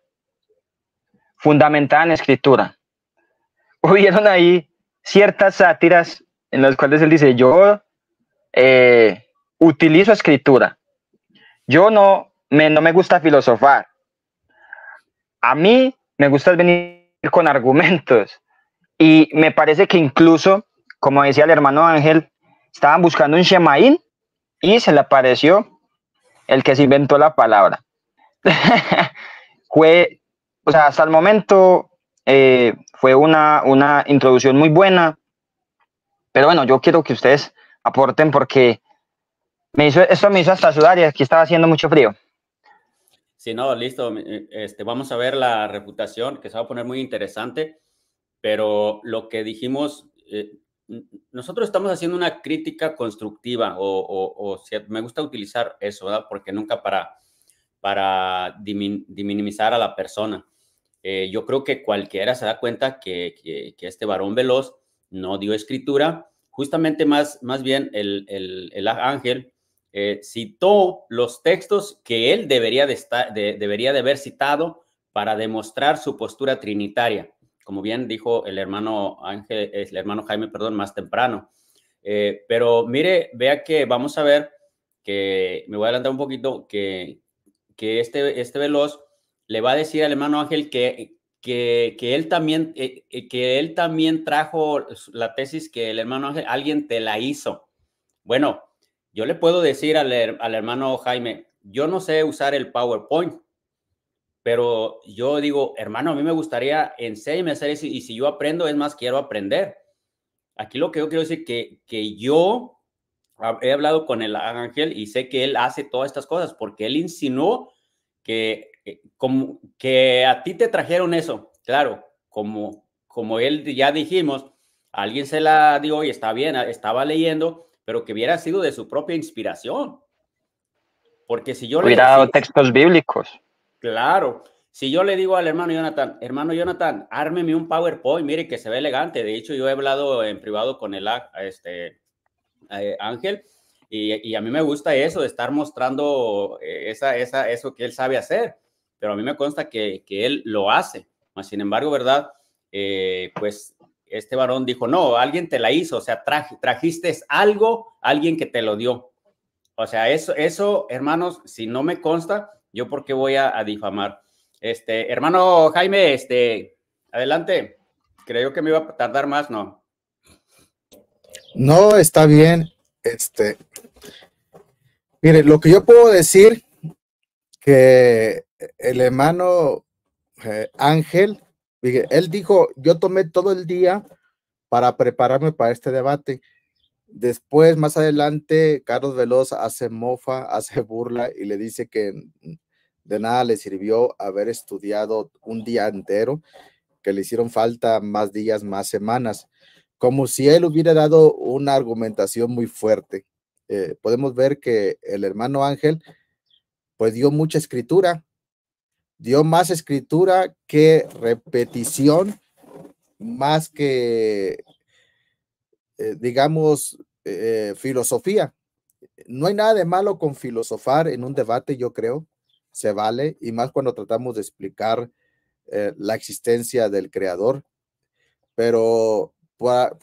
fundamentada en escritura. Hubieron ahí ciertas sátiras en las cuales él dice, yo eh, utilizo escritura, yo no me, no me gusta filosofar, a mí me gusta venir con argumentos y me parece que incluso, como decía el hermano Ángel, Estaban buscando un Shemaín y se le apareció el que se inventó la palabra. fue, o sea, hasta el momento eh, fue una, una introducción muy buena, pero bueno, yo quiero que ustedes aporten porque me esto me hizo hasta sudar y aquí estaba haciendo mucho frío. Sí, no, listo. Eh, este, vamos a ver la reputación, que se va a poner muy interesante, pero lo que dijimos, eh, nosotros estamos haciendo una crítica constructiva o, me gusta utilizar eso, Porque nunca para, para a la persona. Eh, yo creo que cualquiera se da cuenta que, este varón veloz no dio escritura. Justamente más, más bien el, el, ángel eh, citó los textos que él debería de, estar, debería de haber citado para demostrar su postura trinitaria como bien dijo el hermano Ángel, el hermano Jaime, perdón, más temprano. Eh, pero mire, vea que vamos a ver que, me voy a adelantar un poquito, que, que este, este veloz le va a decir al hermano Ángel que, que, que él también, eh, eh, que él también trajo la tesis que el hermano Ángel, alguien te la hizo. Bueno, yo le puedo decir al, al hermano Jaime, yo no sé usar el PowerPoint, pero yo digo, hermano, a mí me gustaría, en a hacer eso. Y si yo aprendo, es más, quiero aprender. Aquí lo que yo quiero decir que, que yo he hablado con el ángel y sé que él hace todas estas cosas porque él insinuó que, eh, como, que a ti te trajeron eso. Claro, como, como él ya dijimos, alguien se la dio y está bien, ah, estaba leyendo, pero que hubiera sido de su propia inspiración. Porque si yo... Hubiera textos bíblicos. Claro. Si yo le digo al hermano Jonathan, hermano Jonathan, ármeme un PowerPoint, mire que se ve elegante. De hecho, yo he hablado en privado con el este, eh, Ángel y, a mí me gusta eso, de estar mostrando eh, esa, eso que él sabe hacer, pero a mí me consta que, él lo hace. Sin embargo, ¿verdad? Eh, pues este varón dijo, no, alguien te la hizo, o sea, trajiste algo, alguien que te lo dio. O sea, eso, eso, hermanos, si no me consta, yo porque voy a, difamar. Este, hermano Jaime, este, adelante. Creo que me iba a tardar más, ¿no? No, está bien. Este, mire, lo que yo puedo decir que el hermano eh, Ángel, él dijo, yo tomé todo el día para prepararme para este debate Después, más adelante, Carlos Veloz hace mofa, hace burla y le dice que mm, de nada le sirvió haber estudiado un día entero, que le hicieron falta más días, más semanas, como si él hubiera dado una argumentación muy fuerte. Eh, podemos ver que el hermano Ángel, pues dio mucha escritura, dio más escritura que repetición, más que eh, digamos, eh, filosofía. No hay nada de malo con filosofar en un debate, yo creo, se vale, y más cuando tratamos de explicar eh, la existencia del creador. Pero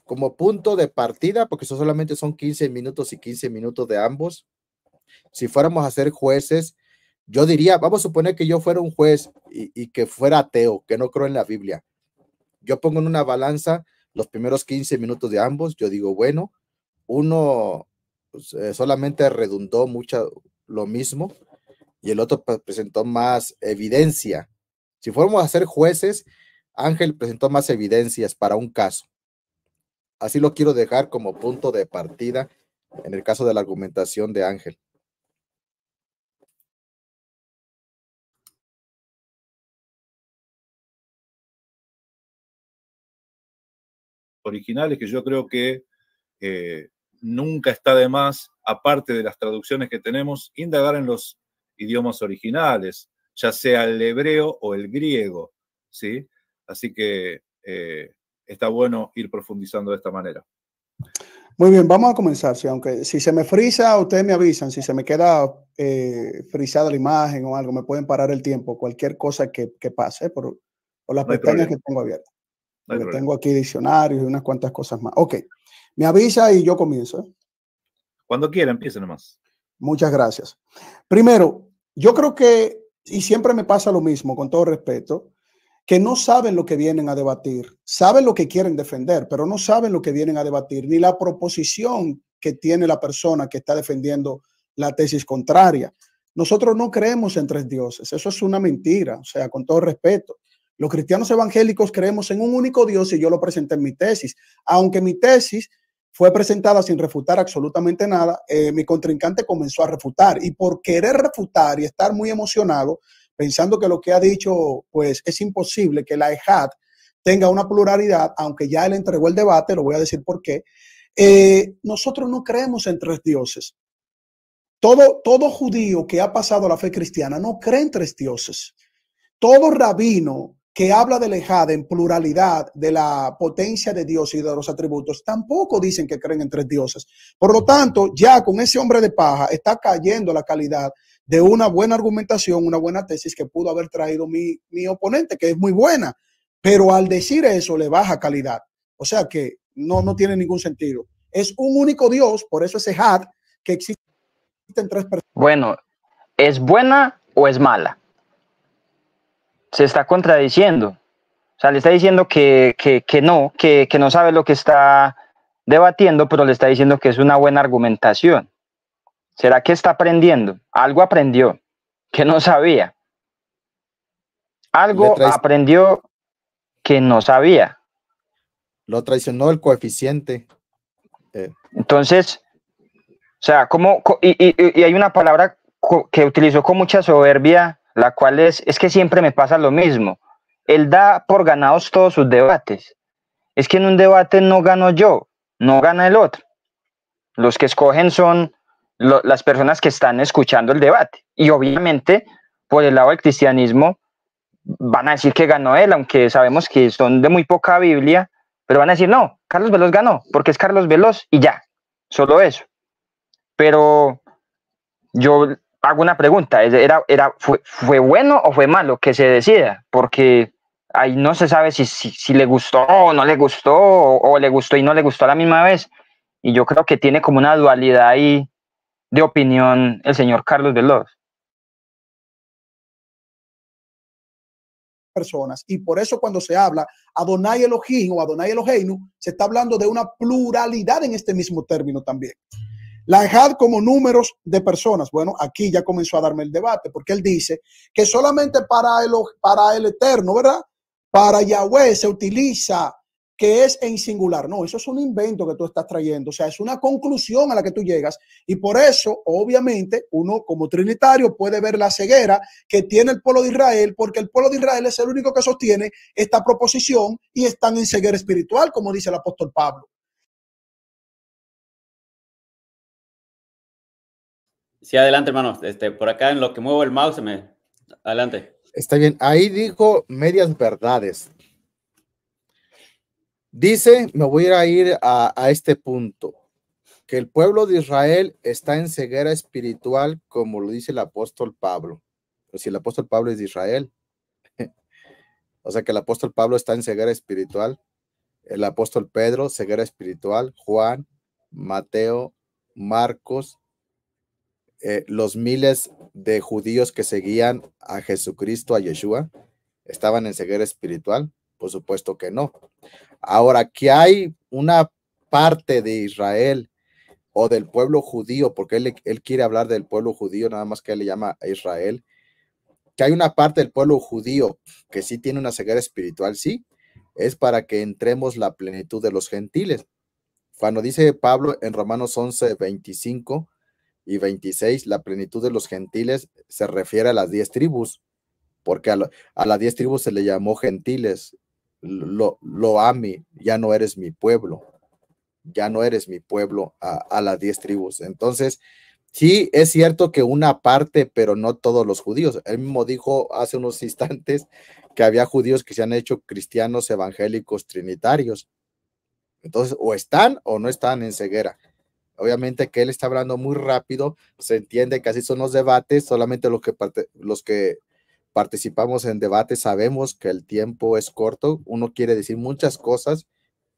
como punto de partida, porque eso solamente son 15 minutos y 15 minutos de ambos, si fuéramos a ser jueces, yo diría, vamos a suponer que yo fuera un juez y, y que fuera ateo, que no creo en la Biblia. Yo pongo en una balanza los primeros 15 minutos de ambos, yo digo, bueno, uno pues, eh, solamente redundó mucho lo mismo y el otro pues, presentó más evidencia. Si fuéramos a ser jueces, Ángel presentó más evidencias para un caso. Así lo quiero dejar como punto de partida en el caso de la argumentación de Ángel. originales, que yo creo que eh, nunca está de más, aparte de las traducciones que tenemos, indagar en los idiomas originales, ya sea el hebreo o el griego, ¿sí? Así que eh, está bueno ir profundizando de esta manera. Muy bien, vamos a comenzar. Si, aunque, si se me frisa, ustedes me avisan. Si se me queda eh, frisada la imagen o algo, me pueden parar el tiempo. Cualquier cosa que, pase por, las pestañas que tengo abiertas tengo aquí diccionarios y unas cuantas cosas más. Ok, me avisa y yo comienzo. ¿eh? Cuando quiera, empiece nomás. Muchas gracias. Primero, yo creo que, y siempre me pasa lo mismo, con todo respeto, que no saben lo que vienen a debatir, saben lo que quieren defender, pero no saben lo que vienen a debatir, ni la proposición que tiene la persona que está defendiendo la tesis contraria. Nosotros no creemos en tres dioses, eso es una mentira, o sea, con todo respeto. Los cristianos evangélicos creemos en un único Dios y yo lo presenté en mi tesis. Aunque mi tesis fue presentada sin refutar absolutamente nada, eh, mi contrincante comenzó a refutar y por querer refutar y estar muy emocionado, pensando que lo que ha dicho, pues es imposible que la EJAT tenga una pluralidad, aunque ya él entregó el debate, lo voy a decir por qué, eh, nosotros no creemos en tres dioses. Todo, todo judío que ha pasado la fe cristiana no cree en tres dioses. Todo rabino que habla de lejada en pluralidad de la potencia de Dios y de los atributos, tampoco dicen que creen en tres dioses. Por lo tanto, ya con ese hombre de paja está cayendo la calidad de una buena argumentación, una buena tesis que pudo haber traído mi, mi oponente, que es muy buena, pero al decir eso le baja calidad. O sea que no, no tiene ningún sentido. Es un único Dios, por eso ese Had que existe tres personas. Bueno, ¿es buena o es mala? se está contradiciendo. O sea, le está diciendo que, no, que, no sabe lo que está debatiendo, pero le está diciendo que es una buena argumentación. ¿Será que está aprendiendo? Algo aprendió que no sabía. Algo aprendió que no sabía. Lo traicionó el coeficiente. Eh. Entonces, o sea, como, y, y hay una palabra que utilizó con mucha soberbia la cual es, es que siempre me pasa lo mismo. Él da por ganados todos sus debates. Es que en un debate no gano yo, no gana el otro. Los que escogen son las personas que están escuchando el debate. Y obviamente, por el lado del cristianismo, van a decir que ganó él, aunque sabemos que son de muy poca Biblia, pero van a decir, no, Carlos Veloz ganó, porque es Carlos Veloz y ya, solo eso. Pero yo hago una pregunta, ¿era, era, fue, bueno o fue malo que se decida? Porque ahí no se sabe si, si, le gustó o no le gustó, o, le gustó y no le gustó a la misma vez. Y yo creo que tiene como una dualidad ahí de opinión el señor Carlos de Veloz. personas y por eso cuando se habla Adonai Elohim o Adonai Eloheinu se está hablando de una pluralidad en este mismo término también la como números de personas. Bueno, aquí ya comenzó a darme el debate, porque él dice que solamente para el, para el eterno, ¿verdad? Para Yahweh se utiliza que es en singular. No, eso es un invento que tú estás trayendo. O sea, es una conclusión a la que tú llegas. Y por eso, obviamente, uno como trinitario puede ver la ceguera que tiene el pueblo de Israel, porque el pueblo de Israel es el único que sostiene esta proposición y están en ceguera espiritual, como dice el apóstol Pablo. Sí, adelante, hermano. Este, por acá en lo que muevo el mouse, me... adelante. Está bien. Ahí dijo medias verdades. Dice, me voy a ir a, a este punto, que el pueblo de Israel está en ceguera espiritual, como lo dice el apóstol Pablo. Pues si el apóstol Pablo es de Israel, o sea que el apóstol Pablo está en ceguera espiritual, el apóstol Pedro, ceguera espiritual, Juan, Mateo, Marcos, eh, los miles de judíos que seguían a Jesucristo, a Yeshua, estaban en ceguera espiritual? Por supuesto que no. Ahora, que hay una parte de Israel o del pueblo judío, porque él, él quiere hablar del pueblo judío, nada más que él le llama a Israel, que hay una parte del pueblo judío que sí tiene una ceguera espiritual, sí, es para que entremos la plenitud de los gentiles. Cuando dice Pablo en Romanos 11, 25, y 26, la plenitud de los gentiles se refiere a las diez tribus, porque a, las diez tribus se le llamó gentiles. Lo, lo ami, ya no eres mi pueblo, ya no eres mi pueblo a, a las diez tribus. Entonces, sí, es cierto que una parte, pero no todos los judíos. Él mismo dijo hace unos instantes que había judíos que se han hecho cristianos evangélicos trinitarios. Entonces, o están o no están en ceguera. Obviamente que él está hablando muy rápido, se entiende que así son los debates, solamente los que, participamos en debates sabemos que el tiempo es corto, uno quiere decir muchas cosas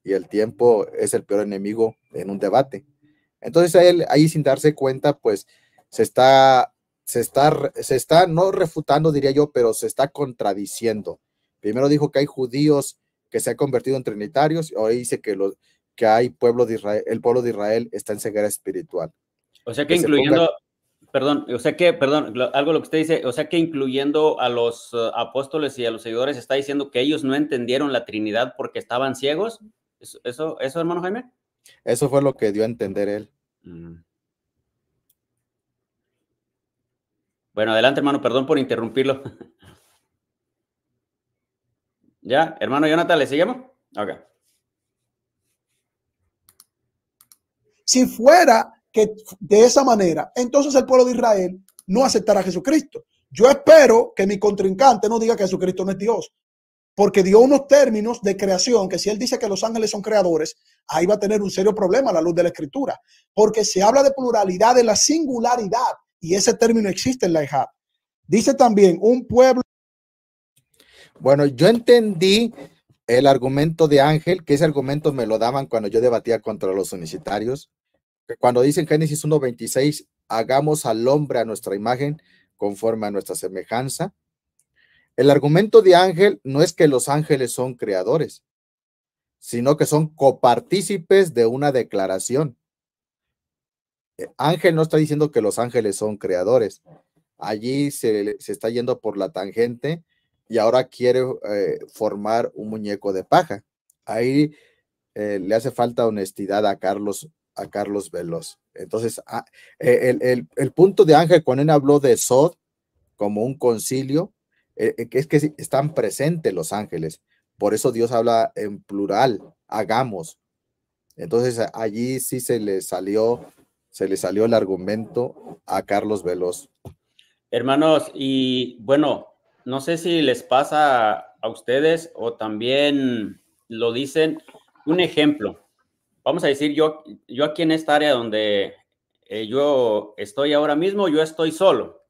y el tiempo es el peor enemigo en un debate. Entonces él ahí sin darse cuenta, pues se está, se está, se está no refutando, diría yo, pero se está contradiciendo. Primero dijo que hay judíos que se han convertido en trinitarios, ahora dice que los, que hay pueblo de Israel, el pueblo de Israel está en ceguera espiritual. O sea que, incluyendo, perdón, o sea que, perdón, algo lo que usted dice, o sea que incluyendo a los uh, apóstoles y a los seguidores está diciendo que ellos no entendieron la Trinidad porque estaban ciegos. ¿Eso, eso, hermano Jaime? Eso fue lo que dio a entender él. Mm. Bueno, adelante hermano, perdón por interrumpirlo. ¿Ya? Hermano Jonathan, ¿le seguimos? Ok. Si fuera que de esa manera, entonces el pueblo de Israel no aceptará a Jesucristo. Yo espero que mi contrincante no diga que Jesucristo no es Dios, porque dio unos términos de creación que si él dice que los ángeles son creadores, ahí va a tener un serio problema a la luz de la escritura, porque se habla de pluralidad, de la singularidad, y ese término existe en la EJAD. Dice también un pueblo. Bueno, yo entendí el argumento de Ángel, que ese argumento me lo daban cuando yo debatía contra los unicitarios cuando dicen Génesis 1.26, hagamos al hombre a nuestra imagen conforme a nuestra semejanza. El argumento de ángel no es que los ángeles son creadores, sino que son copartícipes de una declaración. Eh, ángel no está diciendo que los ángeles son creadores. Allí se, está yendo por la tangente y ahora quiere eh, formar un muñeco de paja. Ahí eh, le hace falta honestidad a Carlos a Carlos Veloz. Entonces, ah, eh, el, punto de Ángel cuando él habló de Sod como un concilio, eh, eh, es que están presentes los ángeles. Por eso Dios habla en plural, hagamos. Entonces allí sí se le salió, se le salió el argumento a Carlos Veloz. Hermanos, y bueno, no sé si les pasa a ustedes o también lo dicen, un ejemplo vamos a decir, yo, yo aquí en esta área donde eh, yo estoy ahora mismo, yo estoy solo,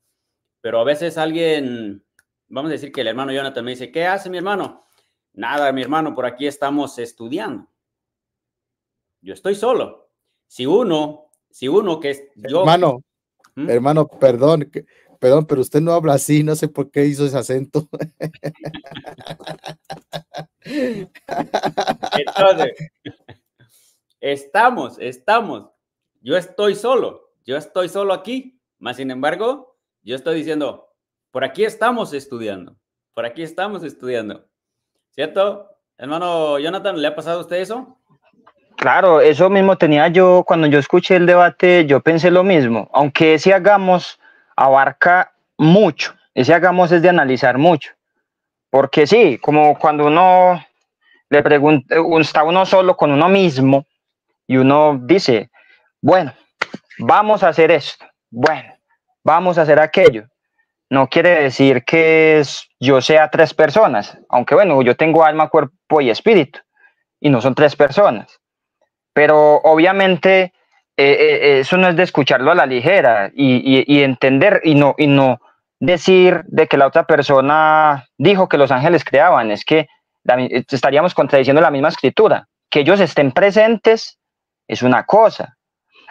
pero a veces alguien, vamos a decir que el hermano Jonathan me dice, ¿qué hace mi hermano? Nada, mi hermano, por aquí estamos estudiando. Yo estoy solo. Si uno, si uno que es yo... Hermano, ¿Mm? hermano, perdón, perdón, pero usted no habla así, no sé por qué hizo ese acento. Entonces, Estamos, estamos. Yo estoy solo, yo estoy solo aquí. Más sin embargo, yo estoy diciendo, por aquí estamos estudiando, por aquí estamos estudiando. ¿Cierto? Hermano Jonathan, ¿le ha pasado a usted eso? Claro, eso mismo tenía yo, cuando yo escuché el debate, yo pensé lo mismo, aunque ese hagamos abarca mucho, ese hagamos es de analizar mucho, porque sí, como cuando uno le pregunta, está uno solo con uno mismo, y uno dice, bueno, vamos a hacer esto, bueno, vamos a hacer aquello. No quiere decir que yo sea tres personas, aunque bueno, yo tengo alma, cuerpo y espíritu, y no son tres personas. Pero obviamente eh, eh, eso no es de escucharlo a la ligera y, entender y no, y no decir de que la otra persona dijo que los ángeles creaban, es que estaríamos contradiciendo la misma escritura, que ellos estén presentes es una cosa.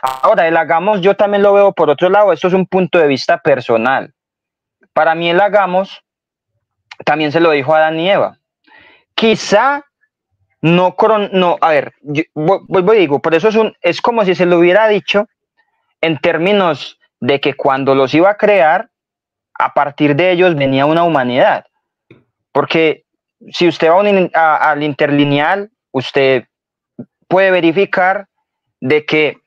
Ahora, el hagamos yo también lo veo por otro lado, esto es un punto de vista personal. Para mí el hagamos también se lo dijo a y Eva. Quizá no, no a ver, yo, vuelvo y digo, por eso es, un, es como si se lo hubiera dicho en términos de que cuando los iba a crear, a partir de ellos venía una humanidad. Porque si usted va al interlineal, usted puede verificar de que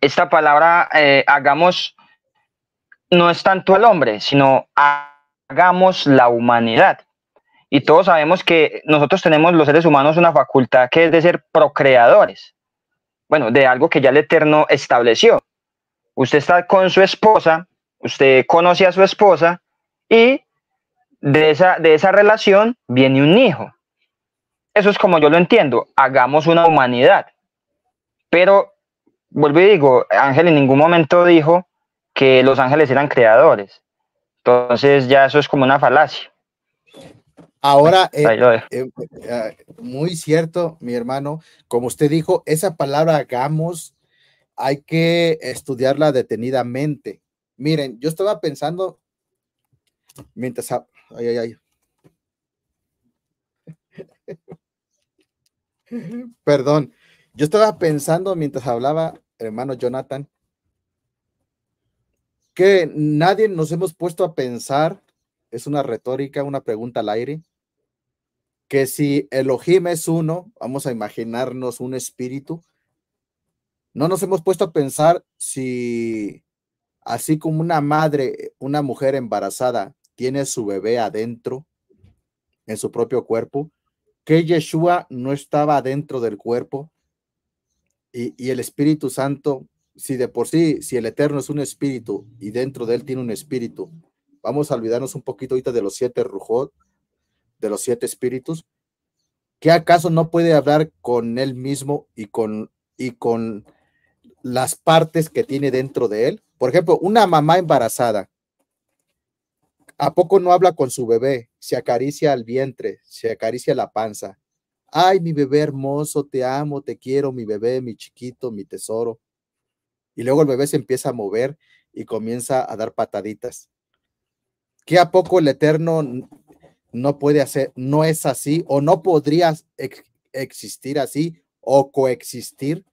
esta palabra eh, hagamos no es tanto el hombre, sino hagamos la humanidad. Y todos sabemos que nosotros tenemos los seres humanos una facultad que es de ser procreadores, bueno, de algo que ya el Eterno estableció. Usted está con su esposa, usted conoce a su esposa y de esa, de esa relación viene un hijo. Eso es como yo lo entiendo, hagamos una humanidad. Pero, vuelvo y digo, Ángel en ningún momento dijo que los ángeles eran creadores. Entonces ya eso es como una falacia. Ahora, eh, eh, eh, muy cierto, mi hermano, como usted dijo, esa palabra hagamos hay que estudiarla detenidamente. Miren, yo estaba pensando, mientras... Ay, ay, ay. Perdón, yo estaba pensando mientras hablaba, hermano Jonathan, que nadie nos hemos puesto a pensar, es una retórica, una pregunta al aire, que si Elohim es uno, vamos a imaginarnos un espíritu, no nos hemos puesto a pensar si así como una madre, una mujer embarazada tiene su bebé adentro, en su propio cuerpo, que Yeshua no estaba adentro del cuerpo, y, el Espíritu Santo, si de por sí, si el Eterno es un espíritu y dentro de él tiene un espíritu, vamos a olvidarnos un poquito ahorita de los siete Rujot, de los siete espíritus, ¿qué acaso no puede hablar con él mismo y con, y con las partes que tiene dentro de él? Por ejemplo, una mamá embarazada, ¿a poco no habla con su bebé? Se acaricia el vientre, se acaricia la panza, Ay, mi bebé hermoso, te amo, te quiero, mi bebé, mi chiquito, mi tesoro. Y luego el bebé se empieza a mover y comienza a dar pataditas. ¿Qué a poco el Eterno no puede hacer, no es así o no podría existir así o coexistir?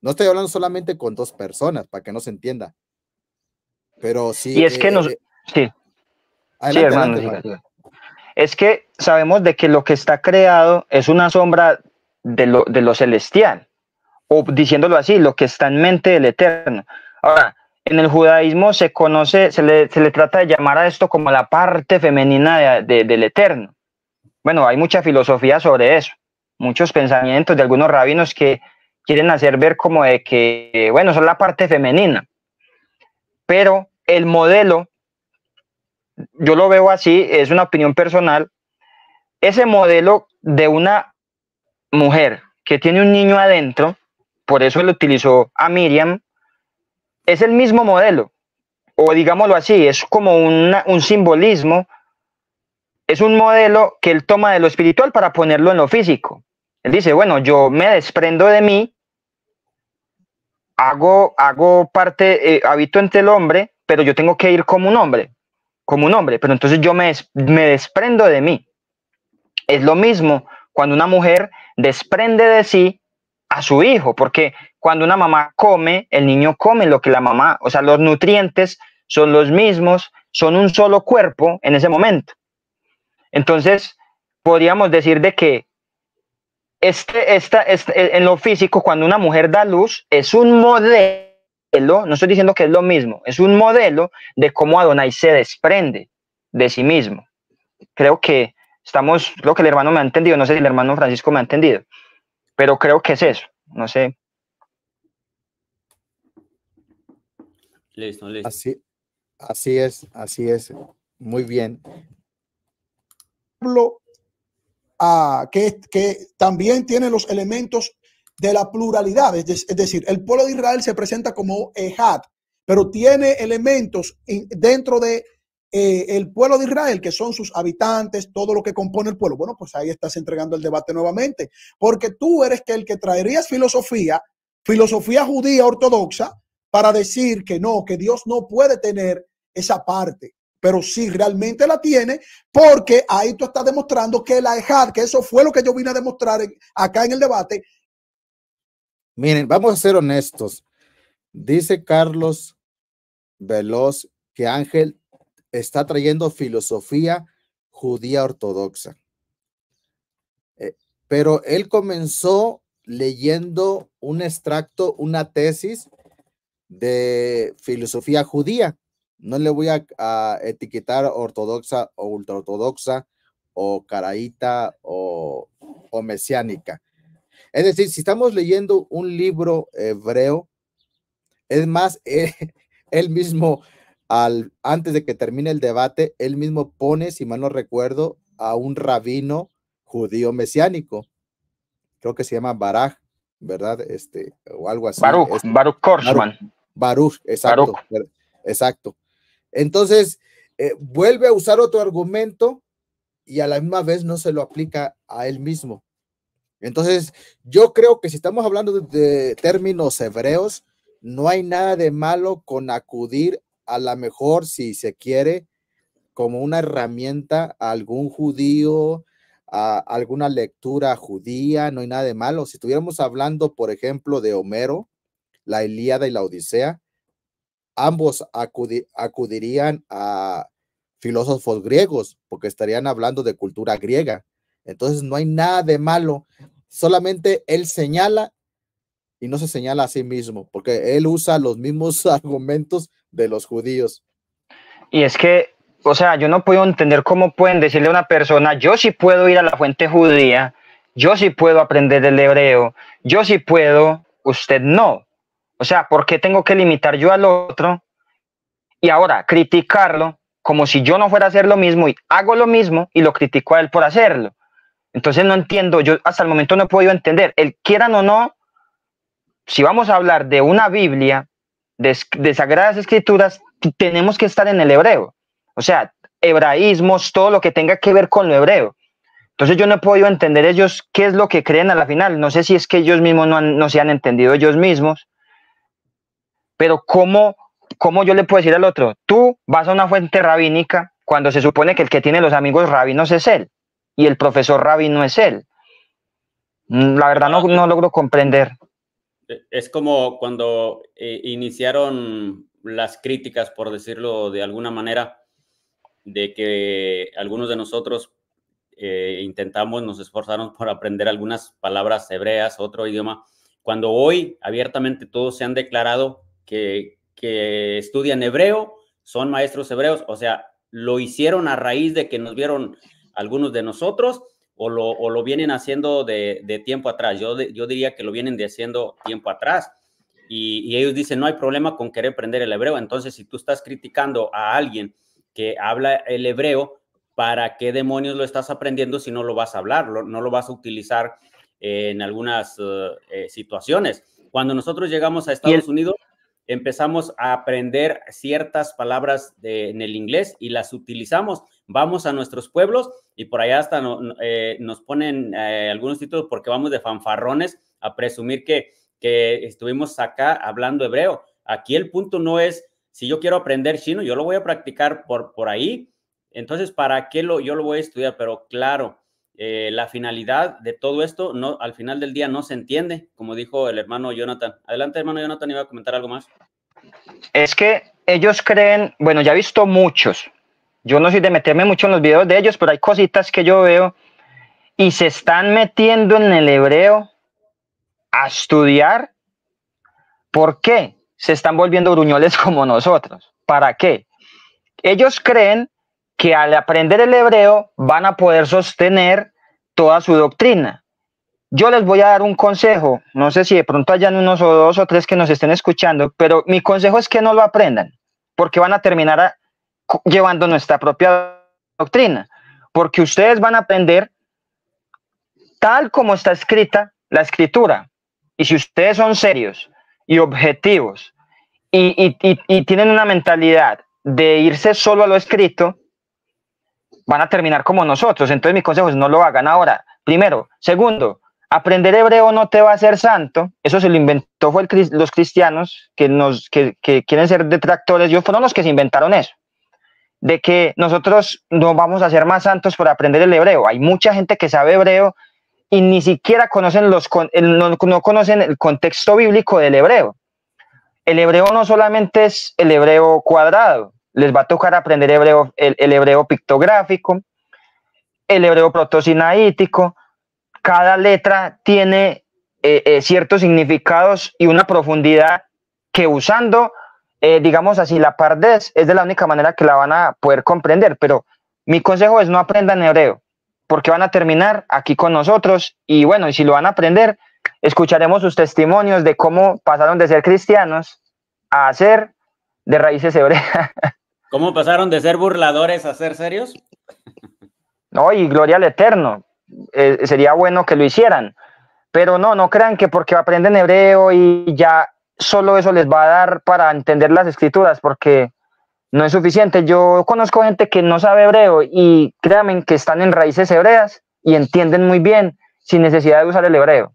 No estoy hablando solamente con dos personas, para que no se entienda. Pero sí. Y es que nos. Eh, sí. sí, hermano es que sabemos de que lo que está creado es una sombra de lo, celestial, o diciéndolo así, lo que está en mente del Eterno. Ahora, en el judaísmo se conoce, se le, trata de llamar a esto como la parte femenina del Eterno. Bueno, hay mucha filosofía sobre eso, muchos pensamientos de algunos rabinos que quieren hacer ver como de que, bueno, son la parte femenina, pero el modelo yo lo veo así, es una opinión personal, ese modelo de una mujer que tiene un niño adentro, por eso lo utilizó a Miriam, es el mismo modelo, o digámoslo así, es como un simbolismo, es un modelo que él toma de lo espiritual para ponerlo en lo físico. Él dice, bueno, yo me desprendo de mí, hago, hago parte, eh, habito entre el hombre, pero yo tengo que ir como un hombre como un hombre, pero entonces yo me, me desprendo de mí. Es lo mismo cuando una mujer desprende de sí a su hijo, porque cuando una mamá come, el niño come lo que la mamá, o sea, los nutrientes son los mismos, son un solo cuerpo en ese momento. Entonces, podríamos decir de que este, esta, este, en lo físico, cuando una mujer da luz, es un modelo no estoy diciendo que es lo mismo, es un modelo de cómo Adonai se desprende de sí mismo. Creo que estamos, lo que el hermano me ha entendido, no sé si el hermano Francisco me ha entendido, pero creo que es eso, no sé. Listo, listo. Así, así es, así es, muy bien. Pablo, que, que también tiene los elementos de la pluralidad. Es, decir, el pueblo de Israel se presenta como Ejad, pero tiene elementos dentro de eh, el pueblo de Israel, que son sus habitantes, todo lo que compone el pueblo. Bueno, pues ahí estás entregando el debate nuevamente, porque tú eres que el que traerías filosofía, filosofía judía ortodoxa, para decir que no, que Dios no puede tener esa parte pero sí realmente la tiene, porque ahí tú estás demostrando que la EJAD, que eso fue lo que yo vine a demostrar acá en el debate, Miren, vamos a ser honestos. Dice Carlos Veloz que Ángel está trayendo filosofía judía ortodoxa. Eh, pero él comenzó leyendo un extracto, una tesis de filosofía judía. No le voy a, etiquetar ortodoxa o ultraortodoxa o caraíta o mesiánica. Es decir, si estamos leyendo un libro hebreo, es más, eh, él mismo, al, antes de que termine el debate, él mismo pone, si mal no recuerdo, a un rabino judío mesiánico. Creo que se llama Baraj, ¿verdad? Este, o algo así. Baruch, Baruch Korshman. exacto. Exacto. Entonces, eh, vuelve a usar otro argumento y a la misma vez no se lo aplica a él mismo. Entonces, yo creo que si estamos hablando de términos hebreos, no hay nada de malo con acudir a la mejor, si se quiere, como una herramienta a algún judío, a alguna lectura judía, no hay nada de malo. Si estuviéramos hablando, por ejemplo, de Homero, la Ilíada y la Odisea, ambos acudirían a filósofos griegos, porque estarían hablando de cultura griega. Entonces no hay nada de malo, solamente él señala y no se señala a sí mismo, porque él usa los mismos argumentos de los judíos. Y es que, o sea, yo no puedo entender cómo pueden decirle a una persona, yo sí puedo ir a la fuente judía, yo sí puedo aprender el hebreo, yo sí puedo, usted no. O sea, ¿por qué tengo que limitar yo al otro y ahora criticarlo como si yo no fuera a hacer lo mismo y hago lo mismo y lo critico a él por hacerlo? Entonces no entiendo, yo hasta el momento no he podido entender, el quieran o no, si vamos a hablar de una Biblia, de, Sagradas Escrituras, tenemos que estar en el hebreo. O sea, hebraísmos, todo lo que tenga que ver con lo hebreo. Entonces yo no he podido entender ellos qué es lo que creen a la final. No sé si es que ellos mismos no, se han entendido ellos mismos, pero ¿cómo, ¿cómo yo le puedo decir al otro? Tú vas a una fuente rabínica cuando se supone que el que tiene los amigos rabinos es él y el profesor Rabbi no es él. Mm, la verdad no, ah. no logro comprender. E, es como cuando eh, iniciaron las críticas, por decirlo de alguna manera, de que algunos de nosotros eh, intentamos, nos esforzaron por aprender algunas palabras hebreas, otro idioma, cuando hoy abiertamente todos se han declarado que, que estudian hebreo, son maestros hebreos, o sea, lo hicieron a raíz de que nos vieron algunos de nosotros o lo, o lo vienen haciendo de, tiempo atrás. Yo, yo diría que lo vienen haciendo tiempo atrás. Y, ellos dicen, no hay problema con querer aprender el hebreo. Entonces, si tú estás criticando a alguien que habla el hebreo, ¿para qué demonios lo estás aprendiendo si no lo vas a hablar? no lo vas a utilizar en algunas eh, situaciones. Cuando nosotros llegamos a Estados Unidos, empezamos a aprender ciertas palabras en el inglés y las utilizamos. Vamos a nuestros pueblos y por allá hasta eh, nos ponen eh, algunos títulos porque vamos de fanfarrones a presumir que, que estuvimos acá hablando hebreo. Aquí el punto no es, si yo quiero aprender chino, yo lo voy a practicar por, por ahí. Entonces, ¿para qué lo, yo lo voy a estudiar? Pero claro, eh, la finalidad de todo esto no, al final del día no se entiende, como dijo el hermano Jonathan. Adelante, hermano Jonathan, iba a comentar algo más. Es que ellos creen, bueno, ya he visto muchos. Yo no soy de meterme mucho en los videos de ellos, pero hay cositas que yo veo y se están metiendo en el hebreo a estudiar. ¿Por qué? Se están volviendo gruñoles como nosotros. ¿Para qué? Ellos creen que al aprender el hebreo van a poder sostener toda su doctrina. Yo les voy a dar un consejo, no sé si de pronto hayan unos o dos o tres que nos estén escuchando, pero mi consejo es que no lo aprendan, porque van a terminar llevando nuestra propia doctrina, porque ustedes van a aprender tal como está escrita la escritura. Y si ustedes son serios y objetivos y tienen una mentalidad de irse solo a lo escrito, van a terminar como nosotros. Entonces mi consejo es no lo hagan ahora. Primero. Segundo, aprender hebreo no te va a hacer santo. Eso se lo inventó fue el, los cristianos que, nos, que, quieren ser detractores. Yo fueron los que se inventaron eso. De que nosotros no vamos a ser más santos por aprender el hebreo. Hay mucha gente que sabe hebreo y ni siquiera conocen los, no conocen el contexto bíblico del hebreo. El hebreo no solamente es el hebreo cuadrado, les va a tocar aprender el, hebreo pictográfico, el hebreo protosinaítico. Cada letra tiene eh, eh, ciertos significados y una profundidad que usando, eh, digamos así, la pardez es de la única manera que la van a poder comprender. Pero mi consejo es no aprendan hebreo, porque van a terminar aquí con nosotros y bueno, y si lo van a aprender, escucharemos sus testimonios de cómo pasaron de ser cristianos a ser de raíces hebreas. ¿Cómo pasaron de ser burladores a ser serios? No, y gloria al Eterno. Eh, sería bueno que lo hicieran. Pero no, no crean que porque aprenden hebreo y ya solo eso les va a dar para entender las escrituras, porque no es suficiente. Yo conozco gente que no sabe hebreo y créanme que están en raíces hebreas y entienden muy bien sin necesidad de usar el hebreo.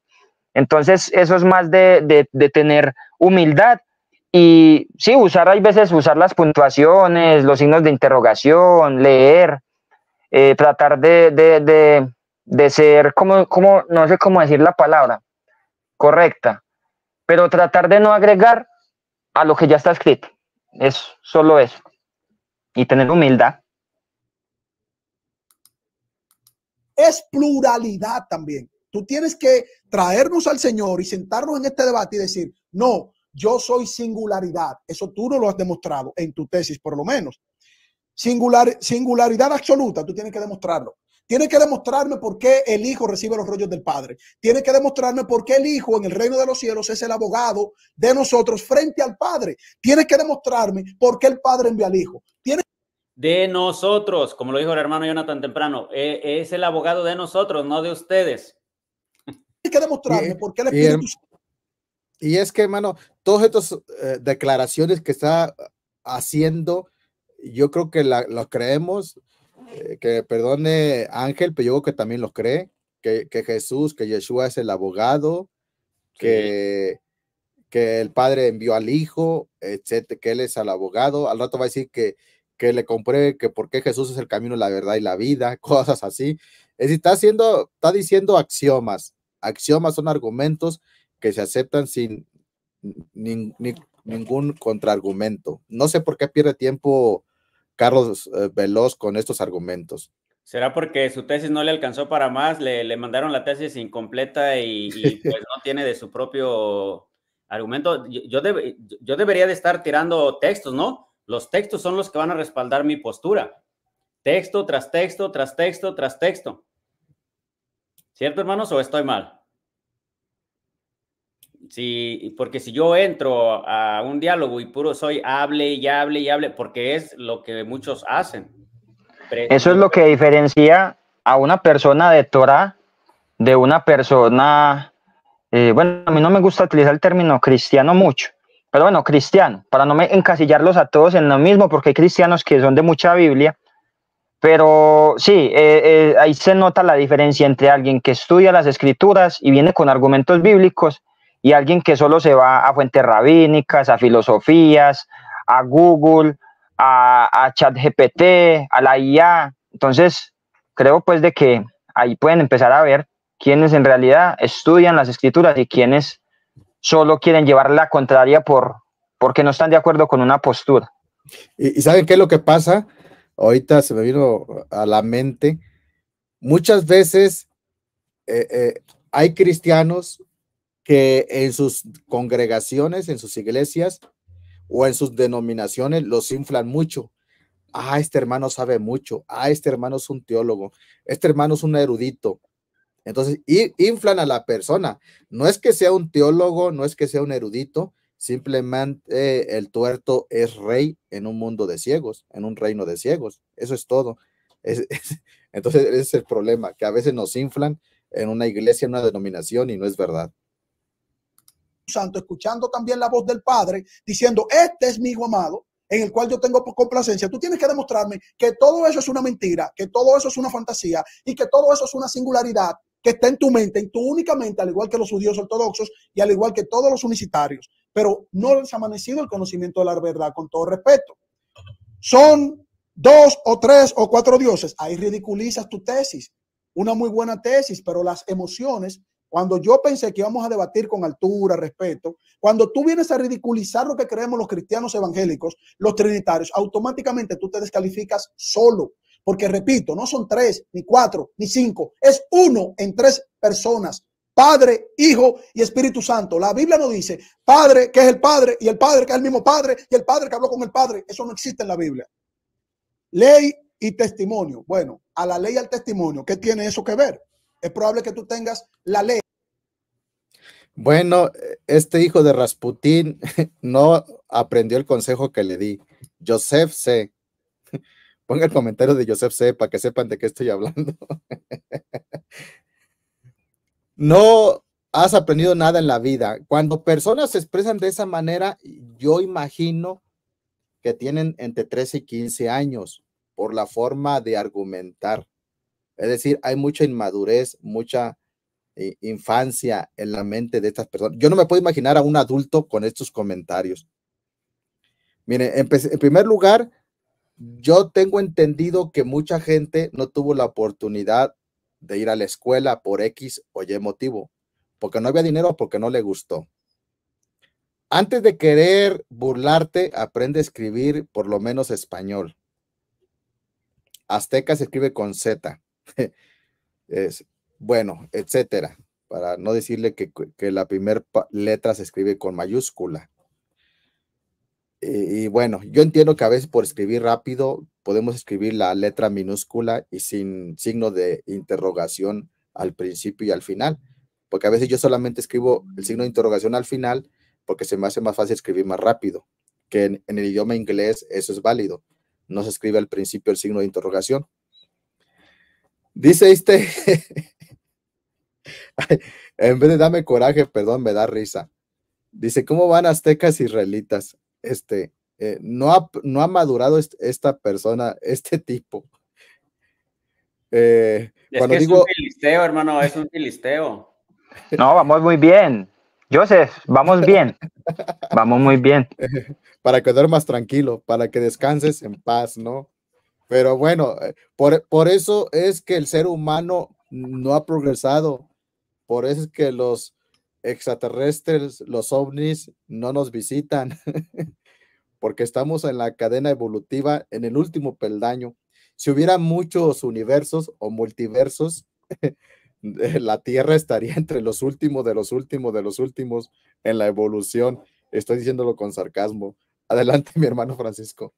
Entonces, eso es más de tener humildad y sí, usar, hay veces usar las puntuaciones, los signos de interrogación, leer, eh, tratar de, de, de, de ser, como, como, no sé cómo decir la palabra correcta, pero tratar de no agregar a lo que ya está escrito. Es solo eso. Y tener humildad. Es pluralidad también. Tú tienes que traernos al Señor y sentarnos en este debate y decir, no, yo soy singularidad. Eso tú no lo has demostrado en tu tesis, por lo menos. Singular, singularidad absoluta, tú tienes que demostrarlo. Tienes que demostrarme por qué el hijo recibe los rollos del padre. Tienes que demostrarme por qué el hijo en el reino de los cielos es el abogado de nosotros frente al padre. Tienes que demostrarme por qué el padre envía al hijo. tiene de nosotros, como lo dijo el hermano Jonathan temprano, e, es el abogado de nosotros, no de ustedes. Tienes que demostrarme por qué el Espíritu y es que, hermano, todas estas eh, declaraciones que está eh, haciendo, yo creo que los lo creemos, eh, que perdone Ángel, pero yo creo que también los cree, que, Jesús, que Yeshua es el abogado, que, que el Padre envió al Hijo, etcétera, que Él es el abogado. Al rato va a decir que, que le compruebe que por qué Jesús es el camino, la verdad y la vida, cosas así. Es está, haciendo, está diciendo axiomas. Axiomas son argumentos que se aceptan sin ningún contraargumento. No sé por qué pierde tiempo Carlos eh, Veloz con estos argumentos. ¿Será porque su tesis no le alcanzó para más? Le, mandaron la tesis incompleta y, pues no tiene de su propio argumento. Yo, yo debería de estar tirando textos, ¿no? Los textos son los que van a respaldar mi postura. Texto tras texto, tras texto, tras texto. ¿Cierto, hermanos? ¿O estoy mal? Sí, porque si yo entro a un diálogo y puro soy hable y hable y hable, porque es lo que muchos hacen. Eso es lo que diferencia a una persona de Torah de una persona, eh, bueno, a mí no me gusta utilizar el término cristiano mucho, pero bueno, cristiano, para no me encasillarlos a todos en lo mismo, porque hay cristianos que son de mucha Biblia, pero sí, eh, eh, ahí se nota la diferencia entre alguien que estudia las escrituras y viene con argumentos bíblicos y alguien que solo se va a fuentes rabínicas, a filosofías, a Google, a, ChatGPT, a la IA. Entonces, creo pues de que ahí pueden empezar a ver quienes en realidad estudian las escrituras y quienes solo quieren llevar la contraria por, porque no están de acuerdo con una postura. ¿Y, saben qué es lo que pasa? Ahorita se me vino a la mente. Muchas veces eh, eh, hay cristianos que en sus congregaciones, en sus iglesias o en sus denominaciones los inflan mucho. Ah, este hermano sabe mucho. Ah, este hermano es un teólogo. Este hermano es un erudito. Entonces, inflan a la persona. No es que sea un teólogo, no es que sea un erudito, simplemente el tuerto es rey en un mundo de ciegos, en un reino de ciegos. Eso es todo. entonces, ese es el problema, que a veces nos inflan en una iglesia, en una denominación y no es verdad. Santo, escuchando también la voz del Padre, diciendo, este es mi hijo amado, en el cual yo tengo complacencia. Tú tienes que demostrarme que todo eso es una mentira, que todo eso es una fantasía y que todo eso es una singularidad que está en tu mente, en tu única mente, al igual que los judíos ortodoxos y al igual que todos los unicitarios. Pero no les ha amanecido el conocimiento de la verdad, con todo respeto. Son dos o tres o cuatro dioses. Ahí ridiculizas tu tesis. Una muy buena tesis, pero las emociones cuando yo pensé que íbamos a debatir con altura, respeto, cuando tú vienes a ridiculizar lo que creemos los cristianos evangélicos, los trinitarios, automáticamente tú te descalificas solo. Porque repito, no son tres, ni cuatro, ni cinco, es uno en tres personas. Padre, Hijo y Espíritu Santo. La Biblia no dice Padre, que es el Padre, y el Padre, que es el mismo Padre, y el Padre que habló con el Padre. Eso no existe en la Biblia. Ley y testimonio. Bueno, a la ley y al testimonio, ¿qué tiene eso que ver? es probable que tú tengas la ley. Bueno, este hijo de Rasputín no aprendió el consejo que le di. Joseph C. Ponga el comentario de Joseph C para que sepan de qué estoy hablando. No has aprendido nada en la vida. Cuando personas se expresan de esa manera, yo imagino que tienen entre 13 y 15 años por la forma de argumentar. Es decir, hay mucha inmadurez, mucha eh, infancia en la mente de estas personas. Yo no me puedo imaginar a un adulto con estos comentarios. Mire, en, primer lugar, yo tengo entendido que mucha gente no tuvo la oportunidad de ir a la escuela por X o Y motivo, porque no había dinero, o porque no le gustó. Antes de querer burlarte, aprende a escribir por lo menos español. Azteca se escribe con Z. es, bueno, etcétera, para no decirle que, la primera letra se escribe con mayúscula. Y, bueno, yo entiendo que a veces por escribir rápido podemos escribir la letra minúscula y sin signo de interrogación al principio y al final, porque a veces yo solamente escribo el signo de interrogación al final porque se me hace más fácil escribir más rápido, que en el idioma inglés eso es válido, no se escribe al principio el signo de interrogación. Dice este, en vez de dame coraje, perdón, me da risa. Dice, ¿cómo van aztecas israelitas? Este, eh, no, ha, no, ha, madurado esta persona, este tipo. Eh, es que es un filisteo, hermano, es un filisteo. No, vamos muy bien. Joseph, vamos bien. Vamos muy bien. Para quedar más tranquilo, para que descanses en paz, ¿no? Pero bueno, eh, por, eso es que el ser humano no ha progresado. Por eso es que los extraterrestres, los ovnis, no nos visitan. Porque estamos en la cadena evolutiva, en el último peldaño. Si hubiera muchos universos o multiversos, la Tierra estaría entre los últimos de los últimos de los últimos en la evolución. Estoy diciéndolo con sarcasmo. Adelante, mi hermano Francisco.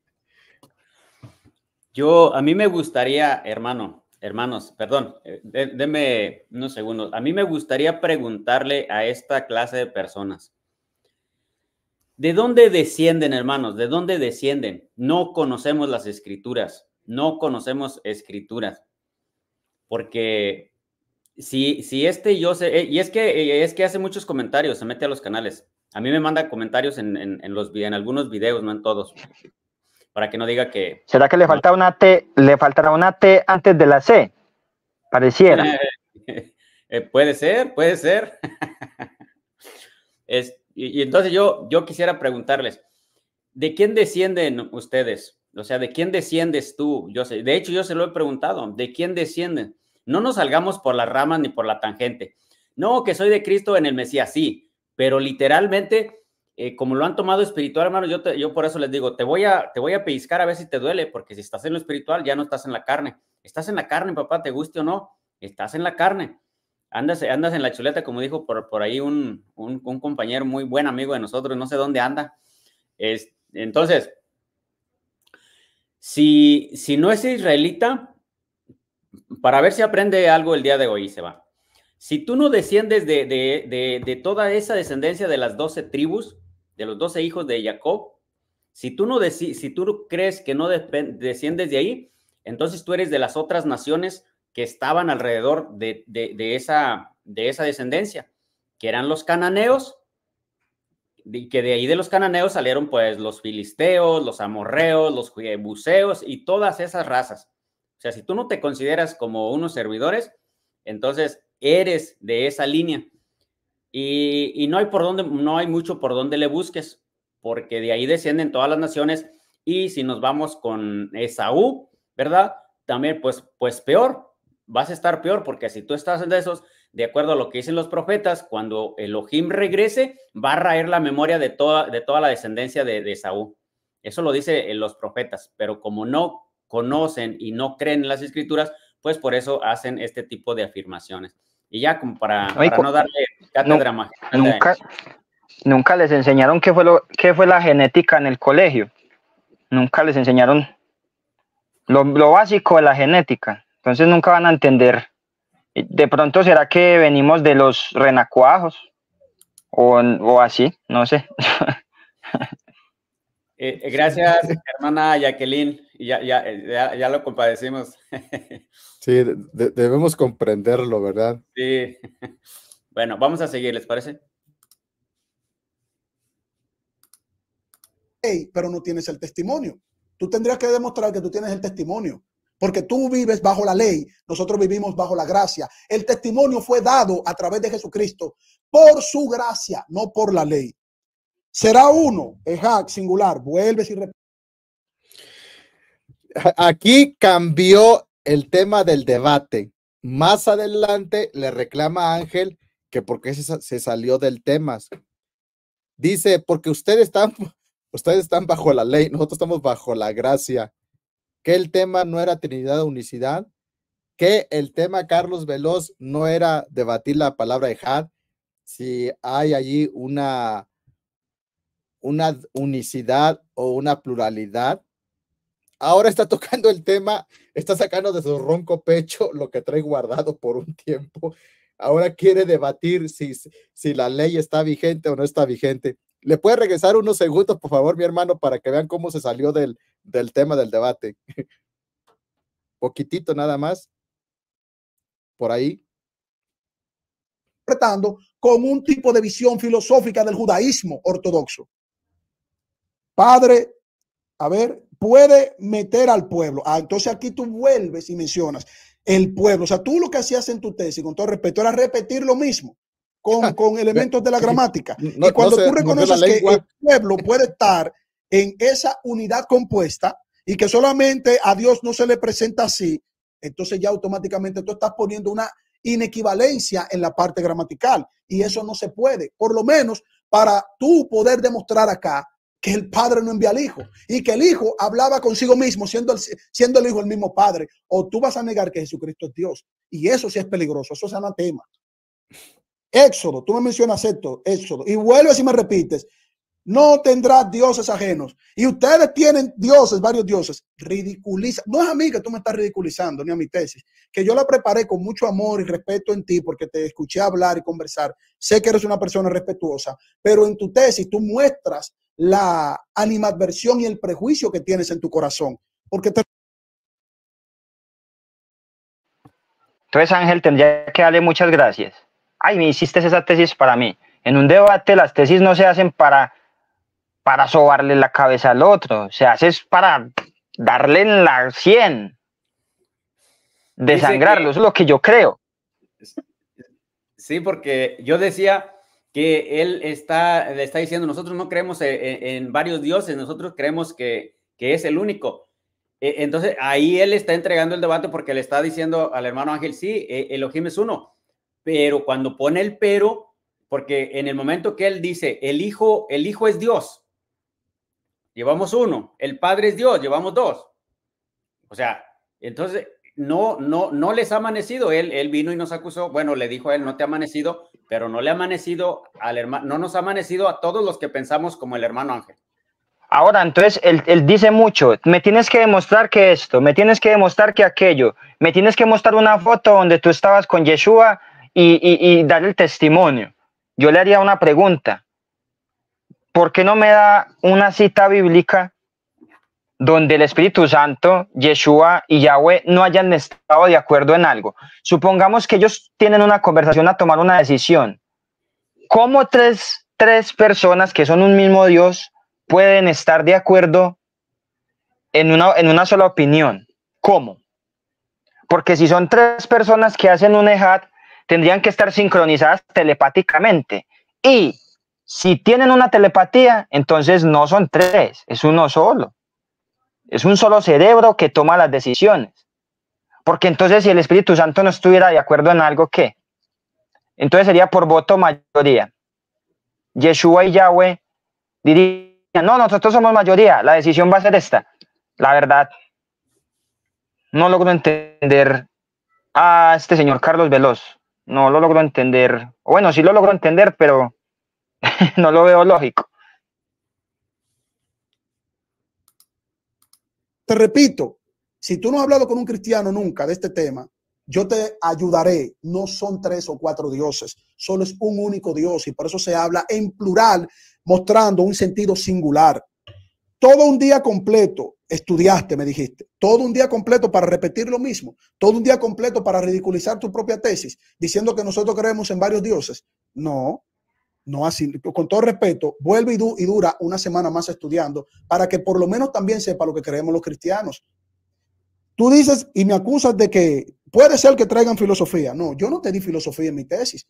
Yo, a mí me gustaría, hermano, hermanos, perdón, eh, denme unos segundos. A mí me gustaría preguntarle a esta clase de personas. ¿De dónde descienden, hermanos? ¿De dónde descienden? No conocemos las escrituras, no conocemos escrituras. Porque si, si este yo sé, eh, y es que, es que hace muchos comentarios, se mete a los canales. A mí me manda comentarios en, en, los, en algunos videos, no en todos para que no diga que... ¿Será que le falta una T, le faltará una T antes de la C? Pareciera. Eh, puede ser, puede ser. y, entonces yo, yo quisiera preguntarles, ¿de quién descienden ustedes? O sea, ¿de quién desciendes tú? Yo sé, de hecho, yo se lo he preguntado, ¿de quién descienden? No nos salgamos por las ramas ni por la tangente. No, que soy de Cristo en el Mesías, sí, pero literalmente eh, como lo han tomado espiritual, hermano, yo, yo por eso les digo, te voy, a, te voy a pellizcar a ver si te duele, porque si estás en lo espiritual, ya no estás en la carne. Estás en la carne, papá, te guste o no, estás en la carne. Andas, andas en la chuleta, como dijo por, ahí un, compañero muy buen amigo de nosotros, no sé dónde anda. entonces, si, si no es israelita, para ver si aprende algo el día de hoy, se va. Si tú no desciendes de, de toda esa descendencia de las doce tribus, de los doce hijos de Jacob, si tú, no si tú crees que no desciendes de ahí, entonces tú eres de las otras naciones que estaban alrededor de, esa, de esa descendencia, que eran los cananeos, y que de ahí de los cananeos salieron pues los filisteos, los amorreos, los jebuseos eh, y todas esas razas. O sea, si tú no te consideras como unos servidores, entonces eres de esa línea. Y, no hay por dónde, no hay mucho por dónde le busques, porque de ahí descienden todas las naciones. Y si nos vamos con Esaú, ¿verdad? También, pues, pues peor, vas a estar peor, porque si tú estás de esos, de acuerdo a lo que dicen los profetas, cuando Elohim regrese, va a raer la memoria de toda, de toda la descendencia de, Esaú. Eso lo dicen eh, los profetas, pero como no conocen y no creen en las escrituras, pues por eso hacen este tipo de afirmaciones. Y ya como para, para no darle nunca, nunca, les enseñaron qué fue, lo, qué fue la genética en el colegio. Nunca les enseñaron lo, básico de la genética. Entonces nunca van a entender. De pronto será que venimos de los renacuajos o, o así, no sé. Eh, eh, gracias, hermana Jacqueline. Eh, ya, ya, lo compadecimos. sí, debemos comprenderlo, ¿verdad? Sí. Bueno, vamos a seguir, ¿les parece? Hey, pero no tienes el testimonio. Tú tendrías que demostrar que tú tienes el testimonio, porque tú vives bajo la ley, nosotros vivimos bajo la gracia. El testimonio fue dado a través de Jesucristo por su gracia, no por la ley. Será uno, Es singular, vuelves y repites. Aquí cambió el tema del debate. Más adelante le reclama Ángel que porque se, salió del tema. Dice, porque ustedes están, ustedes están bajo la ley, nosotros estamos bajo la gracia. Que el tema no era Trinidad Unicidad, que el tema Carlos Veloz no era debatir la palabra de Ejad, si hay allí una, una unicidad o una pluralidad. Ahora está tocando el tema, está sacando de su ronco pecho lo que trae guardado por un tiempo ahora quiere debatir si, si la ley está vigente o no está vigente. ¿Le puede regresar unos segundos, por favor, mi hermano, para que vean cómo se salió del, del tema del debate? Poquitito nada más. Por ahí. Con un tipo de visión filosófica del judaísmo ortodoxo. Padre, a ver, puede meter al pueblo. Ah, entonces aquí tú vuelves y mencionas el pueblo. O sea, tú lo que hacías en tu tesis, con todo respeto, era repetir lo mismo. Con, con elementos de la gramática. y cuando tú reconoces que el pueblo puede estar en esa unidad compuesta y que solamente a Dios no se le presenta así, entonces ya automáticamente tú estás poniendo una inequivalencia en la parte gramatical y eso no se puede, por lo menos para tú poder demostrar acá que el padre no envía al hijo y que el hijo hablaba consigo mismo siendo el, siendo el hijo el mismo padre. O tú vas a negar que Jesucristo es Dios. Y eso sí es peligroso, eso es anatema. Éxodo, tú me mencionas esto, Éxodo, y vuelves y me repites, no tendrás dioses ajenos. Y ustedes tienen dioses, varios dioses. Ridiculiza. No es a mí que tú me estás ridiculizando, ni a mi tesis, que yo la preparé con mucho amor y respeto en ti porque te escuché hablar y conversar. Sé que eres una persona respetuosa, pero en tu tesis tú muestras la animadversión y el prejuicio que tienes en tu corazón. Porque te... Entonces, Ángel, tendría que darle muchas gracias. Ay, me hiciste esa tesis para mí. En un debate las tesis no se hacen para, para sobarle la cabeza al otro, se hace para darle en la 100, desangrarlo, es lo que yo creo. Sí, porque yo decía, que él está, le está diciendo, nosotros no creemos e, e, en, varios dioses, nosotros creemos que, es el único. E, entonces ahí él está entregando el debate porque le está diciendo al hermano Ángel, sí, Elohim es uno, pero cuando pone el pero, porque en el momento que él dice, el hijo, el hijo es Dios, llevamos uno, el padre es Dios, llevamos dos. O sea, entonces no, no, no les ha amanecido. Él, él vino y nos acusó, bueno, le dijo a él, no te ha amanecido, pero no le ha amanecido al hermano, no nos ha amanecido a todos los que pensamos como el hermano Ángel. Ahora, entonces, él, dice mucho, me tienes que demostrar que esto, me tienes que demostrar que aquello, me tienes que mostrar una foto donde tú estabas con Yeshua y, y dar el testimonio. Yo le haría una pregunta. ¿Por qué no me da una cita bíblica donde el Espíritu Santo, Yeshua y Yahweh no hayan estado de acuerdo en algo. Supongamos que ellos tienen una conversación a tomar una decisión. ¿Cómo tres, tres personas que son un mismo Dios pueden estar de acuerdo en una, en una sola opinión? ¿Cómo? Porque si son tres personas que hacen un Ejad, tendrían que estar sincronizadas telepáticamente. Y si tienen una telepatía, entonces no son tres, es uno solo. Es un solo cerebro que toma las decisiones. Porque entonces si el Espíritu Santo no estuviera de acuerdo en algo, ¿qué? Entonces sería por voto mayoría. Yeshua y Yahweh dirían, no, nosotros somos mayoría, la decisión va a ser esta. La verdad, no logro entender a este señor Carlos Veloz. No lo logro entender. Bueno, sí lo logro entender, pero no lo veo lógico. Te repito, si tú no has hablado con un cristiano nunca de este tema, yo te ayudaré. No son tres o cuatro dioses, solo es un único Dios y por eso se habla en plural, mostrando un sentido singular. Todo un día completo estudiaste, me dijiste. Todo un día completo para repetir lo mismo. Todo un día completo para ridiculizar tu propia tesis, diciendo que nosotros creemos en varios dioses. No, no así, con todo respeto, vuelve y, dura una semana más estudiando para que por lo menos también sepa lo que creemos los cristianos. Tú dices y me acusas de que puede ser que traigan filosofía. No, yo no te di filosofía en mi tesis.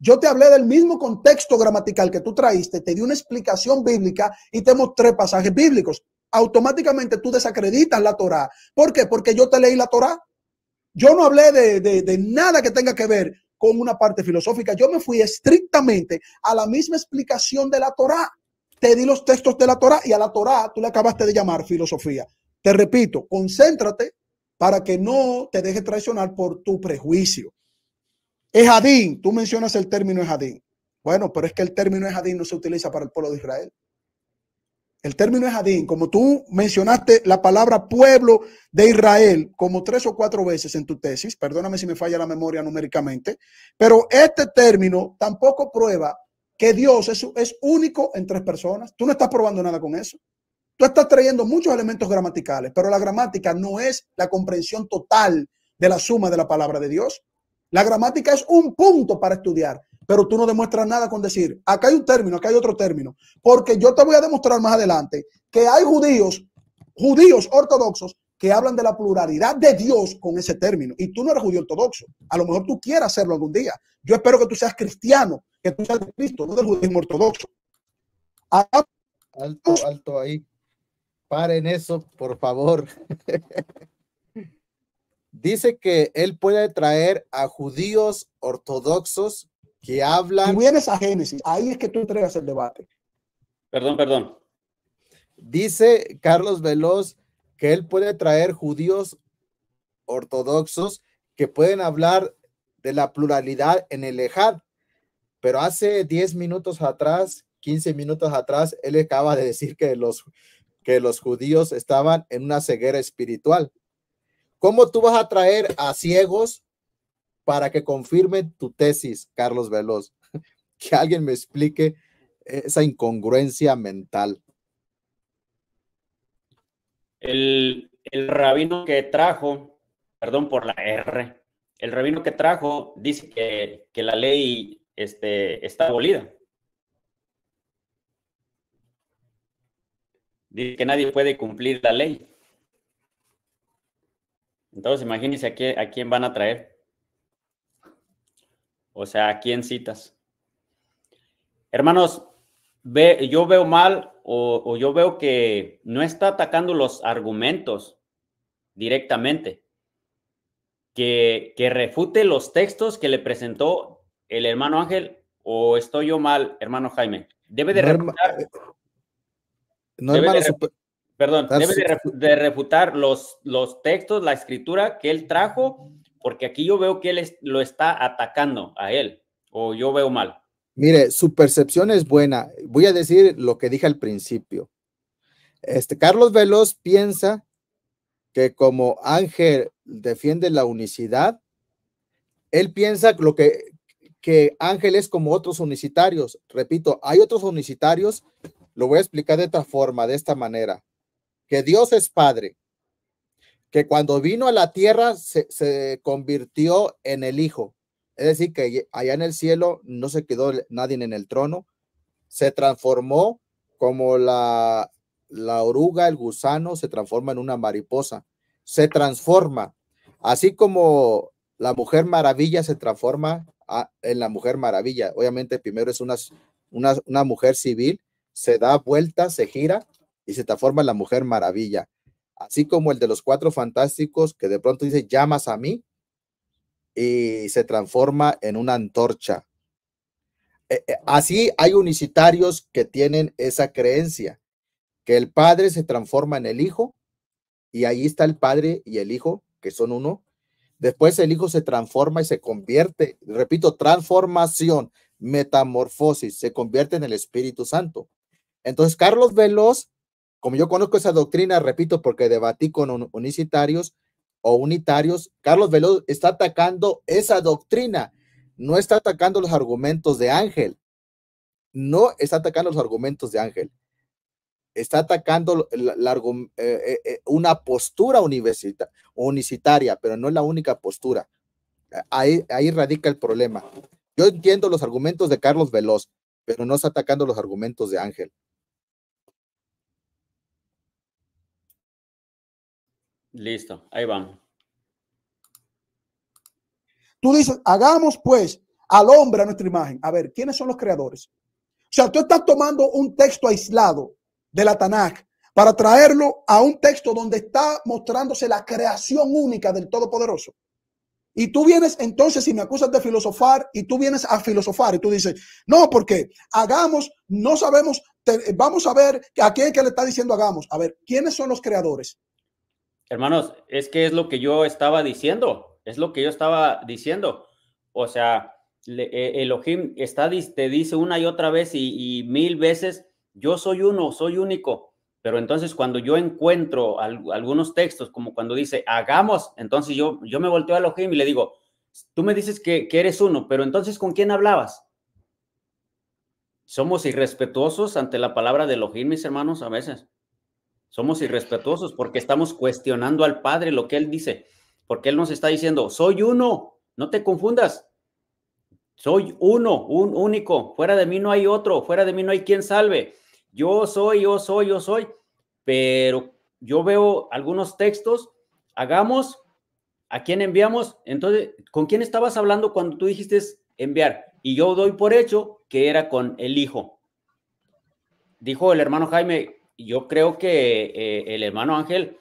Yo te hablé del mismo contexto gramatical que tú traíste, te di una explicación bíblica y tenemos tres pasajes bíblicos. Automáticamente tú desacreditas la Torá. ¿Por qué? Porque yo te leí la Torá. Yo no hablé de, de nada que tenga que ver con una parte filosófica. Yo me fui estrictamente a la misma explicación de la Torá. Te di los textos de la Torá y a la Torá tú le acabaste de llamar filosofía. Te repito, concéntrate para que no te deje traicionar por tu prejuicio. Ejadín, tú mencionas el término Ejadín. Bueno, pero es que el término Ejadín no se utiliza para el pueblo de Israel. El término es Adín. Como tú mencionaste la palabra pueblo de Israel como tres o cuatro veces en tu tesis, perdóname si me falla la memoria numéricamente, pero este término tampoco prueba que Dios es, es único en tres personas. Tú no estás probando nada con eso. Tú estás trayendo muchos elementos gramaticales, pero la gramática no es la comprensión total de la suma de la palabra de Dios. La gramática es un punto para estudiar, pero tú no demuestras nada con decir, acá hay un término, acá hay otro término, porque yo te voy a demostrar más adelante que hay judíos, judíos ortodoxos, que hablan de la pluralidad de Dios con ese término. Y tú no eres judío ortodoxo. A lo mejor tú quieras hacerlo algún día. Yo espero que tú seas cristiano, que tú seas Cristo, no del judío ortodoxo. Alto, alto ahí. Paren eso, por favor. Dice que él puede traer a judíos ortodoxos que hablan. vienes a Génesis, ahí es que tú entregas el debate. Perdón, perdón. Dice Carlos Veloz que él puede traer judíos ortodoxos que pueden hablar de la pluralidad en el Ejad, pero hace 10 minutos atrás, 15 minutos atrás, él acaba de decir que los, que los judíos estaban en una ceguera espiritual. ¿Cómo tú vas a traer a ciegos para que confirme tu tesis, Carlos Veloz. Que alguien me explique esa incongruencia mental. El, rabino que trajo, perdón por la R, el rabino que trajo dice que, la ley este, está abolida. Dice que nadie puede cumplir la ley. Entonces, imagínense a quién van a traer. O sea, ¿a quién citas? Hermanos, ve, yo veo mal o, yo veo que no está atacando los argumentos directamente. Que, que, refute los textos que le presentó el hermano Ángel o estoy yo mal, hermano Jaime. Debe de no, refutar. perdón, debe de, refutar los, los textos, la escritura que él trajo porque aquí yo veo que él lo está atacando a él, o yo veo mal. Mire, su percepción es buena. Voy a decir lo que dije al principio. Este, Carlos Veloz piensa que como Ángel defiende la unicidad, él piensa lo que, que Ángel es como otros unicitarios. Repito, hay otros unicitarios, lo voy a explicar de otra forma, de esta manera, que Dios es Padre, que cuando vino a la tierra se, convirtió en el Hijo. Es decir, que allá en el cielo no se quedó nadie en el trono, se transformó como la, la oruga, el gusano, se transforma en una mariposa, se transforma, así como la Mujer Maravilla se transforma ah, en la Mujer Maravilla. Obviamente primero es una, una, una mujer civil, se da vuelta, se gira y se transforma en la Mujer Maravilla así como el de los cuatro fantásticos que de pronto dice llamas a mí y se transforma en una antorcha. E, e, así hay unicitarios que tienen esa creencia, que el Padre se transforma en el Hijo y ahí está el Padre y el Hijo, que son uno. Después el Hijo se transforma y se convierte, repito, transformación, metamorfosis, se convierte en el Espíritu Santo. Entonces Carlos Veloz como yo conozco esa doctrina, repito, porque debatí con unicitarios o unitarios, Carlos Veloz está atacando esa doctrina, no está atacando los argumentos de Ángel, no está atacando los argumentos de Ángel, está atacando eh, eh, eh, una postura unicitaria, pero no es la única postura. Ahí, ahí radica el problema. Yo entiendo los argumentos de Carlos Veloz, pero no está atacando los argumentos de Ángel. Listo, ahí vamos. Tú dices, hagamos pues al hombre a nuestra imagen. A ver, ¿quiénes son los creadores? O sea, tú estás tomando un texto aislado de la Tanakh para traerlo a un texto donde está mostrándose la creación única del Todopoderoso. Y tú vienes entonces y me acusas de filosofar y tú vienes a filosofar y tú dices, no, porque hagamos, no sabemos, vamos a ver a quién que le está diciendo hagamos. A ver, ¿quiénes son los creadores? Hermanos, es que es lo que yo estaba diciendo, es lo que yo estaba diciendo. O sea, e, Elohim está, te dice una y otra vez y, mil veces, yo soy uno, soy único. Pero entonces cuando yo encuentro algunos textos, como cuando dice, hagamos, entonces yo, yo me volteo a Elohim y le digo, tú me dices que, que eres uno, pero entonces ¿con quién hablabas? Somos irrespetuosos ante la palabra de Elohim, mis hermanos, a veces. Somos irrespetuosos porque estamos cuestionando al Padre lo que Él dice, porque Él nos está diciendo, soy uno, no te confundas, soy uno, un único, fuera de mí no hay otro, fuera de mí no hay quien salve, yo soy, yo soy, yo soy, pero yo veo algunos textos, hagamos, ¿a quién enviamos? Entonces, ¿con quién estabas hablando cuando tú dijiste enviar? Y yo doy por hecho que era con el Hijo. Dijo el hermano Jaime, yo creo que eh, el hermano Ángel,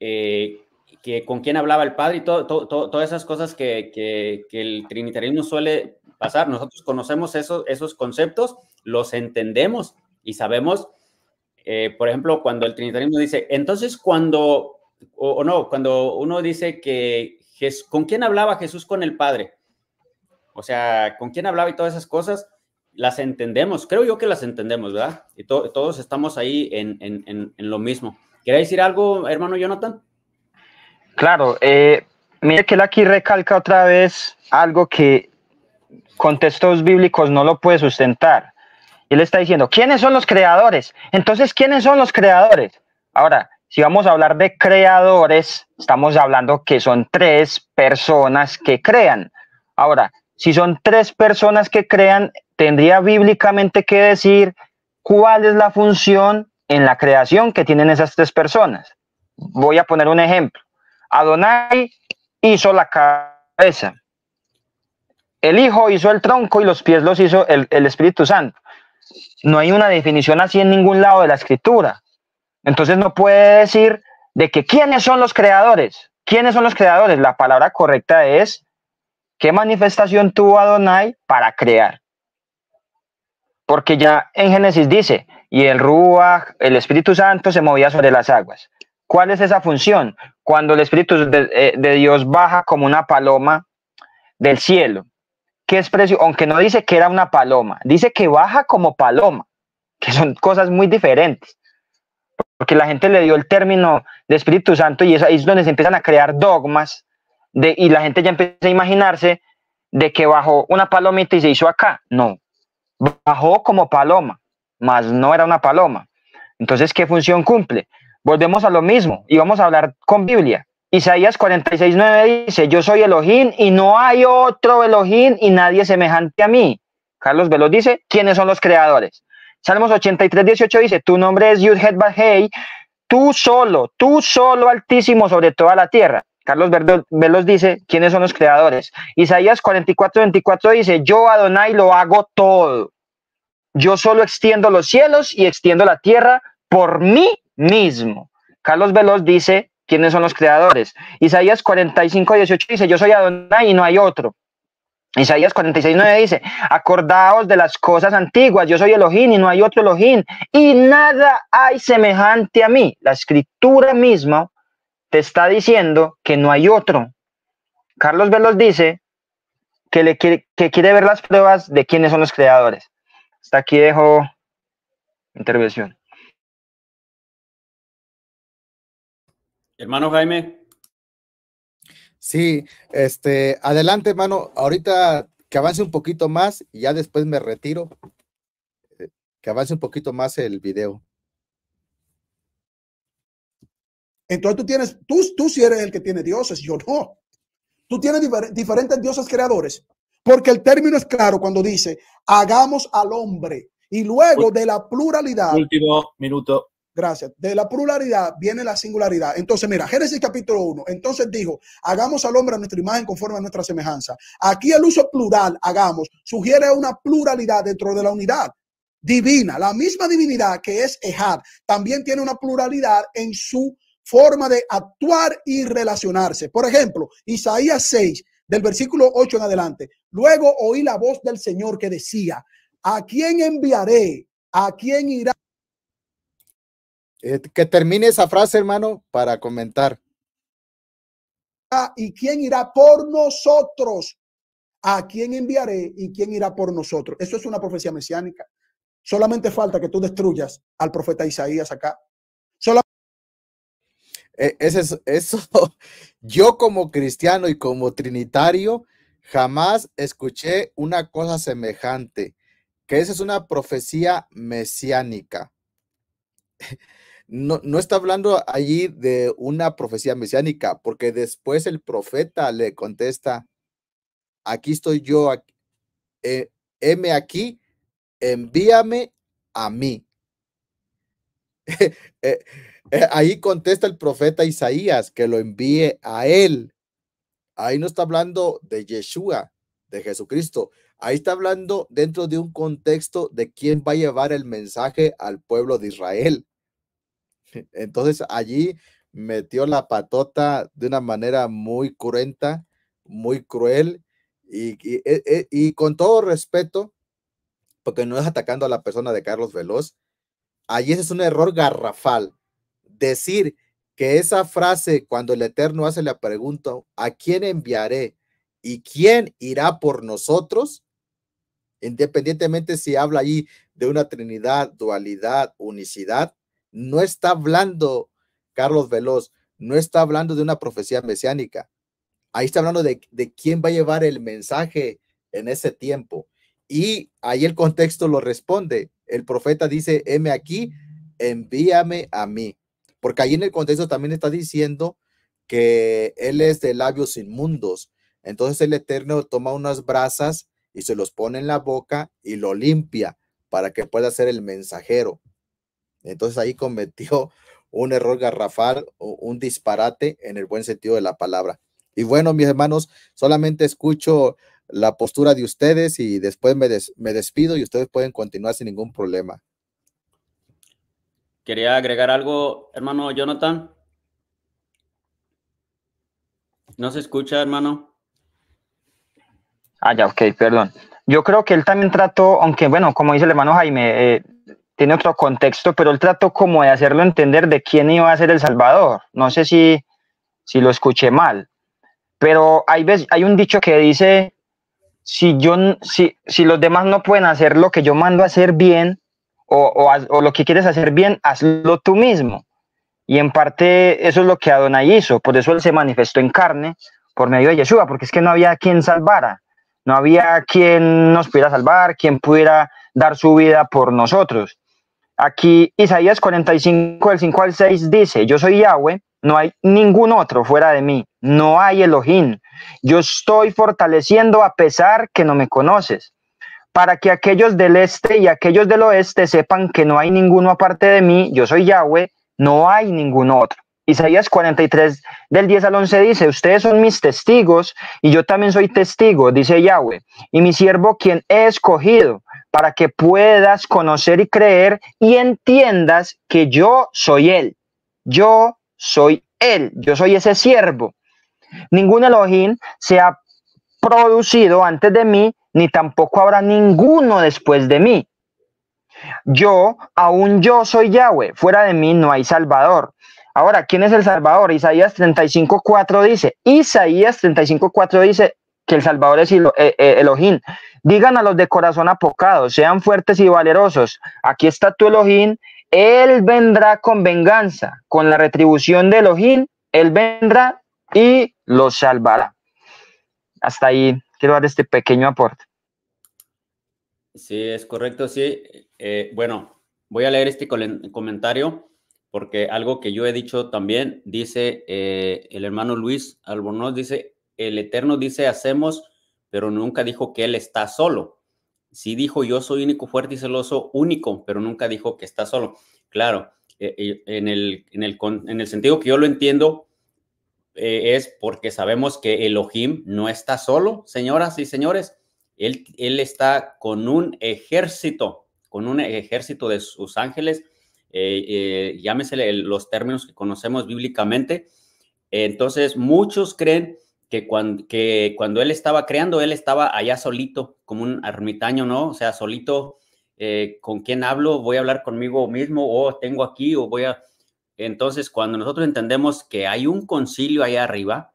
eh, que con quién hablaba el padre y todas esas cosas que, el trinitarismo suele pasar, nosotros conocemos esos, esos conceptos, los entendemos y sabemos, eh, por ejemplo, cuando el trinitarismo dice, entonces cuando, o, no, cuando uno dice que, ¿con quién hablaba Jesús con el Padre? O sea, ¿con quién hablaba y todas esas cosas? las entendemos, creo yo que las entendemos, ¿verdad? Y todos estamos ahí en, lo mismo. ¿Quería decir algo, hermano Jonathan? Claro, eh, mire que él aquí recalca otra vez algo que con textos bíblicos no lo puede sustentar. Él está diciendo, ¿quiénes son los creadores? Entonces, ¿quiénes son los creadores? Ahora, si vamos a hablar de creadores, estamos hablando que son tres personas que crean. Ahora, si son tres personas que crean, tendría bíblicamente que decir cuál es la función en la creación que tienen esas tres personas. Voy a poner un ejemplo. Adonai hizo la cabeza. El Hijo hizo el tronco y los pies los hizo el, Espíritu Santo. No hay una definición así en ningún lado de la escritura. Entonces no puede decir de que quiénes son los creadores. ¿Quiénes son los creadores? La palabra correcta es qué manifestación tuvo Adonai para crear. Porque ya en Génesis dice, y el rúa el Espíritu Santo, se movía sobre las aguas. ¿Cuál es esa función? Cuando el Espíritu de, eh, Dios baja como una paloma del cielo, que es precio, aunque no dice que era una paloma, dice que baja como paloma, que son cosas muy diferentes. Porque la gente le dio el término de Espíritu Santo y es ahí donde se empiezan a crear dogmas de, y la gente ya empieza a imaginarse de que bajó una palomita y se hizo acá. No, bajó como paloma, mas no era una paloma. Entonces, ¿qué función cumple? Volvemos a lo mismo y vamos a hablar con Biblia. Isaías 46.9 dice, yo soy Elohim y no hay otro Elohim y nadie semejante a mí. Carlos Veloz dice, ¿quiénes son los creadores? Salmos 83.18 dice, tu nombre es Yudhet Bahei, tú solo, tú solo altísimo sobre toda la tierra. Carlos Velos dice, ¿quiénes son los creadores? Isaías 44, 24 dice, yo Adonai lo hago todo. Yo solo extiendo los cielos y extiendo la tierra por mí mismo. Carlos Veloz dice, ¿quiénes son los creadores? Isaías 45, 18 dice, yo soy Adonai y no hay otro. Isaías 46, dice, acordaos de las cosas antiguas, yo soy Elohim y no hay otro Elohim, y nada hay semejante a mí. La escritura misma te está diciendo que no hay otro. Carlos Velos dice que, le quiere, quiere ver las pruebas de quiénes son los creadores. Hasta aquí dejo intervención. Hermano Jaime. Sí, este, adelante, hermano. Ahorita que avance un poquito más y ya después me retiro. Eh, que avance un poquito más el video. Entonces tú tienes, tú, tú sí eres el que tiene dioses, yo no. Tú tienes diferentes dioses creadores, porque el término es claro cuando dice, hagamos al hombre. Y luego de la pluralidad. Último minuto. Gracias. De la pluralidad viene la singularidad. Entonces, mira, Génesis capítulo 1. Entonces dijo, hagamos al hombre a nuestra imagen conforme a nuestra semejanza. Aquí el uso plural, hagamos, sugiere una pluralidad dentro de la unidad divina. La misma divinidad que es Ejad también tiene una pluralidad en su forma de actuar y relacionarse. Por ejemplo, Isaías 6, del versículo 8 en adelante. Luego oí la voz del Señor que decía, ¿a quién enviaré? ¿A quién irá? Eh, que termine esa frase, hermano, para comentar. ¿Y quién irá por nosotros? ¿A quién enviaré y quién irá por nosotros? Eso es una profecía mesiánica. Solamente falta que tú destruyas al profeta Isaías acá. E, ese es, eso, yo como cristiano y como trinitario, jamás escuché una cosa semejante, que esa es una profecía mesiánica. No, no, está hablando allí de una profecía mesiánica, porque después el profeta le contesta, aquí estoy yo, eh, heme aquí, envíame a mí. Eh, eh, ahí contesta el profeta Isaías que lo envíe a él. Ahí no está hablando de Yeshua, de Jesucristo. Ahí está hablando dentro de un contexto de quién va a llevar el mensaje al pueblo de Israel. Entonces allí metió la patota de una manera muy cruenta, muy cruel eh, y con todo respeto, porque no es atacando a la persona de Carlos Veloz, ahí ese es un error garrafal. Decir que esa frase, cuando el Eterno hace la pregunta, ¿a quién enviaré? ¿Y quién irá por nosotros? Independientemente si habla ahí de una trinidad, dualidad, unicidad, no está hablando, Carlos Veloz, no está hablando de una profecía mesiánica. Ahí está hablando de, de quién va a llevar el mensaje en ese tiempo. Y ahí el contexto lo responde el profeta dice, heme aquí, envíame a mí. Porque ahí en el contexto también está diciendo que él es de labios inmundos. Entonces el Eterno toma unas brasas y se los pone en la boca y lo limpia para que pueda ser el mensajero. Entonces ahí cometió un error garrafal o un disparate en el buen sentido de la palabra. Y bueno, mis hermanos, solamente escucho la postura de ustedes y después me, despido y ustedes pueden continuar sin ningún problema. Quería agregar algo, hermano Jonathan. No se escucha, hermano. Ah, ya, ok, perdón. Yo creo que él también trató, aunque bueno, como dice el hermano Jaime, eh, tiene otro contexto, pero él trató como de hacerlo entender de quién iba a ser el Salvador. No sé si, si lo escuché mal, pero hay, veces, hay un dicho que dice, si, yo, si, si los demás no pueden hacer lo que yo mando a hacer bien o, o lo que quieres hacer bien, hazlo tú mismo. Y en parte eso es lo que Adonai hizo, por eso él se manifestó en carne por medio de Yeshua, porque es que no había quien salvara, no había quien nos pudiera salvar, quien pudiera dar su vida por nosotros. Aquí Isaías 45, del 5 al 6 dice, yo soy Yahweh, no hay ningún otro fuera de mí, no hay Elohim, yo estoy fortaleciendo a pesar que no me conoces, para que aquellos del este y aquellos del oeste sepan que no hay ninguno aparte de mí, yo soy Yahweh, no hay ningún otro. Isaías 43 del 10 al 11 dice, ustedes son mis testigos y yo también soy testigo, dice Yahweh, y mi siervo quien he escogido para que puedas conocer y creer y entiendas que yo soy Él. Yo soy Él, yo soy ese siervo Ningún Elohim se ha producido antes de mí, ni tampoco habrá ninguno después de mí. Yo, aún yo soy Yahweh, fuera de mí no hay Salvador. Ahora, ¿quién es el Salvador? Isaías 35.4 dice, Isaías 35.4 dice que el Salvador es eh, eh, Elohim. Digan a los de corazón apocado, sean fuertes y valerosos. Aquí está tu Elohim, él vendrá con venganza, con la retribución de Elohim, él vendrá y los salvará. Hasta ahí quiero dar este pequeño aporte. Sí, es correcto, sí. Eh, bueno, voy a leer este comentario porque algo que yo he dicho también, dice eh, el hermano Luis Albornoz, dice, el Eterno dice, hacemos, pero nunca dijo que Él está solo. Sí dijo, yo soy único, fuerte y celoso, único, pero nunca dijo que está solo. Claro, eh, en, el, en el sentido que yo lo entiendo, eh, es porque sabemos que Elohim no está solo, señoras y señores. Él, él está con un ejército, con un ejército de sus ángeles, eh, eh, llámese los términos que conocemos bíblicamente. Entonces, muchos creen que cuando, cuando él estaba creando, él estaba allá solito, como un ermitaño, ¿no? O sea, solito, ¿con quién hablo? ¿Voy a hablar conmigo mismo? ¿O tengo aquí? ¿O voy a...? Entonces, cuando nosotros entendemos que hay un concilio ahí arriba,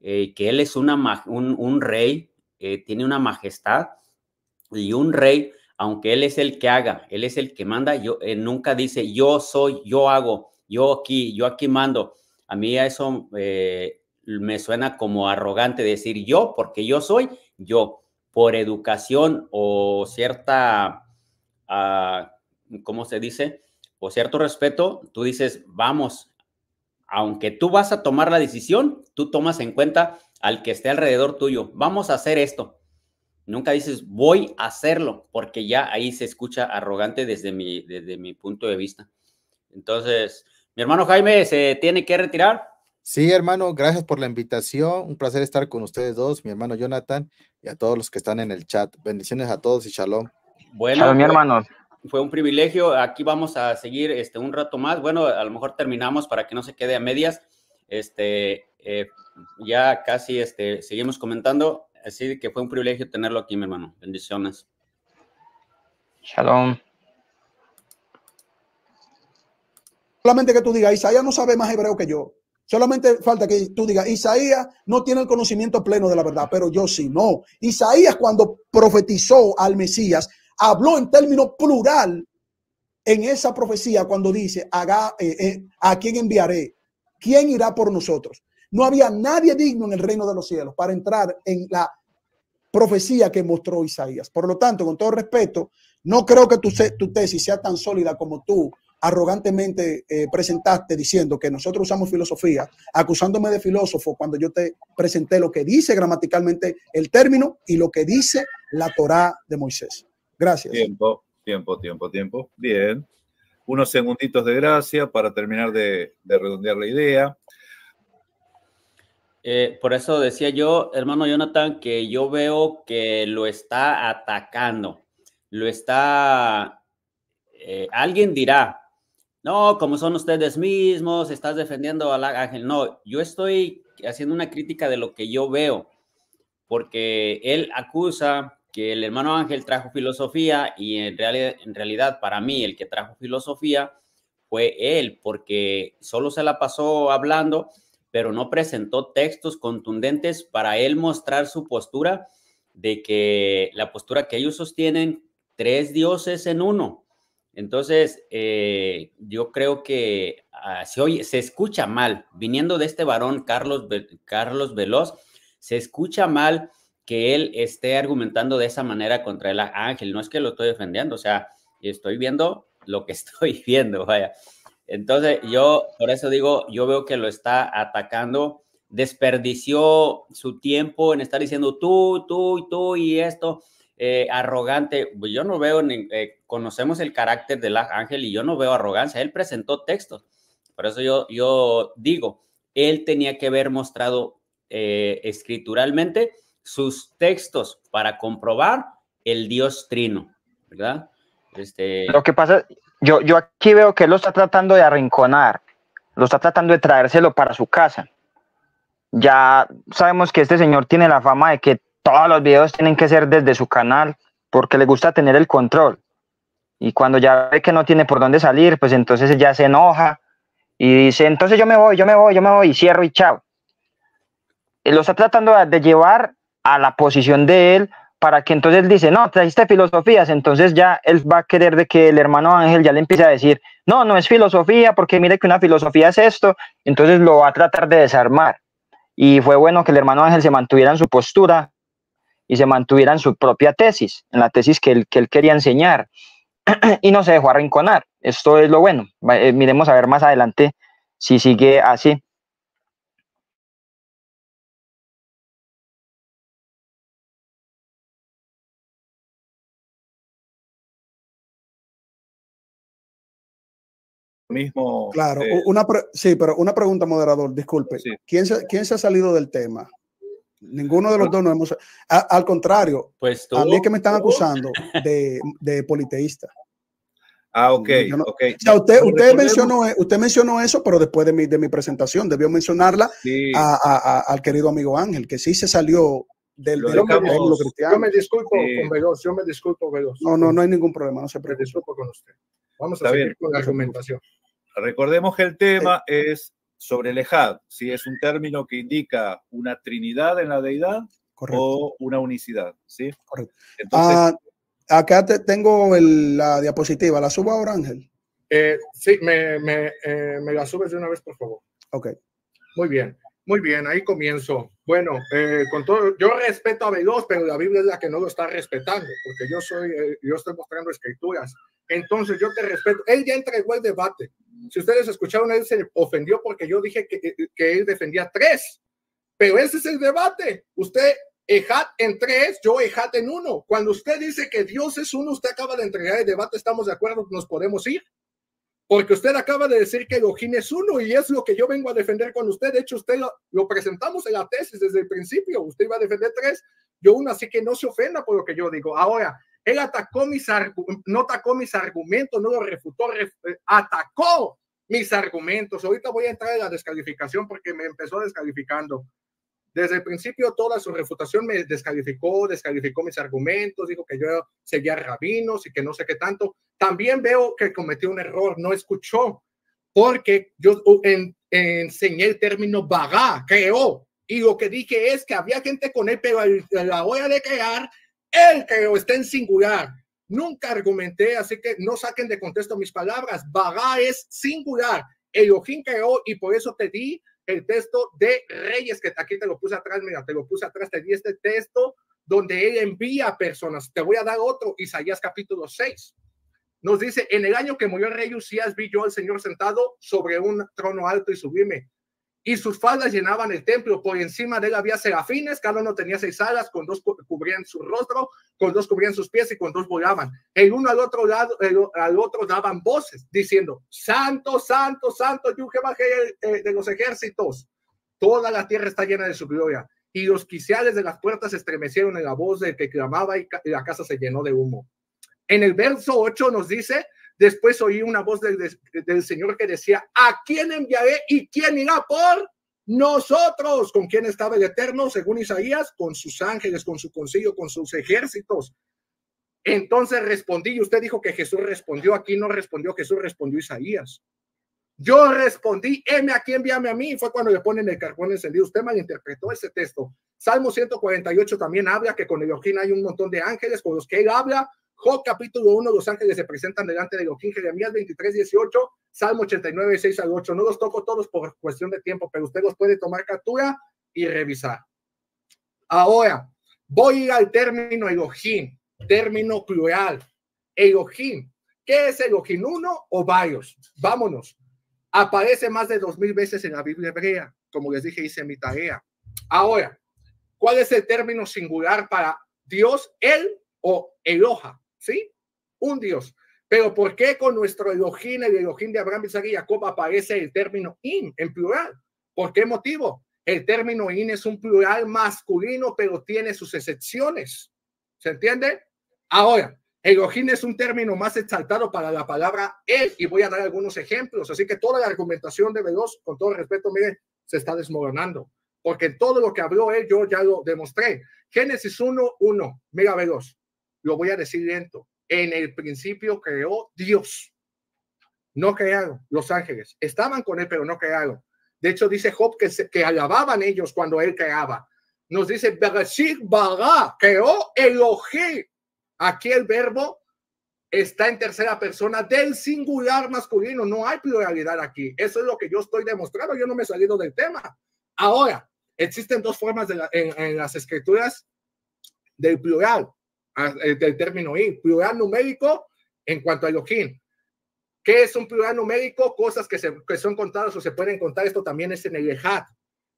eh, que él es una, un, rey, eh, tiene una majestad, y un rey, aunque él es el que haga, él es el que manda, yo, nunca dice yo soy, yo hago, yo aquí, yo aquí mando. A mí eso eh, me suena como arrogante decir yo, porque yo soy yo, por educación o cierta, ah, ¿cómo se dice? cierto respeto, tú dices, vamos, aunque tú vas a tomar la decisión, tú tomas en cuenta al que esté alrededor tuyo, vamos a hacer esto. Nunca dices, voy a hacerlo, porque ya ahí se escucha arrogante desde mi, mi punto de vista. Entonces, mi hermano Jaime se tiene que retirar. Sí, hermano, gracias por la invitación. Un placer estar con ustedes dos, mi hermano Jonathan y a todos los que están en el chat. Bendiciones a todos y shalom. Bueno, mi pues, hermano fue un privilegio. Aquí vamos a seguir este, un rato más. Bueno, a lo mejor terminamos para que no se quede a medias. Este, eh, ya casi este, seguimos comentando. Así que fue un privilegio tenerlo aquí, mi hermano. Bendiciones. Shalom. Solamente que tú digas, Isaías no sabe más hebreo que yo. Solamente falta que tú digas, Isaías no tiene el conocimiento pleno de la verdad, pero yo sí, no. Isaías cuando profetizó al Mesías, habló en término plural en esa profecía cuando dice, Haga, eh, eh, ¿a quién enviaré? ¿Quién irá por nosotros? No había nadie digno en el reino de los cielos para entrar en la profecía que mostró Isaías. Por lo tanto, con todo respeto, no creo que tu, tesis sea tan sólida como tú arrogantemente eh, presentaste diciendo que nosotros usamos filosofía, acusándome de filósofo cuando yo te presenté lo que dice gramaticalmente el término y lo que dice la Torá de Moisés. Gracias. Tiempo, tiempo, tiempo, tiempo. Bien. Unos segunditos de gracia para terminar de, redondear la idea. Eh, por eso decía yo, hermano Jonathan, que yo veo que lo está atacando. Lo está... Eh, alguien dirá, no, como son ustedes mismos, estás defendiendo a la ángel. No, yo estoy haciendo una crítica de lo que yo veo, porque él acusa que el hermano Ángel trajo filosofía y en, realidad, en realidad para mí el que trajo filosofía fue él, porque solo se la pasó hablando, pero no presentó textos contundentes para él mostrar su postura de que la postura que ellos sostienen, tres dioses en uno. Entonces, eh, yo creo que ah, se, se escucha mal, viniendo de este varón Carlos, Carlos Veloz, se escucha mal que él esté argumentando de esa manera contra el Ángel. No es que lo estoy defendiendo, o sea, estoy viendo lo que estoy viendo, vaya. Entonces, yo por eso digo, yo veo que lo está atacando, desperdició su tiempo en estar diciendo tú, tú y tú y esto, eh, arrogante. Pues, yo no veo, eh, conocemos el carácter del Ángel y yo no veo arrogancia. Él presentó textos, por eso yo, yo digo, él tenía que haber mostrado eh, escrituralmente sus textos para comprobar el Dios trino, ¿verdad? Este... Lo que pasa, yo, yo aquí veo que él lo está tratando de arrinconar, lo está tratando de traérselo para su casa. Ya sabemos que este señor tiene la fama de que todos los videos tienen que ser desde su canal porque le gusta tener el control. Y cuando ya ve que no tiene por dónde salir, pues entonces ya se enoja y dice, entonces yo me voy, yo me voy, yo me voy y cierro y chao. Lo está tratando de llevar a la posición de él para que entonces dice, no, trajiste filosofías, entonces ya él va a querer de que el hermano Ángel ya le empiece a decir, no, no es filosofía, porque mire que una filosofía es esto, entonces lo va a tratar de desarmar. Y fue bueno que el hermano Ángel se mantuviera en su postura y se mantuviera en su propia tesis, en la tesis que él, quería enseñar, y no se dejó arrinconar. Esto es lo bueno. Eh, miremos a ver más adelante si sigue así. mismo. Claro, eh, una sí, pero una pregunta, moderador, disculpe. ¿Quién, se, ¿Quién se ha salido del tema? Ninguno de los dos no hemos. al contrario, pues a mí que me están acusando de, politeísta. Ah, ok, usted, usted, mencionó, e, usted mencionó eso, pero después de mi, de mi presentación debió mencionarla a, al querido amigo Ángel, que sí se salió del, Yo me disculpo yo me disculpo, Veloz. No, no, no hay ningún problema, no se preocupe. con usted. Vamos a seguir con la argumentación. Recordemos que el tema es sobre el si es un término que indica una trinidad en la deidad o una unicidad. ¿sí? Ah, acá tengo la diapositiva, ¿la subo ahora, Ángel? Eh, sí, me, eh, me la subes de una vez, por favor. Ok. Muy bien. Muy bien, ahí comienzo. Bueno, eh, con todo, yo respeto a B2, pero la Biblia es la que no lo está respetando, porque yo soy, eh, yo estoy mostrando escrituras. Entonces yo te respeto. Él ya entregó el debate. Si ustedes escucharon, él se ofendió porque yo dije que, eh, que él defendía tres, pero ese es el debate. Usted Ejat en tres, yo Ejat en uno. Cuando usted dice que Dios es uno, usted acaba de entregar el debate, estamos de acuerdo, nos podemos ir. Porque usted acaba de decir que ojín es uno y es lo que yo vengo a defender con usted. De hecho, usted lo, presentamos en la tesis desde el principio. Usted iba a defender tres, yo uno, así que no se ofenda por lo que yo digo. Ahora, él atacó mis no atacó mis argumentos, no lo refutó, eh, atacó mis argumentos. Ahorita voy a entrar en la descalificación porque me empezó descalificando. Desde el principio toda su refutación me descalificó, descalificó mis argumentos, dijo que yo seguía rabinos y que no sé qué tanto. También veo que cometió un error, no escuchó, porque yo uh, enseñé el término vaga, creó, y lo que dije es que había gente con él, pero la hora de crear, él que está en singular. Nunca argumenté, así que no saquen de contexto mis palabras. Vaga es singular. Elohim creó y por eso te di el texto de Reyes, que aquí te lo puse atrás, mira, te lo puse atrás, te di este texto donde él envía personas. Te voy a dar otro, Isaías capítulo 6. Nos dice, en el año que murió el rey Usías, vi yo al Señor sentado sobre un trono alto y subíme y sus faldas llenaban el templo. Por encima de él había serafines, cada uno tenía seis alas, con dos cubrían su rostro, con dos cubrían sus pies y con dos volaban. El uno al otro lado, al otro daban voces diciendo, Santo, Santo, Santo, yo que de los ejércitos. Toda la tierra está llena de su gloria. Y los quiciales de las puertas se estremecieron en la voz de que clamaba y la casa se llenó de humo. En el verso 8 nos dice Después oí una voz del Señor que decía, ¿a quién enviaré y quién irá por nosotros? ¿Con quién estaba el Eterno? Según Isaías, con sus ángeles, con su consejo, con sus ejércitos. Entonces respondí, y usted dijo que Jesús respondió, aquí no respondió Jesús, respondió Isaías. Yo respondí, ¿A aquí, envíame a mí. Fue cuando le ponen el carbón encendido. Usted malinterpretó ese texto. Salmo 148 también habla que con Elohim hay un montón de ángeles con los que él habla, Job capítulo 1, los ángeles se presentan delante de Elohim. Jeremías 23, 18, Salmo 89, 6 al 8. No los toco todos por cuestión de tiempo, pero usted los puede tomar captura y revisar. Ahora, voy al término Elohim, término plural. Elohim. ¿Qué es Elohim? ¿Uno o varios? Vámonos. Aparece más de dos mil veces en la Biblia hebrea. Como les dije, hice mi tarea. Ahora, ¿cuál es el término singular para Dios, él o Eloja ¿sí? Un Dios. Pero ¿por qué con nuestro Elohim, el Elohim de Abraham, Isaac y Jacob aparece el término in en plural? ¿Por qué motivo? El término in es un plural masculino, pero tiene sus excepciones. ¿Se entiende? Ahora, Elohim es un término más exaltado para la palabra él, y voy a dar algunos ejemplos. Así que toda la argumentación de Veloz, con todo respeto, miren, se está desmoronando. Porque todo lo que habló él, yo ya lo demostré. Génesis 1, 1. Mira, Veloz lo voy a decir lento. En el principio creó Dios. No crearon los ángeles. Estaban con él, pero no crearon. De hecho, dice Job que, alababan ellos cuando él creaba. Nos dice, bara, creó Aquí el verbo está en tercera persona del singular masculino. No hay pluralidad aquí. Eso es lo que yo estoy demostrando. Yo no me he salido del tema. Ahora, existen dos formas en las escrituras del plural del ah, término y plural numérico en cuanto a Elohim. ¿Qué es un plural numérico? Cosas que, se, que son contadas o se pueden contar. Esto también es en el Ejad.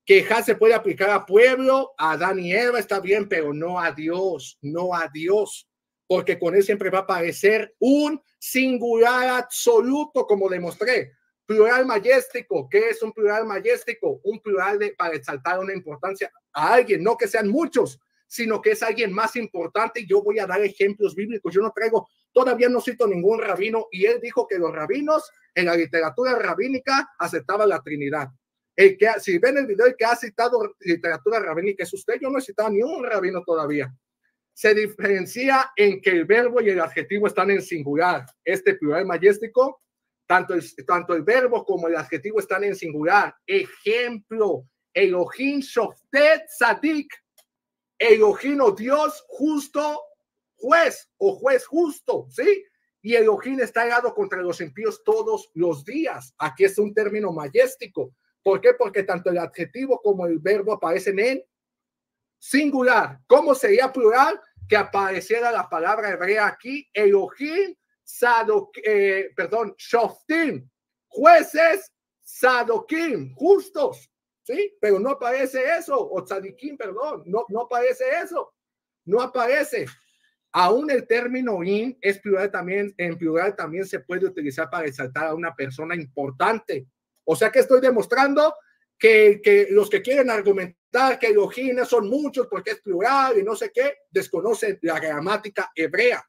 Que Ejad se puede aplicar a pueblo, a Adán Eva, está bien, pero no a Dios, no a Dios. Porque con él siempre va a aparecer un singular absoluto, como demostré. Plural majestico ¿Qué es un plural majestico Un plural de, para exaltar una importancia a alguien, no que sean muchos, sino que es alguien más importante. Yo voy a dar ejemplos bíblicos. Yo no traigo, todavía no cito ningún rabino y él dijo que los rabinos en la literatura rabínica aceptaban la Trinidad. El que, si ven el video, el que ha citado literatura rabínica es usted. Yo no he citado ni un rabino todavía. Se diferencia en que el verbo y el adjetivo están en singular. Este plural majestico tanto el, tanto el verbo como el adjetivo están en singular. Ejemplo, Elohim Shoftet Sadik Elohim, Dios justo, juez o juez justo, ¿sí? Y Elohim está hallado contra los impíos todos los días. Aquí es un término mayéstico. ¿Por qué? Porque tanto el adjetivo como el verbo aparecen en singular. ¿Cómo sería plural? Que apareciera la palabra hebrea aquí, Elohim, sado eh, perdón, Shoftim, jueces, Sadokim, justos. ¿sí? Pero no aparece eso, o tzadikim, perdón, no, no aparece eso, no aparece. Aún el término in es plural también, en plural también se puede utilizar para exaltar a una persona importante. O sea que estoy demostrando que, los que quieren argumentar que los gines son muchos porque es plural y no sé qué, desconocen la gramática hebrea.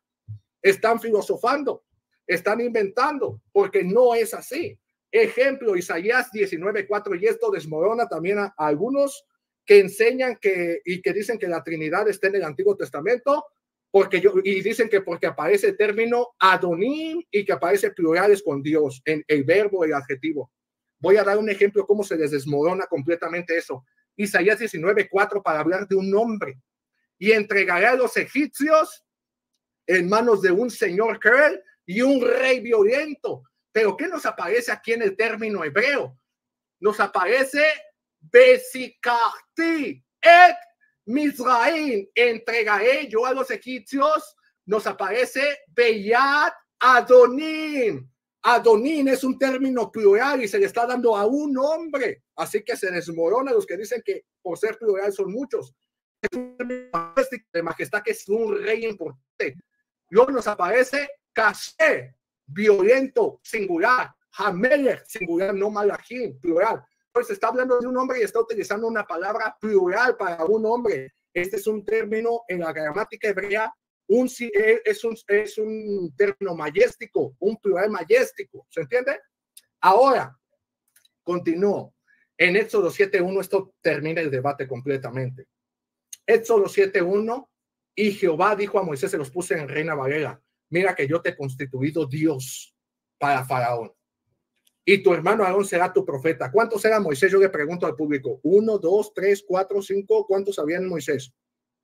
Están filosofando, están inventando, porque no es así. Ejemplo, Isaías 19.4, y esto desmorona también a, algunos que enseñan que y que dicen que la Trinidad está en el Antiguo Testamento, porque yo, y dicen que porque aparece el término Adonín y que aparece plurales con Dios, en el verbo, el adjetivo. Voy a dar un ejemplo cómo se les desmorona completamente eso. Isaías 19:4 para hablar de un hombre. Y entregaré a los egipcios en manos de un señor cruel y un rey violento, pero ¿qué nos aparece aquí en el término hebreo? Nos aparece Besicarti et Mizraim Entregaré yo a los egipcios. Nos aparece Beyat Adonim. Adonín es un término plural y se le está dando a un hombre. Así que se desmorona los que dicen que por ser plural son muchos. Es un de majestad que es un rey importante. Luego nos aparece Caché violento, singular, Hamelech, singular, no malachim, plural. Pues está hablando de un hombre y está utilizando una palabra plural para un hombre. Este es un término en la gramática hebrea, un, eh, es, un, es un término mayéstico, un plural mayéstico. ¿Se entiende? Ahora, continúo. En Éxodo 7.1, esto termina el debate completamente. Éxodo 7.1, y Jehová dijo a Moisés, se los puse en Reina Valera, mira que yo te he constituido Dios para Faraón. Y tu hermano Aarón será tu profeta. ¿Cuántos eran Moisés? Yo le pregunto al público. Uno, dos, tres, cuatro, cinco. ¿Cuántos habían Moisés?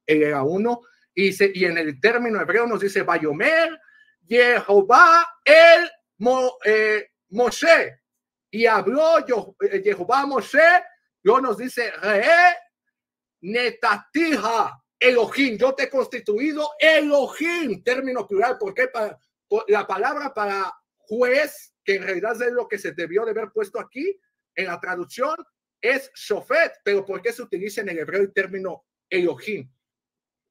Él era uno. Y, se, y en el término hebreo nos dice, Bayomer, Jehová, el Mo, eh, Y habló eh, Jehová Moshe, yo nos dice, Re, Netatija, Elohim, yo te he constituido Elohim, término plural, porque la palabra para juez, que en realidad es lo que se debió de haber puesto aquí en la traducción, es Shofet, pero ¿por qué se utiliza en el hebreo el término Elohim?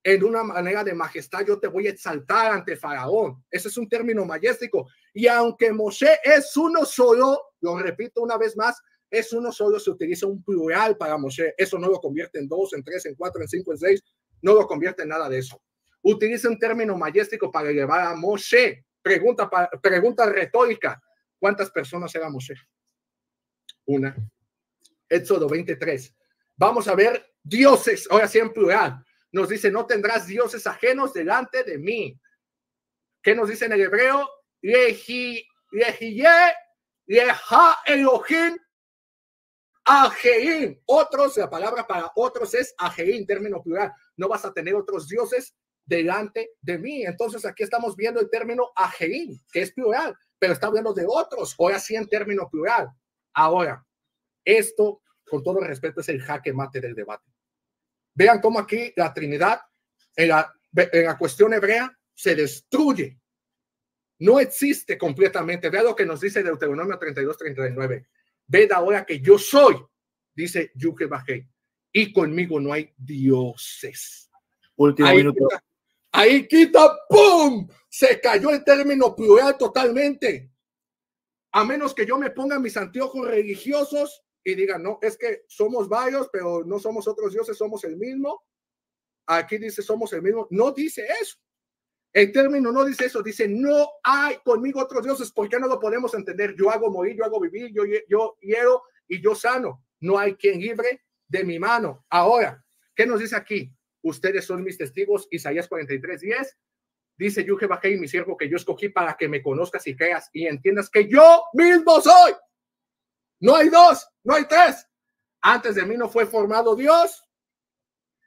En una manera de majestad, yo te voy a exaltar ante Faraón. Ese es un término majestico Y aunque Moshe es uno solo, lo repito una vez más, es uno solo, se utiliza un plural para Moshe. Eso no lo convierte en dos, en tres, en cuatro, en cinco, en seis, no lo convierte en nada de eso. Utiliza un término mayéstico para llevar a Moshe. Pregunta, pregunta retórica. ¿Cuántas personas era Moshe? Una. Éxodo 23. Vamos a ver dioses, ahora sí en plural. Nos dice, no tendrás dioses ajenos delante de mí. ¿Qué nos dice en el hebreo? Leji, lejiye, leja Elohim Ajeín. Otros, la palabra para otros es Ajeín, término plural. No vas a tener otros dioses delante de mí. Entonces aquí estamos viendo el término Ajeín, que es plural, pero está hablando de otros. Ahora así en término plural. Ahora, esto, con todo respeto, es el jaque mate del debate. Vean cómo aquí la Trinidad, en la, en la cuestión hebrea, se destruye. No existe completamente. Vean lo que nos dice Deuteronomio 32, 39 ved ahora que yo soy, dice Yuke Bajé, y conmigo no hay dioses. Último minuto. ahí quita, ¡pum! Se cayó el término plural totalmente. A menos que yo me ponga mis anteojos religiosos y diga, no, es que somos varios, pero no somos otros dioses, somos el mismo. Aquí dice, somos el mismo. No dice eso. El término no dice eso, dice, no hay conmigo otros dioses, porque no lo podemos entender. Yo hago morir, yo hago vivir, yo, yo hiero y yo sano. No hay quien libre de mi mano. Ahora, ¿qué nos dice aquí? Ustedes son mis testigos, Isaías 43, 10. Dice yo y mi siervo que yo escogí para que me conozcas y creas y entiendas que yo mismo soy. No hay dos, no hay tres. Antes de mí no fue formado Dios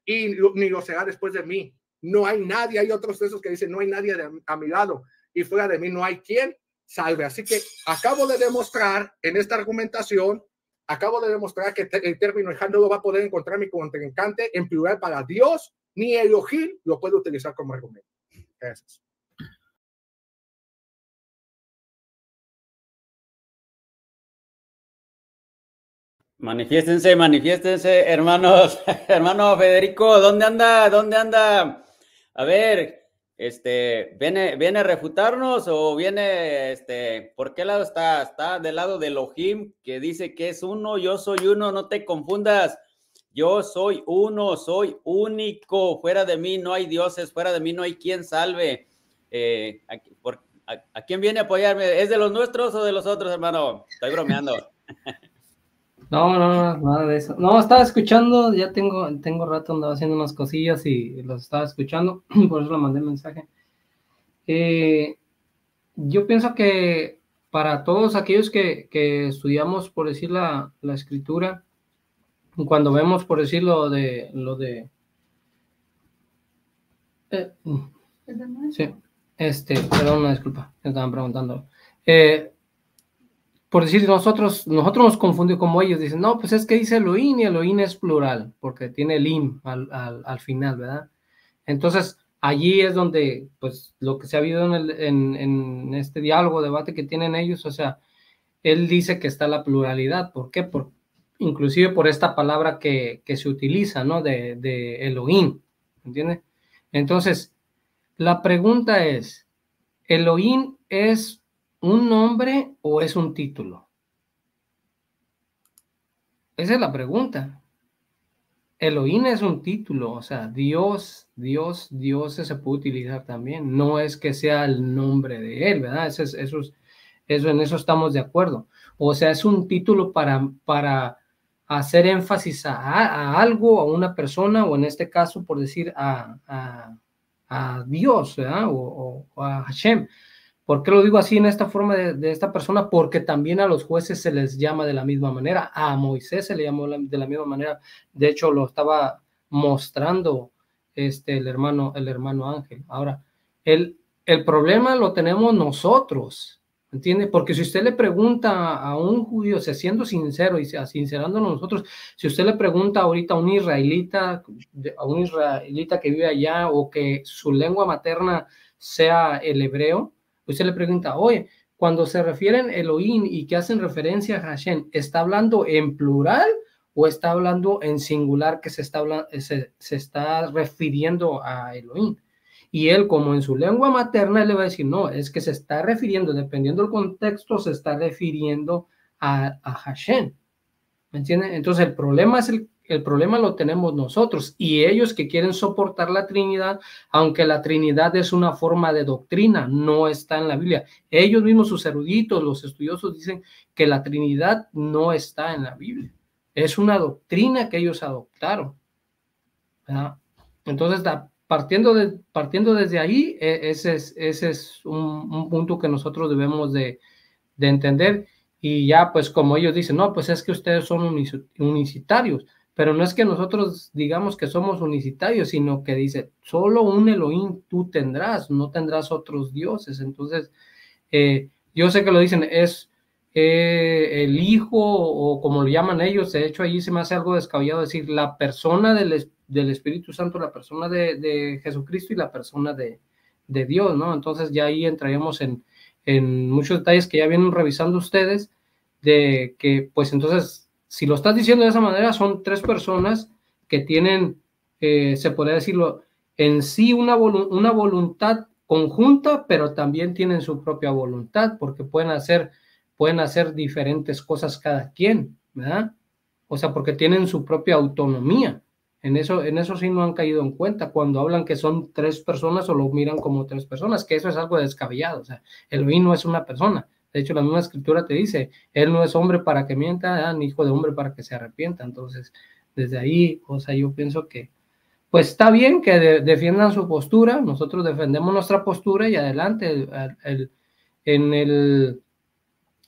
y ni lo será después de mí no hay nadie. Hay otros textos que dicen, no hay nadie a mi lado y fuera de mí no hay quien salve. Así que acabo de demostrar en esta argumentación, acabo de demostrar que el término dejando lo va a poder encontrar mi contrincante en plural para Dios, ni Elohim lo puede utilizar como argumento. Gracias. Manifiéstense, manifiéstense, hermanos, hermano Federico, ¿dónde anda? ¿Dónde anda? a ver, este, ¿viene, ¿viene a refutarnos o viene, este, por qué lado está? Está del lado de Elohim, que dice que es uno, yo soy uno, no te confundas. Yo soy uno, soy único. Fuera de mí no hay dioses, fuera de mí no hay quien salve. Eh, ¿A quién viene a apoyarme? ¿Es de los nuestros o de los otros, hermano? Estoy bromeando. No, no, no, nada de eso. No, estaba escuchando, ya tengo, tengo rato, andaba haciendo unas cosillas y los estaba escuchando, por eso le mandé el mensaje. Eh, yo pienso que para todos aquellos que, estudiamos, por decir la, escritura, cuando vemos, por decir lo de lo de eh, sí, este, perdón, una disculpa, me estaban preguntando. Eh, por decir nosotros, nosotros nos confundimos como ellos, dicen, no, pues es que dice Elohim y Elohim es plural, porque tiene el im al, final, ¿verdad? Entonces, allí es donde, pues, lo que se ha habido en, este diálogo, debate que tienen ellos, o sea, él dice que está la pluralidad, ¿por qué? Por, inclusive por esta palabra que, se utiliza, ¿no? De, de Elohim, ¿entiendes? Entonces, la pregunta es, ¿Elohim es un nombre o es un título? Esa es la pregunta. Elohim es un título, o sea, Dios, Dios, Dios se puede utilizar también. No es que sea el nombre de Él, ¿verdad? Eso, eso, en eso estamos de acuerdo. O sea, es un título para, para hacer énfasis a, algo, a una persona, o en este caso, por decir, a, Dios, ¿verdad? o, a Hashem. ¿Por qué lo digo así en esta forma de, esta persona? Porque también a los jueces se les llama de la misma manera. A Moisés se le llamó de la misma manera. De hecho, lo estaba mostrando este, el, hermano, el hermano Ángel. Ahora, el, el problema lo tenemos nosotros. ¿Entiende? Porque si usted le pregunta a un judío, siendo sincero y sincerándonos nosotros, si usted le pregunta ahorita a un israelita, a un israelita que vive allá o que su lengua materna sea el hebreo, Usted le pregunta, oye, cuando se refieren Elohim y que hacen referencia a Hashem, ¿está hablando en plural o está hablando en singular que se está, se, está refiriendo a Elohim? Y él, como en su lengua materna, le va a decir, no, es que se está refiriendo, dependiendo del contexto, se está refiriendo a, a Hashem. ¿Me entienden? Entonces, el problema es el el problema lo tenemos nosotros y ellos que quieren soportar la Trinidad, aunque la Trinidad es una forma de doctrina, no está en la Biblia. Ellos mismos, sus eruditos, los estudiosos dicen que la Trinidad no está en la Biblia. Es una doctrina que ellos adoptaron. Entonces, partiendo, de, partiendo desde ahí, e, ese es, ese es un, punto que nosotros debemos de, de entender. Y ya, pues como ellos dicen, no, pues es que ustedes son unicitarios. Pero no es que nosotros digamos que somos unicitarios, sino que dice, solo un Elohim tú tendrás, no tendrás otros dioses. Entonces, eh, yo sé que lo dicen, es eh, el hijo o como lo llaman ellos, de hecho ahí se me hace algo descabellado decir la persona del, Espíritu Santo, la persona de, Jesucristo y la persona de, Dios, ¿no? Entonces ya ahí entraríamos en, en muchos detalles que ya vienen revisando ustedes, de que pues entonces si lo estás diciendo de esa manera, son tres personas que tienen, eh, se podría decirlo, en sí una, una voluntad conjunta, pero también tienen su propia voluntad, porque pueden hacer, pueden hacer diferentes cosas cada quien, ¿verdad? O sea, porque tienen su propia autonomía. En eso, en eso sí no han caído en cuenta cuando hablan que son tres personas o lo miran como tres personas, que eso es algo descabellado. O sea, el vino es una persona. De hecho, la misma escritura te dice, Él no es hombre para que mienta, ah, ni hijo de hombre para que se arrepienta. Entonces, desde ahí, o sea, yo pienso que, pues está bien que defiendan su postura, nosotros defendemos nuestra postura y adelante, en el,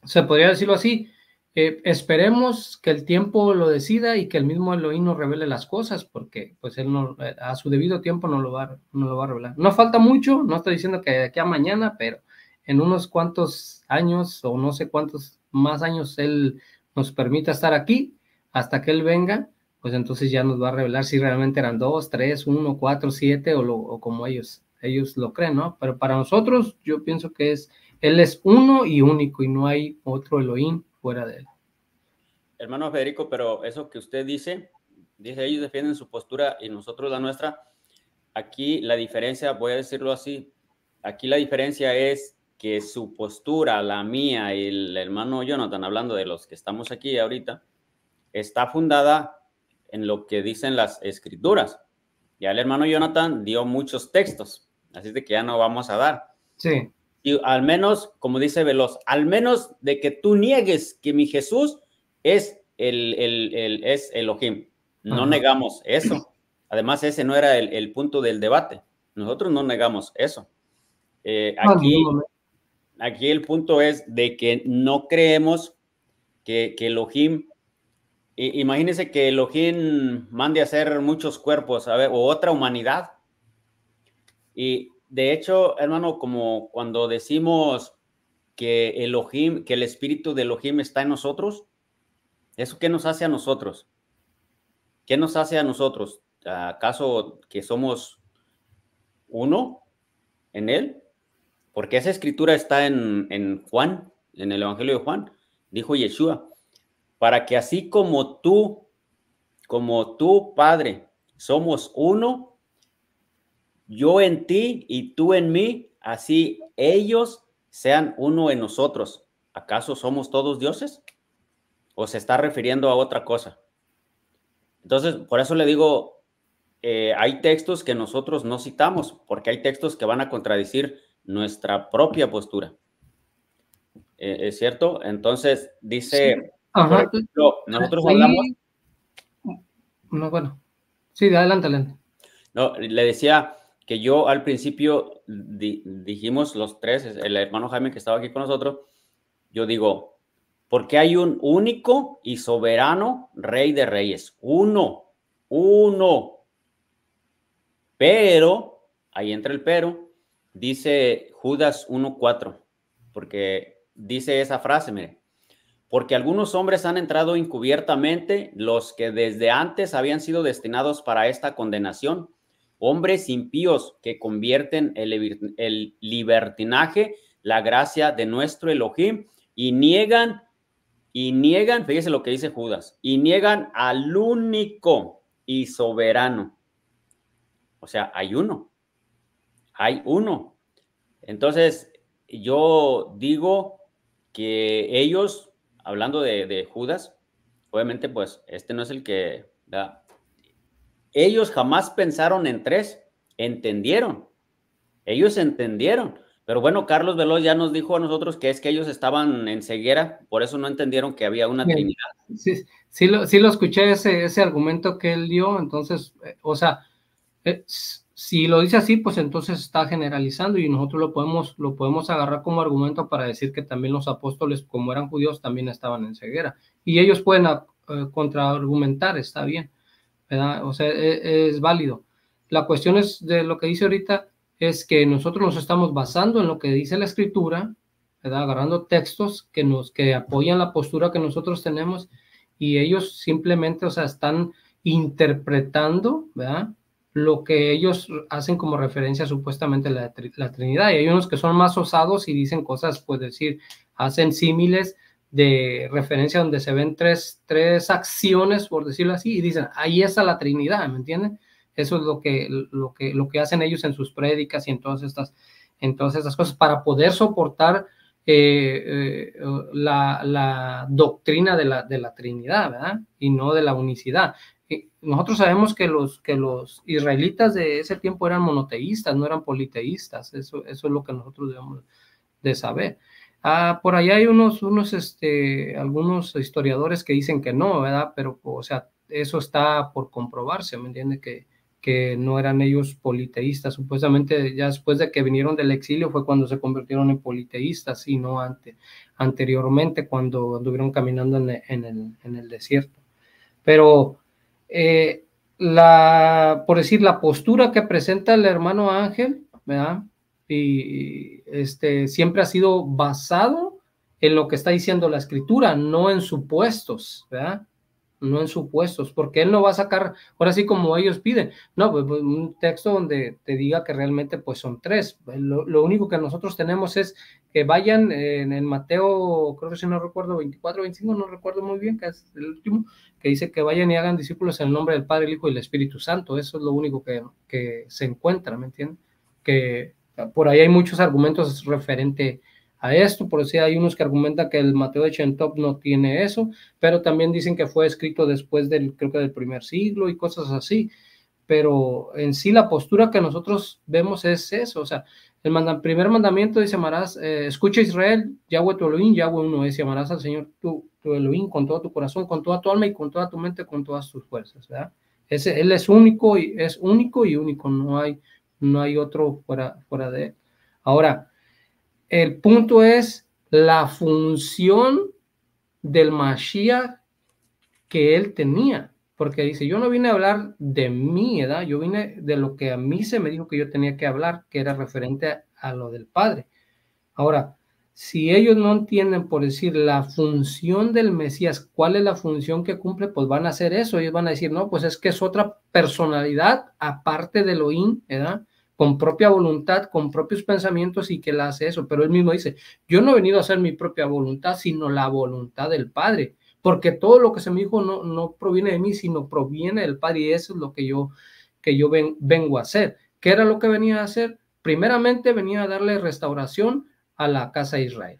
se podría decirlo así, eh, esperemos que el tiempo lo decida y que el mismo Elohim nos revele las cosas, porque pues él no, eh, a su debido tiempo no lo, va, no lo va a revelar. No falta mucho, no estoy diciendo que de aquí a mañana, pero en unos cuantos años o no sé cuántos más años Él nos permita estar aquí, hasta que Él venga, pues entonces ya nos va a revelar si realmente eran dos, tres, uno, cuatro, siete o, como ellos, ellos lo creen, ¿no? Pero para nosotros yo pienso que es, Él es uno y único y no hay otro Elohim fuera de Él. Hermano Federico, pero eso que usted dice, dice, ellos defienden su postura y nosotros la nuestra. Aquí la diferencia, voy a decirlo así, aquí la diferencia es que su postura, la mía y el hermano Jonathan, hablando de los que estamos aquí ahorita, está fundada en lo que dicen las escrituras. Ya el hermano Jonathan dio muchos textos, así de que ya no vamos a dar. Sí. Y al menos, como dice Veloz, al menos de que tú niegues que mi Jesús es el, el, el es Elohim. No negamos eso. Además, ese no era el, el punto del debate. Nosotros no negamos eso. Eh, aquí, aquí el punto es de que no creemos que, Elohim, imagínense que Elohim mande a hacer muchos cuerpos, a ver, o otra humanidad. Y de hecho, hermano, como cuando decimos que Elohim, que el espíritu de Elohim está en nosotros, ¿eso qué nos hace a nosotros? ¿Qué nos hace a nosotros? ¿Acaso que somos uno en él? Porque esa escritura está en, Juan, en el Evangelio de Juan, dijo Yeshua, para que así como tú, como tú, Padre, somos uno, yo en ti y tú en mí, así ellos sean uno en nosotros. ¿Acaso somos todos dioses? ¿O se está refiriendo a otra cosa? Entonces, por eso le digo, eh, hay textos que nosotros no citamos, porque hay textos que van a contradicir nuestra propia postura. Eh, ¿Es cierto? Entonces, dice, nosotros hablamos... Mm, no, bueno. Sí, adelante, adelante. No, le decía que yo al principio dijimos los tres, el hermano Jaime que estaba aquí con nosotros, yo digo, porque hay un único y soberano rey de reyes, uno, uno. Pero, ahí entra el pero, dice Judas 1.4, porque dice esa frase, mire, porque algunos hombres han entrado encubiertamente, los que desde antes habían sido destinados para esta condenación, hombres impíos que convierten el, libertinaje, la gracia de nuestro Elohim, y niegan, y niegan, fíjese lo que dice Judas, y niegan al único y soberano. O sea, hay uno, hay uno. Entonces, yo digo que ellos, hablando de, Judas, obviamente, pues este no es el que... da. Ellos jamás pensaron en tres, entendieron. Ellos entendieron. Pero bueno, Carlos Veloz ya nos dijo a nosotros que es que ellos estaban en ceguera, por eso no entendieron que había una trinidad. Sí, sí, lo, sí lo escuché ese, ese argumento que él dio, entonces, eh, o sea, eh, si lo dice así, pues entonces está generalizando y nosotros lo podemos, lo podemos agarrar como argumento para decir que también los apóstoles, como eran judíos, también estaban en ceguera. Y ellos pueden eh, contraargumentar, está bien, ¿verdad? O sea, e, es, válido. La cuestión es de lo que dice ahorita, es que nosotros nos estamos basando en lo que dice la escritura, ¿verdad? agarrando textos que nos que apoyan la postura que nosotros tenemos y ellos simplemente, o sea, están interpretando, ¿verdad? lo que ellos hacen como referencia supuestamente la, la Trinidad. Y hay unos que son más osados y dicen cosas, pues decir, hacen símiles de referencia donde se ven tres, tres acciones, por decirlo así, y dicen, ahí está la Trinidad, ¿me entienden? Eso es lo que, lo que, lo que hacen ellos en sus prédicas y en todas estas, cosas, para poder soportar eh, eh, la, doctrina de la, de la Trinidad, ¿verdad? Y no de la unicidad nosotros sabemos que los, que los israelitas de ese tiempo eran monoteístas, no eran politeístas, eso, eso es lo que nosotros debemos de saber. Ah, por ahí hay unos, unos este, algunos historiadores que dicen que no, ¿verdad? Pero, o sea, eso está por comprobarse, ¿me entiende? Que, que no eran ellos politeístas, supuestamente ya después de que vinieron del exilio fue cuando se convirtieron en politeístas y no antes, anteriormente cuando anduvieron caminando en, el, en el, en el desierto. Pero eh, la, por decir, la postura que presenta el hermano Ángel, ¿verdad? Y este, siempre ha sido basado en lo que está diciendo la escritura, no en supuestos, ¿verdad? No en supuestos, porque él no va a sacar, ahora sí como ellos piden, no, pues, pues, un texto donde te diga que realmente pues son tres. Lo, único que nosotros tenemos es que vayan en, en Mateo, creo que si no recuerdo, 24, 25, no recuerdo muy bien, que es el último, que dice que vayan y hagan discípulos en el nombre del Padre, el Hijo y el Espíritu Santo. Eso es lo único que, se encuentra, ¿me entiendes? Que por ahí hay muchos argumentos referente a esto, por si hay unos que argumentan que el Mateo de Chentop no tiene eso, pero también dicen que fue escrito después del, creo que del primer siglo y cosas así, pero en sí la postura que nosotros vemos es eso, o sea, el primer mandamiento dice, amarás, eh, escucha Israel, Yahweh tu Elohim, Yahweh uno es, amarás al Señor tu, tu, Elohim con todo tu corazón, con toda tu alma y con toda tu mente, con todas tus fuerzas, Ese, él es único y es único y único, no hay, no hay otro fuera, fuera de él. Ahora, el punto es la función del Mashiach que él tenía porque dice, yo no vine a hablar de mí, edad, yo vine de lo que a mí se me dijo que yo tenía que hablar, que era referente a, lo del Padre. Ahora, si ellos no entienden por decir la función del Mesías, cuál es la función que cumple, pues van a hacer eso. Ellos van a decir, no, pues es que es otra personalidad aparte de Elohim, ¿verdad? Con propia voluntad, con propios pensamientos y que la hace eso. Pero él mismo dice, yo no he venido a hacer mi propia voluntad, sino la voluntad del Padre porque todo lo que se me dijo no, proviene de mí, sino proviene del Padre y eso es lo que yo, que yo vengo a hacer. ¿Qué era lo que venía a hacer? Primeramente venía a darle restauración a la casa de Israel.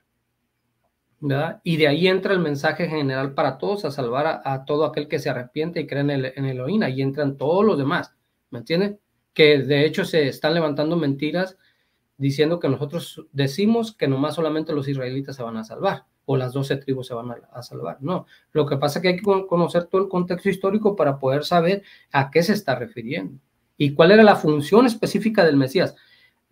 Y de ahí entra el mensaje general para todos, a salvar a, todo aquel que se arrepiente y cree en, el, en Elohim. Ahí entran todos los demás, ¿me entiendes? Que de hecho se están levantando mentiras diciendo que nosotros decimos que nomás solamente los israelitas se van a salvar o las 12 tribus se van a, salvar. No, lo que pasa es que hay que conocer todo el contexto histórico para poder saber a qué se está refiriendo y cuál era la función específica del Mesías.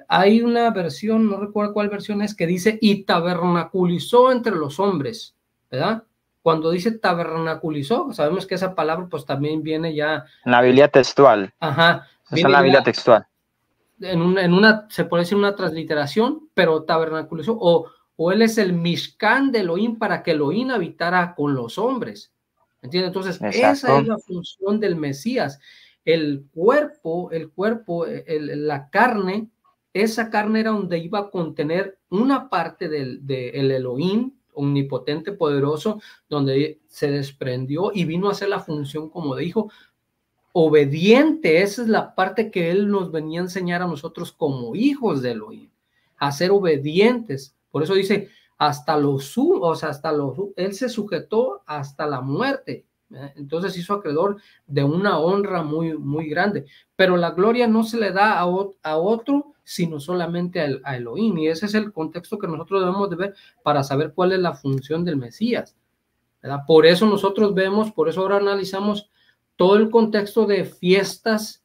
Hay una versión, no recuerdo cuál versión es, que dice, y tabernaculizó entre los hombres, ¿verdad? Cuando dice tabernaculizó, sabemos que esa palabra pues también viene ya... En la Biblia textual. Ajá. Es la Biblia textual. En en una, se puede decir una transliteración, pero tabernaculizó o o él es el Mishkan de Elohim para que Elohim habitara con los hombres. ¿Entiendes? Entonces, esa es la función del Mesías. El cuerpo, el cuerpo, la carne, esa carne era donde iba a contener una parte del Elohim omnipotente, poderoso, donde se desprendió y vino a hacer la función, como dijo, obediente. Esa es la parte que él nos venía a enseñar a nosotros como hijos de Elohim, a ser obedientes por eso dice, hasta los, su, o sea, hasta los, él se sujetó hasta la muerte. ¿eh? Entonces hizo acreedor de una honra muy, muy grande. Pero la gloria no se le da a, otro, sino solamente a, Elohim. Y ese es el contexto que nosotros debemos de ver para saber cuál es la función del Mesías. Por eso nosotros vemos, por eso ahora analizamos todo el contexto de fiestas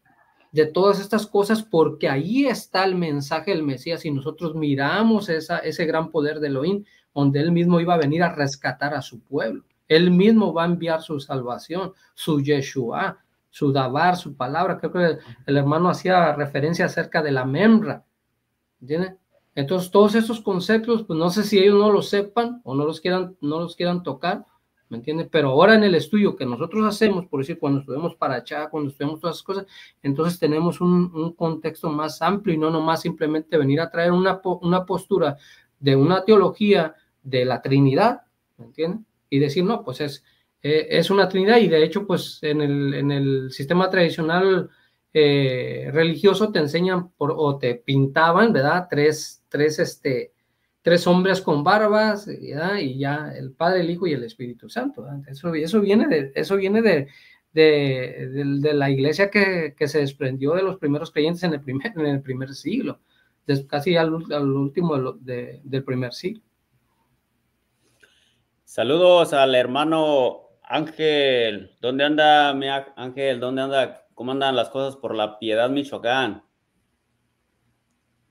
de todas estas cosas, porque ahí está el mensaje del Mesías y nosotros miramos esa, ese gran poder de Elohim, donde él mismo iba a venir a rescatar a su pueblo. Él mismo va a enviar su salvación, su Yeshua, su Dabar, su palabra. Creo que el, hermano hacía referencia acerca de la membra. ¿Entiendes? Entonces, todos esos conceptos, pues no sé si ellos no los sepan o no los quieran, no los quieran tocar, ¿me entiendes? Pero ahora en el estudio que nosotros hacemos, por decir, cuando estudiamos para Chá, cuando estudiamos todas esas cosas, entonces tenemos un, contexto más amplio y no nomás simplemente venir a traer una, postura de una teología de la Trinidad, ¿me entiendes? Y decir, no, pues es, eh, es una Trinidad y de hecho, pues en el, en el sistema tradicional eh, religioso te enseñan o te pintaban, ¿verdad? Tres, tres, este, tres hombres con barbas, y ya el Padre, el Hijo y el Espíritu Santo. Eso, eso, viene, de, eso viene de, de, la iglesia que, se desprendió de los primeros creyentes en el primer, en el primer siglo, casi al, último del primer siglo. Saludos al hermano Ángel. ¿Dónde anda mi Ángel? ¿Dónde anda? ¿Cómo andan las cosas por la piedad Michoacán?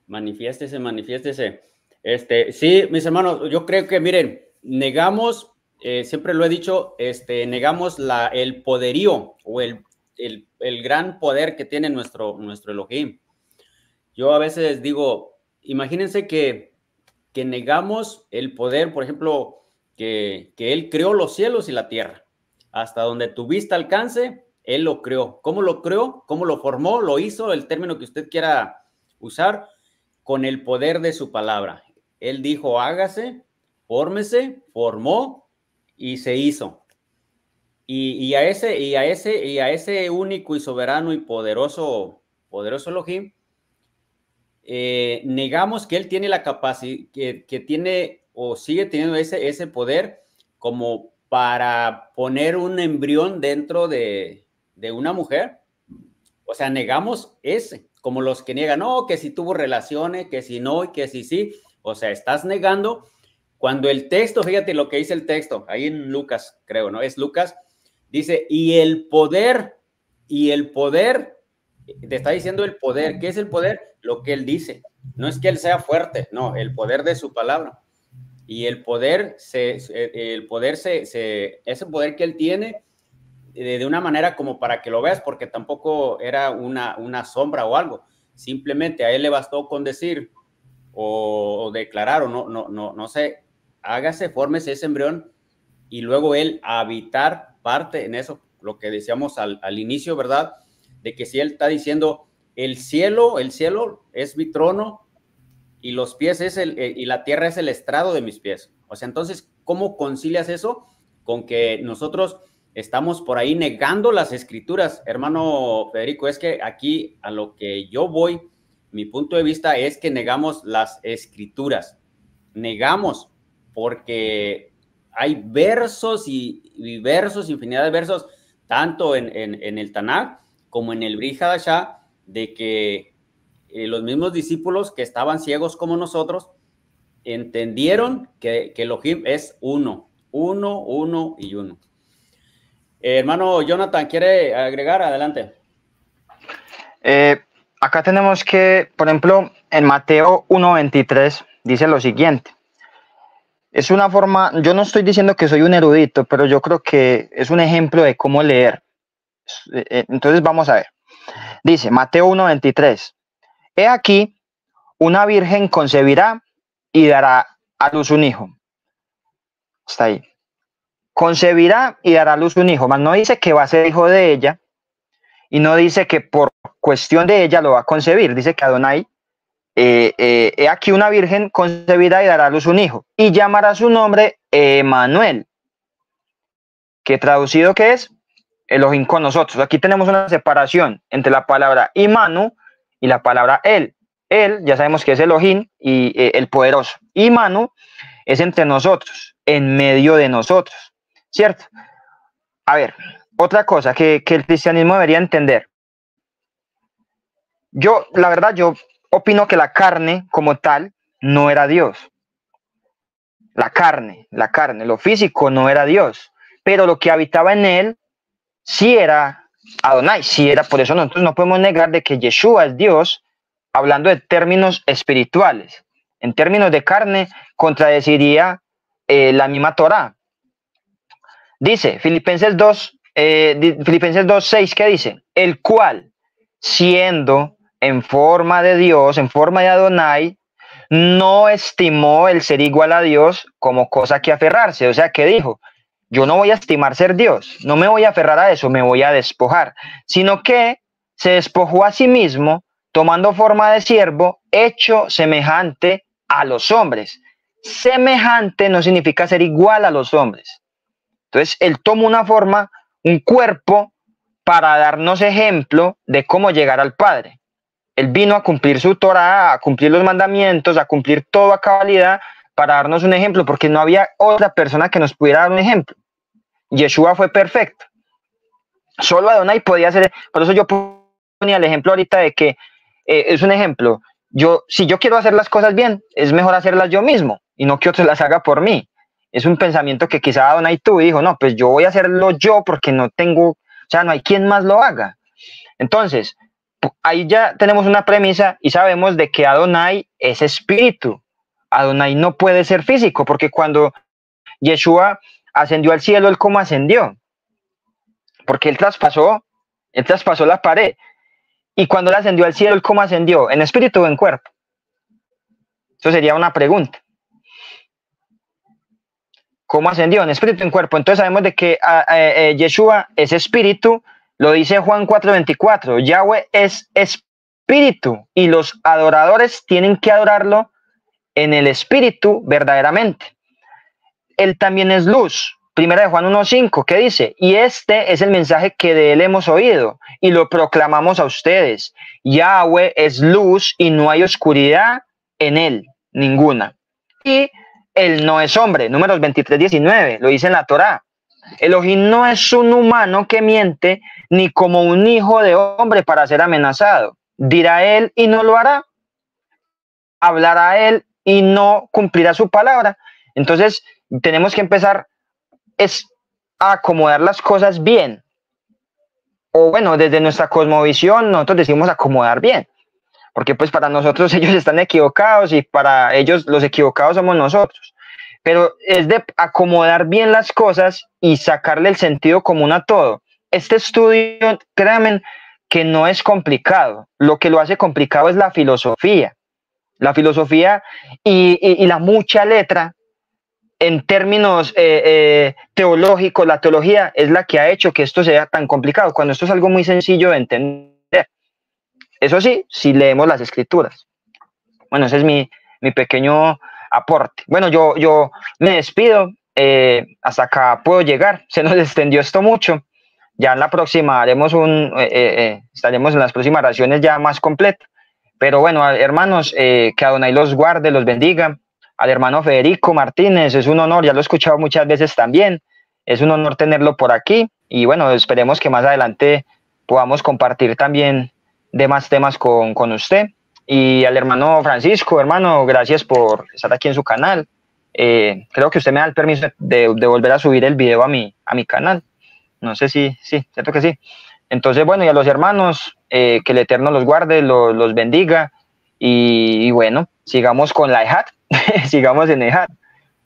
Manifiéstese, manifiéstese. Este, sí, mis hermanos, yo creo que, miren, negamos, eh, siempre lo he dicho, este, negamos la, el poderío o el, el, gran poder que tiene nuestro, nuestro Elohim. Yo a veces digo, imagínense que, que negamos el poder, por ejemplo, que, que Él creó los cielos y la tierra. Hasta donde tu vista alcance, Él lo creó. ¿Cómo lo creó? ¿Cómo lo formó? ¿Lo hizo? El término que usted quiera usar, con el poder de su palabra. Él dijo, hágase, fórmese, formó y se hizo. Y, a ese, y, a ese, y a ese único y soberano y poderoso, poderoso Elohim, eh, negamos que él tiene la capacidad, que, tiene o sigue teniendo ese, ese poder como para poner un embrión dentro de, una mujer. O sea, negamos ese, como los que niegan, no, que si tuvo relaciones, que si no, y que si sí. O sea, estás negando cuando el texto, fíjate lo que dice el texto, ahí en Lucas, creo, ¿no? Es Lucas, dice, y el poder, y el poder, te está diciendo el poder, ¿qué es el poder? Lo que él dice, no es que él sea fuerte, no, el poder de su palabra. Y el poder, se, eh, el poder ese poder que él tiene, eh, de, una manera como para que lo veas, porque tampoco era una, una sombra o algo. Simplemente a él le bastó con decir, o, declarar, o no, no, no, no sé, hágase, fórmese ese embrión y luego él habitar parte en eso, lo que decíamos al, al inicio, ¿verdad? De que si él está diciendo, el cielo, el cielo es mi trono y los pies es el, eh, y la tierra es el estrado de mis pies. O sea, entonces, ¿cómo concilias eso con que nosotros estamos por ahí negando las escrituras? Hermano Federico, es que aquí a lo que yo voy mi punto de vista es que negamos las escrituras. Negamos porque hay versos y, versos, infinidad de versos, tanto en, el Tanakh como en el Brihadashá, de que eh, los mismos discípulos que estaban ciegos como nosotros entendieron que, que Elohim es uno, uno, uno y uno. Eh, hermano Jonathan, ¿quiere agregar? Adelante. Eh, acá tenemos que, por ejemplo, en Mateo 1.23 dice lo siguiente. Es una forma, yo no estoy diciendo que soy un erudito, pero yo creo que es un ejemplo de cómo leer. Eh, eh, entonces vamos a ver. Dice Mateo 1.23. He aquí, una virgen concebirá y dará a luz un hijo. Está ahí. Concebirá y dará a luz un hijo, Más no dice que va a ser hijo de ella, y no dice que por cuestión de ella lo va a concebir, dice que Adonai, eh, eh, he aquí una virgen concebida y dará a luz un hijo, y llamará su nombre Emanuel, que traducido que es Elohim con nosotros. Aquí tenemos una separación entre la palabra Imanu y la palabra él. Él, ya sabemos que es Elohim y eh, el poderoso. Y Manu es entre nosotros, en medio de nosotros, ¿cierto? A ver, otra cosa que, el cristianismo debería entender. Yo, la verdad, yo opino que la carne como tal no era Dios. La carne, la carne, lo físico no era Dios, pero lo que habitaba en él sí era Adonai, sí era. Por eso nosotros no podemos negar de que Yeshua es Dios, hablando de términos espirituales. En términos de carne, contradeciría eh, la misma Torah. Dice Filipenses 2, eh, Filipenses 2.6, ¿qué dice? El cual, siendo en forma de Dios, en forma de Adonai, no estimó el ser igual a Dios como cosa que aferrarse. O sea, que dijo, yo no voy a estimar ser Dios, no me voy a aferrar a eso, me voy a despojar, sino que se despojó a sí mismo, tomando forma de siervo, hecho semejante a los hombres. Semejante no significa ser igual a los hombres. Entonces, él tomó una forma un cuerpo para darnos ejemplo de cómo llegar al Padre. Él vino a cumplir su Torah, a cumplir los mandamientos, a cumplir todo a cabalidad para darnos un ejemplo, porque no había otra persona que nos pudiera dar un ejemplo. Yeshua fue perfecto. Solo Adonai podía hacer, por eso yo ponía el ejemplo ahorita de que eh, es un ejemplo. Yo, si yo quiero hacer las cosas bien, es mejor hacerlas yo mismo y no que otro las haga por mí es un pensamiento que quizá tuvo tú dijo, no, pues yo voy a hacerlo yo porque no tengo, o sea, no hay quien más lo haga. Entonces, ahí ya tenemos una premisa y sabemos de que Adonai es espíritu. Adonai no puede ser físico, porque cuando Yeshua ascendió al cielo, él como ascendió? Porque él traspasó, él traspasó la pared. Y cuando él ascendió al cielo, él cómo ascendió? ¿En espíritu o en cuerpo? Eso sería una pregunta. ¿cómo ascendió? En espíritu, en cuerpo. Entonces sabemos de que ah, eh, eh, Yeshua es espíritu, lo dice Juan 4:24, Yahweh es espíritu y los adoradores tienen que adorarlo en el espíritu verdaderamente. Él también es luz. Primera de Juan 1.5, ¿qué dice, y este es el mensaje que de él hemos oído y lo proclamamos a ustedes. Yahweh es luz y no hay oscuridad en él, ninguna. Y él no es hombre. Números 23, 19, lo dice en la Torá. Elohim no es un humano que miente, ni como un hijo de hombre para ser amenazado. Dirá él y no lo hará. Hablará él y no cumplirá su palabra. Entonces, tenemos que empezar es a acomodar las cosas bien. O bueno, desde nuestra cosmovisión, nosotros decimos acomodar bien porque pues para nosotros ellos están equivocados y para ellos los equivocados somos nosotros. Pero es de acomodar bien las cosas y sacarle el sentido común a todo. Este estudio, créanme, que no es complicado. Lo que lo hace complicado es la filosofía. La filosofía y, la mucha letra en términos eh, eh, teológicos, la teología es la que ha hecho que esto sea tan complicado, cuando esto es algo muy sencillo de entender. Eso sí, si leemos las escrituras. Bueno, ese es mi, pequeño aporte. Bueno, yo, yo me despido. Eh, hasta acá puedo llegar. Se nos extendió esto mucho. Ya en la próxima haremos un, eh, eh, estaremos en las próximas oraciones ya más completo. Pero bueno, hermanos, que Adonai los guarde, los bendiga. Al hermano Federico Martínez, es un honor, ya lo he escuchado muchas veces también. Es un honor tenerlo por aquí. Y bueno, esperemos que más adelante podamos compartir también de más temas con, con usted. Y al hermano Francisco, hermano, gracias por estar aquí en su canal. Eh, creo que usted me da el permiso de, volver a subir el video a mi, a mi canal. No sé si, sí, cierto que sí. Entonces, bueno, y a los hermanos, eh, que el Eterno los guarde, los bendiga. Y, y, bueno, sigamos con la EJAT, sigamos en EJAT,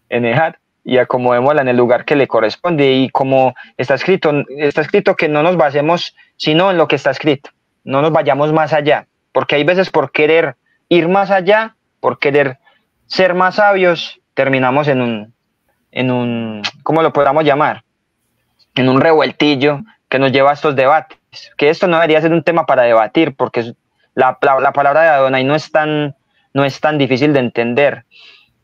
en EJAT, y acomodémosla en el lugar que le corresponde. Y como está escrito, está escrito que no nos basemos sino en lo que está escrito no nos vayamos más allá, porque hay veces por querer ir más allá, por querer ser más sabios, terminamos en un, en un, ¿cómo lo podamos llamar? En un revueltillo que nos lleva a estos debates, que esto no debería ser un tema para debatir, porque la, palabra de Adonai no es, tan, no es tan difícil de entender,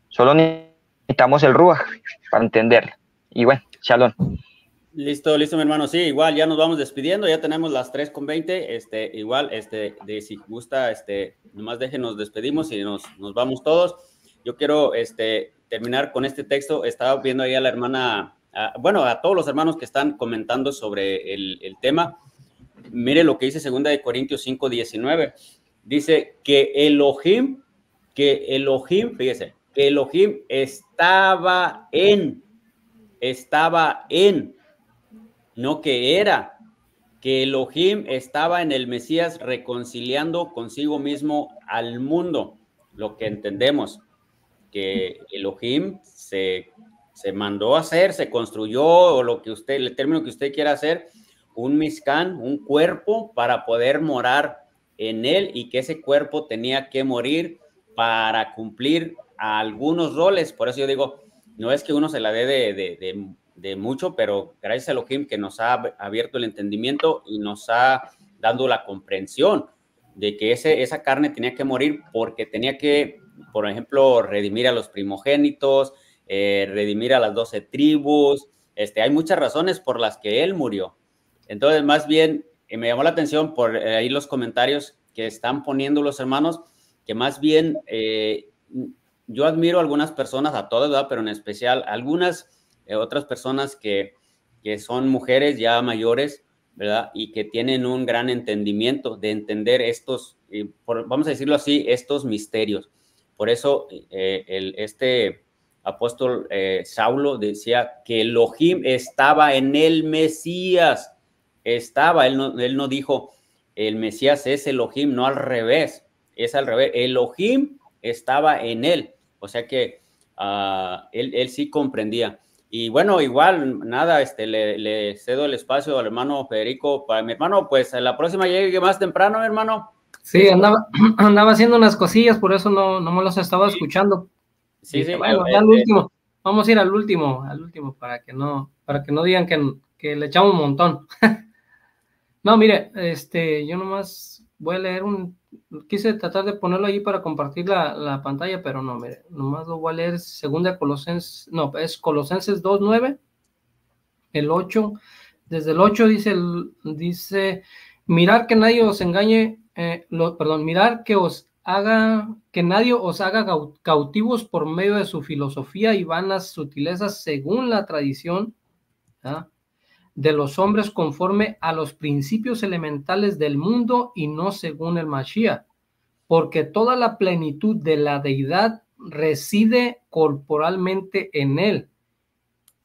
solo necesitamos el Ruach para entenderla. Y bueno, shalom. Listo, listo, mi hermano. Sí, igual ya nos vamos despidiendo, ya tenemos las tres con veinte, Este, igual, este, de, si gusta, este, nomás nos despedimos y nos, nos vamos todos. Yo quiero este, terminar con este texto. Estaba viendo ahí a la hermana, bueno, a todos los hermanos que están comentando sobre el, tema. Mire lo que dice 2 Corintios 5, 19. Dice que Elohim, que Elohim, fíjese, que Elohim estaba en, estaba en no que era, que Elohim estaba en el Mesías reconciliando consigo mismo al mundo, lo que entendemos, que Elohim se, mandó a hacer, se construyó, o lo que usted, el término que usted quiera hacer, un miscán, un cuerpo para poder morar en él y que ese cuerpo tenía que morir para cumplir algunos roles. Por eso yo digo, no es que uno se la dé de de mucho, pero gracias a Elohim que nos ha abierto el entendimiento y nos ha dado la comprensión de que ese, esa carne tenía que morir porque tenía que, por ejemplo, redimir a los primogénitos, eh, redimir a las doce tribus. Este, hay muchas razones por las que él murió. Entonces, más bien, eh, me llamó la atención por eh, ahí los comentarios que están poniendo los hermanos, que más bien yo admiro a algunas personas, a todas, ¿verdad? pero en especial algunas eh, otras personas que, que son mujeres ya mayores, ¿verdad? Y que tienen un gran entendimiento de entender estos, eh, vamos a decirlo así, estos misterios. Por eso eh, el, este apóstol Saulo decía que Elohim estaba en el Mesías, estaba, él no, él no dijo, el Mesías es Elohim, no al revés, es al revés, Elohim estaba en él, o sea que ah, él, él sí comprendía. Y bueno, igual, nada, este, le, cedo el espacio al hermano Federico. mi hermano, pues la próxima llegue más temprano, hermano. Sí, este, andaba, andaba haciendo unas cosillas, por eso no, no me los estaba escuchando. Sí, sí. Bueno, ya eh, al eh, último, vamos a ir al último, al último, para que no, para que no digan que, que le echamos un montón. no, mire, este, yo nomás voy a leer un quise tratar de ponerlo ahí para compartir la, pantalla, pero no, mire, nomás lo voy a leer. Segunda Colosenses, no, es Colosenses 2.9, el 8. Desde el 8 dice, dice mirar que nadie os engañe, eh, perdón, mirar que os haga, que nadie os haga cautivos por medio de su filosofía y vanas sutilezas según la tradición, Ah de los hombres conforme a los principios elementales del mundo y no según el Mashiach, porque toda la plenitud de la deidad reside corporalmente en él,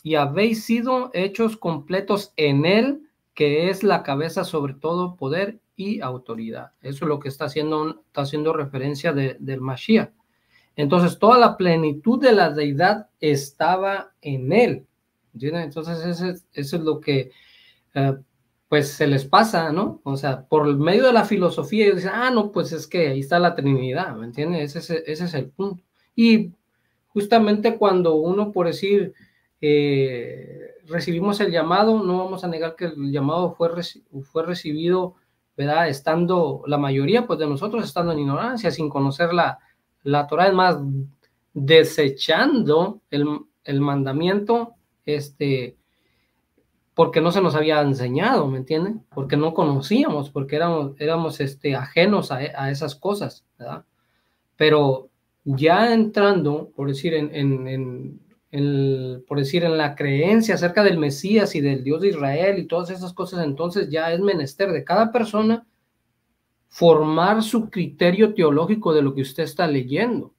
y habéis sido hechos completos en él, que es la cabeza sobre todo poder y autoridad. Eso es lo que está haciendo, está haciendo referencia del Mashiach. Entonces, toda la plenitud de la deidad estaba en él. Entonces eso es, lo que eh, pues se les pasa, ¿no? O sea, por medio de la filosofía ellos dicen, ah, no, pues es que ahí está la Trinidad, ¿me entiendes? Ese, ese es el punto. Y justamente cuando uno, por decir, eh, recibimos el llamado, no vamos a negar que el llamado fue, fue recibido, ¿verdad? Estando la mayoría, pues de nosotros, estando en ignorancia, sin conocer la, la Torah, es más, desechando el, el mandamiento este, porque no se nos había enseñado, ¿me entienden? Porque no conocíamos, porque éramos, éramos este, ajenos a, esas cosas, ¿verdad? Pero ya entrando, por decir, en, por decir, en la creencia acerca del Mesías y del Dios de Israel y todas esas cosas, entonces ya es menester de cada persona formar su criterio teológico de lo que usted está leyendo,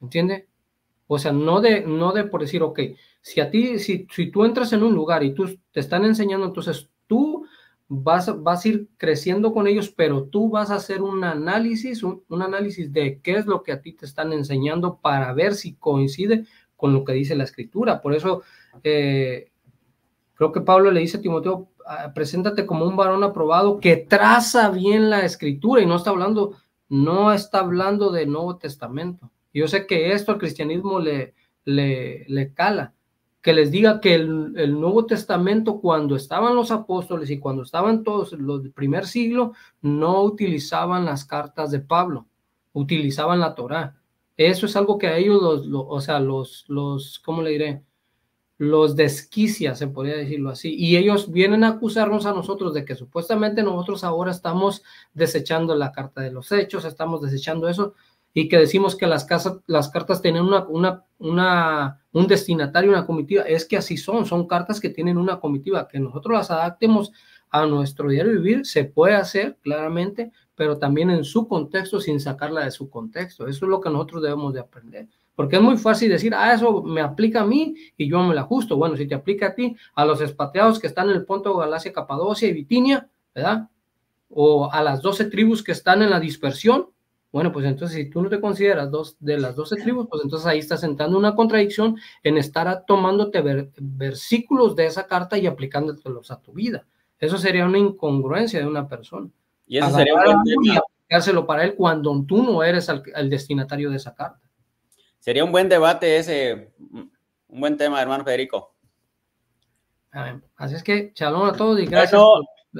¿entiende? O sea, no de, no de por decir, ok, si a ti, si, tú entras en un lugar y tú te están enseñando, entonces tú vas, a ir creciendo con ellos, pero tú vas a hacer un análisis, un, análisis de qué es lo que a ti te están enseñando para ver si coincide con lo que dice la escritura. Por eso eh, creo que Pablo le dice a Timoteo, ah, preséntate como un varón aprobado que traza bien la escritura y no está hablando, no está hablando de Nuevo Testamento. Yo sé que esto al cristianismo le, le, le cala, que les diga que el, Nuevo Testamento, cuando estaban los apóstoles y cuando estaban todos los del primer siglo, no utilizaban las cartas de Pablo, utilizaban la Torá. Eso es algo que a ellos, los, o sea, los, los, ¿cómo le diré? Los desquicia, se podría decirlo así. Y ellos vienen a acusarnos a nosotros de que supuestamente nosotros ahora estamos desechando la carta de los hechos, estamos desechando eso y que decimos que las, casas, las cartas tienen una, una, un destinatario, una comitiva, es que así son, son cartas que tienen una comitiva, que nosotros las adaptemos a nuestro diario vivir, se puede hacer claramente, pero también en su contexto sin sacarla de su contexto. Eso es lo que nosotros debemos de aprender. Porque es muy fácil decir, ah, eso me aplica a mí y yo me la ajusto. Bueno, si te aplica a ti, a los expatriados que están en el punto Galacia, Capadocia y Vitinia, ¿verdad? O a las 12 tribus que están en la dispersión, bueno, pues entonces si tú no te consideras dos de las doce tribus, pues entonces ahí estás sentando una contradicción en estar tomándote versículos de esa carta y aplicándotelos a tu vida. Eso sería una incongruencia de una persona. Y eso sería un buen y para él cuando tú no eres el, destinatario de esa carta. Sería un buen debate ese, un buen tema, hermano Federico. Así es que, chalón a todos y gracias.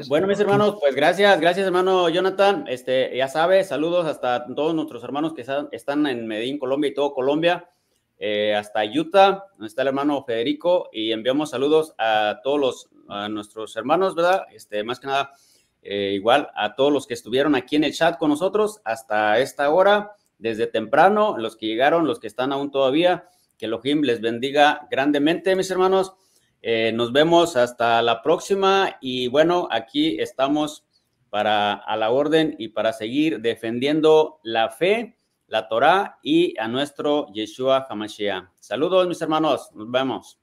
Bueno, mis hermanos, pues gracias, gracias hermano Jonathan. Este, ya sabes, saludos hasta todos nuestros hermanos que están en Medellín, Colombia y todo Colombia, eh, hasta Utah, donde está el hermano Federico, y enviamos saludos a todos los, a nuestros hermanos, ¿verdad? Este, más que nada, eh, igual a todos los que estuvieron aquí en el chat con nosotros hasta esta hora, desde temprano, los que llegaron, los que están aún todavía, que Elohim les bendiga grandemente, mis hermanos. Eh, nos vemos hasta la próxima y bueno, aquí estamos para a la orden y para seguir defendiendo la fe, la Torah y a nuestro Yeshua Hamashiach. Saludos mis hermanos, nos vemos.